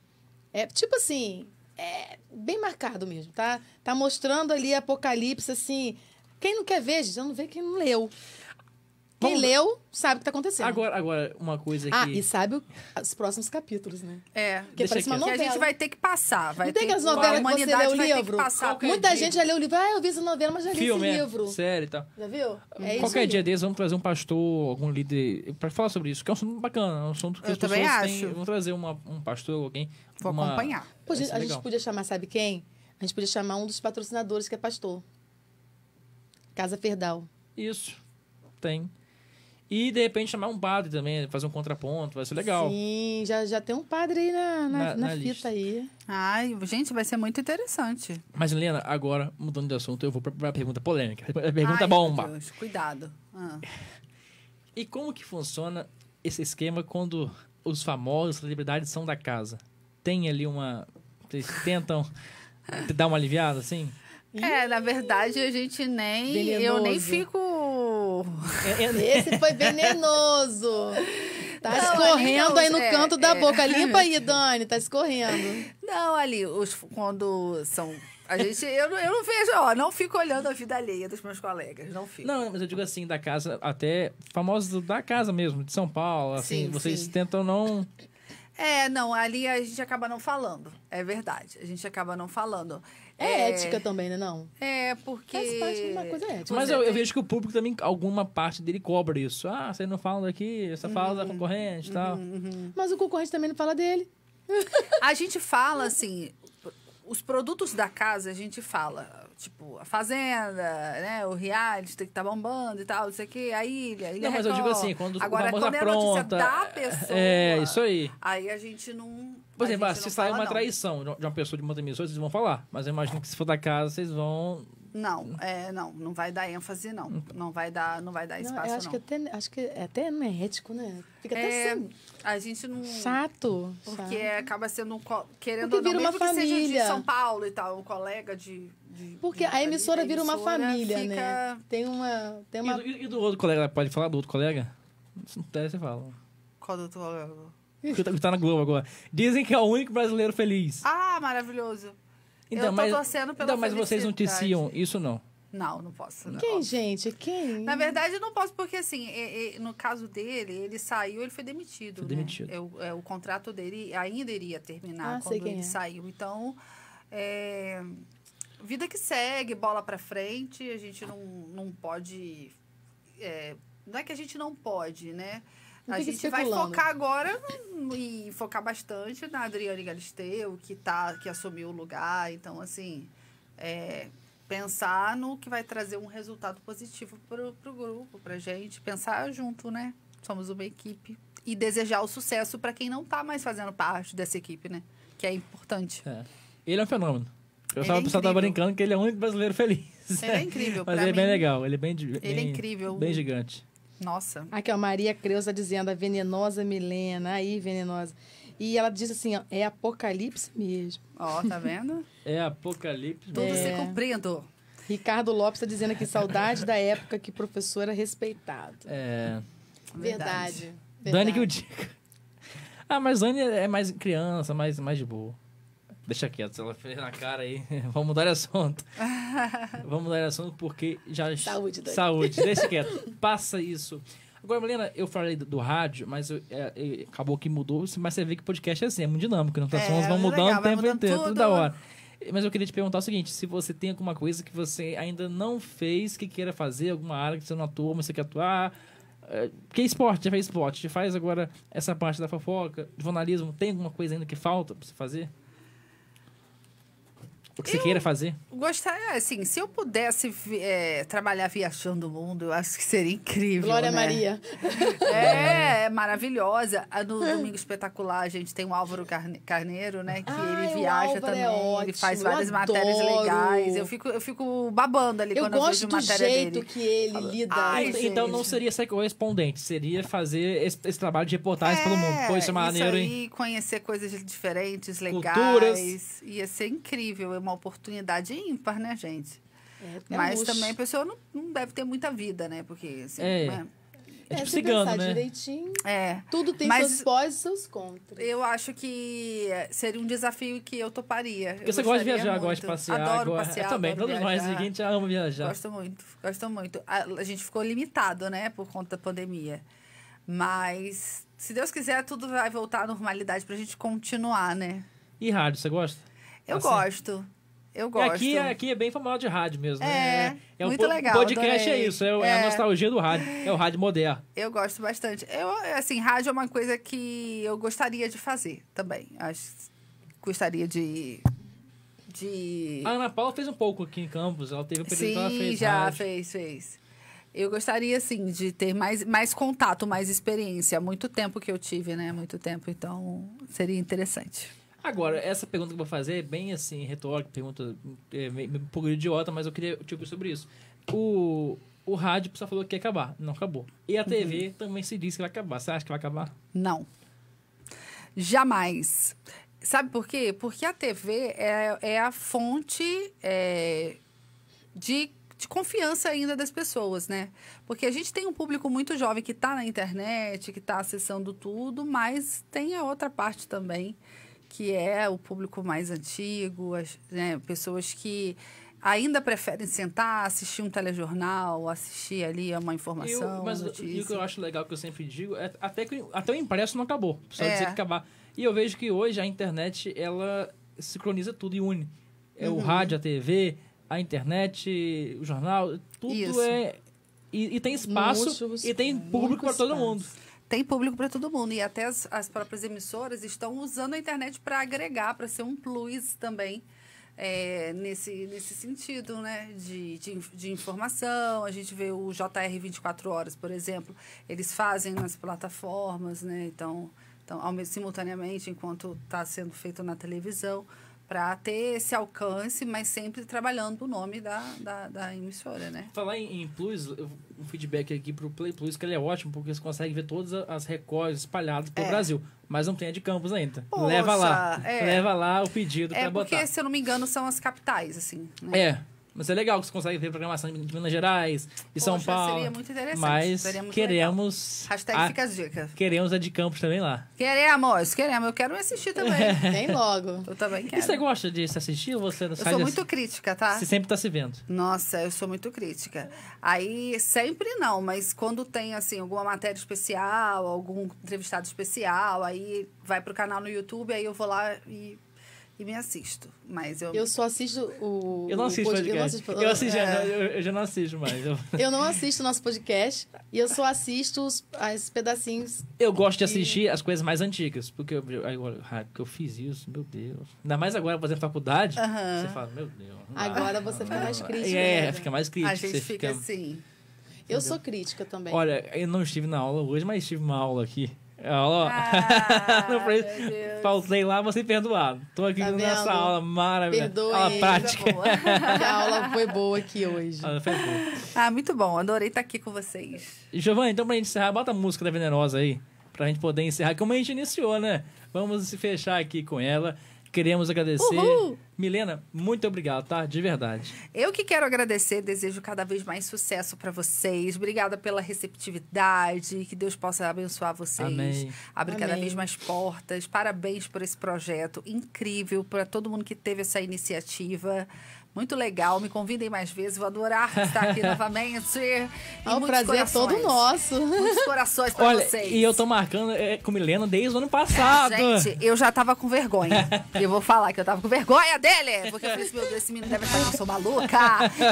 É tipo assim, é bem marcado mesmo, tá? Tá mostrando ali Apocalipse, assim. Quem não quer ver, gente, não vê quem não leu. Quem leu sabe o que tá acontecendo. Agora, agora uma coisa aqui. Ah, e sabe o... os próximos capítulos, né? É. Porque é parece uma novela. Que a gente vai ter que passar. Vai Não tem aquelas novelas que você lê o livro? Muita dia. gente já leu o livro. Ah, eu vi essa novela, mas já li Filme, esse é. livro. Sério e tal. Já viu? É Qualquer isso dia desses, vamos trazer um pastor, algum líder, pra falar sobre isso, que é um assunto bacana. É um assunto que eu as também acho. Têm... Vamos trazer uma, um pastor, alguém. Vou uma... acompanhar. Pô, a gente podia chamar, sabe quem? A gente podia chamar um dos patrocinadores que é pastor. Casa Ferdal. Isso. Tem. E de repente chamar um padre também, fazer um contraponto, vai ser legal. Sim, já, já tem um padre aí na, na, na, na fita lista. aí. Ai, gente, vai ser muito interessante. Mas, Helena, agora, mudando de assunto, eu vou para a pergunta polêmica. A (laughs) pergunta Ai, bomba. Deus, cuidado. Ah. (laughs) E como que funciona esse esquema quando os famosos, celebridades são da casa? Tem ali uma. Eles tentam (laughs) dar uma aliviada assim? É, na verdade, a gente nem. Venenoso. Eu nem fico é, é, né? Esse foi venenoso! Tá não, escorrendo não, aí no é, canto é, da é. boca. Limpa aí, Dani, tá escorrendo. Não, ali, os, quando são. A gente, eu, eu não vejo, ó, não fico olhando a vida alheia dos meus colegas, não fico. Não, mas eu digo assim, da casa, até famosos da casa mesmo, de São Paulo, assim, sim, vocês sim. tentam não. É, não, ali a gente acaba não falando, é verdade, a gente acaba não falando. É, é, ética também, né? Não. É, porque. Faz parte de uma coisa é ética. Mas eu, é, eu, vejo que o público também, alguma parte dele cobra isso. Ah, você não fala daqui, você uhum. fala da concorrente e uhum, tal. Uhum. Mas o concorrente também não fala dele. A gente fala assim. Os produtos da casa, a gente fala tipo, a fazenda, né? O reality tem que estar tá bombando e tal, não sei o quê, a ilha, a ilha Não, mas Record. eu digo assim, quando Agora, quando é apronta, é a notícia da pessoa... É, isso aí. Aí a gente não... Por exemplo, ah, se sair uma não. traição de uma pessoa de uma emissora, vocês vão falar. Mas eu imagino que se for da casa, vocês vão não, é, não, não vai dar ênfase, não. Então. Não vai dar, não vai dar espaço, não. Eu acho, não. Que até, acho que é até não é ético, né? Fica até é, assim. A gente não. Chato. Porque chato. acaba sendo um. Querendo porque ou não, mesmo família. que seja de São Paulo e tal, um colega de. de porque de, a emissora ali, vira a emissora uma família, né? fica... né? Tem uma. Tem uma... E, do, e do outro colega? Pode falar do outro colega? Se não der, você fala. Qual do outro colega? Que tá, tá na Globo agora. Dizem que é o único brasileiro feliz. Ah, maravilhoso. Então, eu tô mas, torcendo pela Então, mas vocês noticiam isso não? Não, não posso. Não. Quem, gente? Quem? Na verdade, eu não posso, porque assim, no caso dele, ele saiu, ele foi demitido. Foi né? demitido. É, o, é, o contrato dele ainda iria terminar ah, quando ele é. saiu. Então, é, vida que segue, bola para frente, a gente não, não pode. É, não é que a gente não pode, né? A gente vai focar agora e focar bastante na Adriane Galisteu, que, tá, que assumiu o lugar. Então, assim, é, pensar no que vai trazer um resultado positivo para o grupo, para gente. Pensar junto, né? Somos uma equipe. E desejar o sucesso para quem não está mais fazendo parte dessa equipe, né? Que é importante. É. Ele é um fenômeno. Eu só, é só tava brincando que ele é o único brasileiro feliz. Ele é incrível. (laughs) Mas ele mim, é bem legal. Ele é bem, bem Ele é incrível. Bem gigante. Nossa. Aqui, ó, Maria Creuza dizendo, a venenosa Milena, aí, venenosa. E ela diz assim, ó, é apocalipse mesmo. Ó, tá vendo? (laughs) é apocalipse mesmo. Tudo é. se cumprindo. Ricardo Lopes está dizendo aqui, saudade da época que professor era respeitado. É. Verdade. Verdade. Dani que eu digo. Ah, mas Dani é mais criança, mais, mais de boa. Deixa quieto, ela fez na cara aí. (laughs) Vamos mudar de assunto. (laughs) Vamos mudar de assunto porque já. Saúde, Dani. Saúde, deixa quieto. (laughs) Passa isso. Agora, Melena, eu falei do, do rádio, mas eu, é, acabou que mudou, mas você vê que podcast é assim, é muito dinâmico, né? Então, é, vão mudando legal, o tempo inteiro, tudo da hora. Mas eu queria te perguntar o seguinte: se você tem alguma coisa que você ainda não fez, que queira fazer, alguma área que você não atua, mas você quer atuar. É, que é esporte, já fez esporte, já faz agora essa parte da fofoca, jornalismo, tem alguma coisa ainda que falta pra você fazer? O que eu você queira fazer? Gostaria, é, assim, se eu pudesse é, trabalhar viajando o mundo, eu acho que seria incrível. Glória né? Maria. É, é, maravilhosa. No é. Domingo Espetacular, a gente tem o Álvaro Carneiro, né? Que Ai, é ele viaja também. É ele faz várias matérias legais. Eu fico, eu fico babando ali eu quando eu vejo matéria dele. Eu gosto do jeito que ele lida. Ai, então não seria ser correspondente, seria fazer esse, esse trabalho de reportagens é, pelo mundo. Pô, isso é maneiro, isso aí, hein? conhecer coisas diferentes, legais. Culturas. Ia ser incrível. Eu uma oportunidade ímpar, né, gente? É, é Mas também a pessoa não, não, deve ter muita vida, né? Porque, assim, é. Né? É, tipo é, cigano, pensar né? direitinho, é. tudo tem Mas seus pós e seus contras. Eu acho que seria um desafio que eu toparia. Porque eu você gosta de viajar, muito. gosta de passear. Adoro gosta... passear. Eu também, todos mais nós, a gente ama viajar. Gosto muito, gosto muito. A, a, gente ficou limitado, né, por conta da pandemia. Mas, se Deus quiser, tudo vai voltar à normalidade pra gente continuar, né? E rádio, você gosta? Eu assim? gosto. Eu gosto. E aqui, é, aqui é bem formal de rádio mesmo. É, né? é, é, é muito um legal. podcast adorei. é isso, é, é. é, a nostalgia do rádio, é o rádio moderno. Eu gosto bastante. Eu, assim, rádio é uma coisa que eu gostaria de fazer também. Acho, gostaria de de... A Ana Paula fez um pouco aqui em Campos, ela teve um período Sim, que ela fez. já rádio. fez, fez. Eu gostaria, assim, de ter mais, mais contato, mais experiência. Muito tempo que eu tive, né? Muito tempo, então seria interessante. Agora, essa pergunta que eu vou fazer é bem assim, retórica, pergunta é, um pouco idiota, mas eu queria te ouvir sobre isso. O, o rádio só falou que ia acabar, não acabou. E a TV uhum. também se diz que vai acabar. Você acha que vai acabar? Não. Jamais. Sabe por quê? Porque a TV é, é a fonte é, de de confiança ainda das pessoas, né? Porque a gente tem um público muito jovem que está na internet, que está acessando tudo, mas tem a outra parte também que é o público mais antigo, as, né, pessoas que ainda preferem sentar, assistir um telejornal, assistir ali uma informação. Eu, mas notícia. o que eu acho legal que eu sempre digo é até que até o impresso não acabou, só é. dizer que acabar. E eu vejo que hoje a internet ela sincroniza tudo e une. É uhum. o rádio, a TV, a internet, o jornal, tudo Isso. é e, e, tem espaço Muitos, e tem público para todo espaço. mundo tem público para todo mundo. E até as, as, próprias emissoras estão usando a internet para agregar, para ser um plus também. É, nesse, nesse sentido, né? De, de, de, informação. A gente vê o JR 24 horas, por exemplo, eles fazem nas plataformas, né? Então, então ao, simultaneamente, enquanto está sendo feito na televisão para ter esse alcance, mas sempre trabalhando o nome da, da, da emissora, né? Falar em, em Plus, um feedback aqui pro Play Plus, que ele é ótimo, porque você consegue ver todas as recordes espalhadas pelo é. Brasil. Mas não tem a de Campos ainda. Poxa, leva lá. É. Leva lá o pedido é para botar. É porque, se eu não me engano, são as capitais, assim. Né? É. Mas é legal que você consegue ver programação de Minas Gerais, de Poxa, São Paulo. Seria muito interessante. Mas queremos. Legal. Hashtag a, fica as dicas. Queremos a de Campos também lá. Queremos, queremos. Eu quero me assistir também. (laughs) Vem logo. Eu também quero. E você gosta de se assistir ou você não Eu sou muito ass... crítica, tá? Você sempre tá se vendo. Nossa, eu sou muito crítica. Aí, sempre não, mas quando tem, assim, alguma matéria especial, algum entrevistado especial, aí vai pro canal no YouTube, aí eu vou lá e e me assisto. Mas eu. Eu só assisto o. Eu não assisto o podcast. podcast. Eu, assisto, eu, assisto, é. eu, já não assisto mais. Eu... (laughs) eu não assisto o nosso podcast e eu só assisto os as pedacinhos. Eu gosto de assistir as coisas mais antigas, porque eu, agora, ah, eu fiz isso, meu Deus. Ainda mais agora fazendo faculdade, uh -huh. você fala, meu Deus. agora você fica mais crítico. É, fica mais crítico. A gente fica, fica assim. Eu Entendeu? sou crítica também. Olha, eu não estive na aula hoje, mas tive uma aula aqui Aula, ah, (laughs) Pausei lá, você perdoado. Tô aqui tá nessa aula maravilhosa. Perdoe, aula prática. Tá a (laughs) aula foi boa aqui hoje. Ah, foi boa. ah, muito bom. Adorei estar tá aqui com vocês. Giovanni, então pra gente encerrar, bota a música da Venerosa aí. Pra gente poder encerrar, como a gente iniciou, né? Vamos se fechar aqui com ela. Queremos agradecer. Uhul! Milena, muito obrigado, tá? De verdade. Eu que quero agradecer, desejo cada vez mais sucesso para vocês. Obrigada pela receptividade, que Deus possa abençoar vocês. Amém. Abrir cada vez mais portas. Parabéns por esse projeto incrível, para todo mundo que teve essa iniciativa. Muito legal, me convidem mais vezes, vou adorar estar aqui (laughs) novamente. Ah, é um prazer corações. todo nosso. Muitos corações pra Olha, vocês. E eu tô marcando é, com Milena desde o ano passado. É, gente, eu já tava com vergonha. (laughs) eu vou falar que eu tava com vergonha dele, porque eu pensei, assim, meu Deus, esse menino deve estar, eu sou maluca.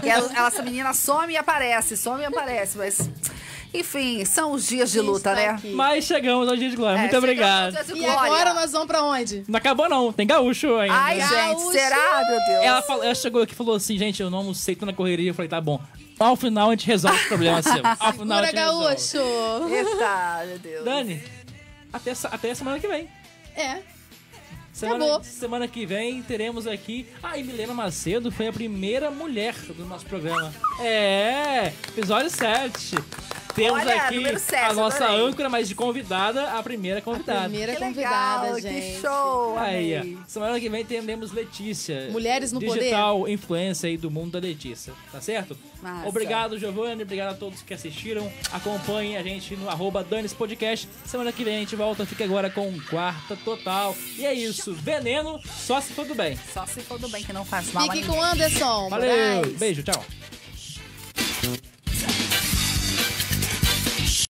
E ela, essa menina some e aparece, some e aparece, mas... Enfim, são os dias de luta, né? Aqui. Mas chegamos ao dia de glória. É, Muito obrigado. E agora nós vamos pra onde? Não acabou, não. Tem gaúcho ainda. Ai, gaúcho. gente, será, meu Deus? Ela, falou, ela chegou aqui e falou assim: gente, eu não almocei, tô na correria. Eu falei, tá bom. Ao final a gente resolve o problema seu. Ao final Segura, a gente gaúcho. resolve. Eita, meu Deus. Dani, até, até semana que vem. É. Semana, semana que vem teremos aqui. a e Milena Macedo foi a primeira mulher do nosso programa. É, episódio 7. Temos Olha, aqui sete, a nossa adorei. âncora, mas de convidada, a primeira convidada. A primeira que convidada, legal, gente. Que show! Aí, Semana que vem temos Letícia. Mulheres no digital, Poder. Digital influência aí do mundo da Letícia, tá certo? Massa. Obrigado, Giovanni. Obrigado a todos que assistiram. Acompanhem a gente no arroba Danis Podcast. Semana que vem a gente volta. Fica agora com Quarta Total. E é isso. Veneno, só se for do bem. Só se for do bem, que não faz mal Fique com Anderson. Valeu. Beijo, tchau.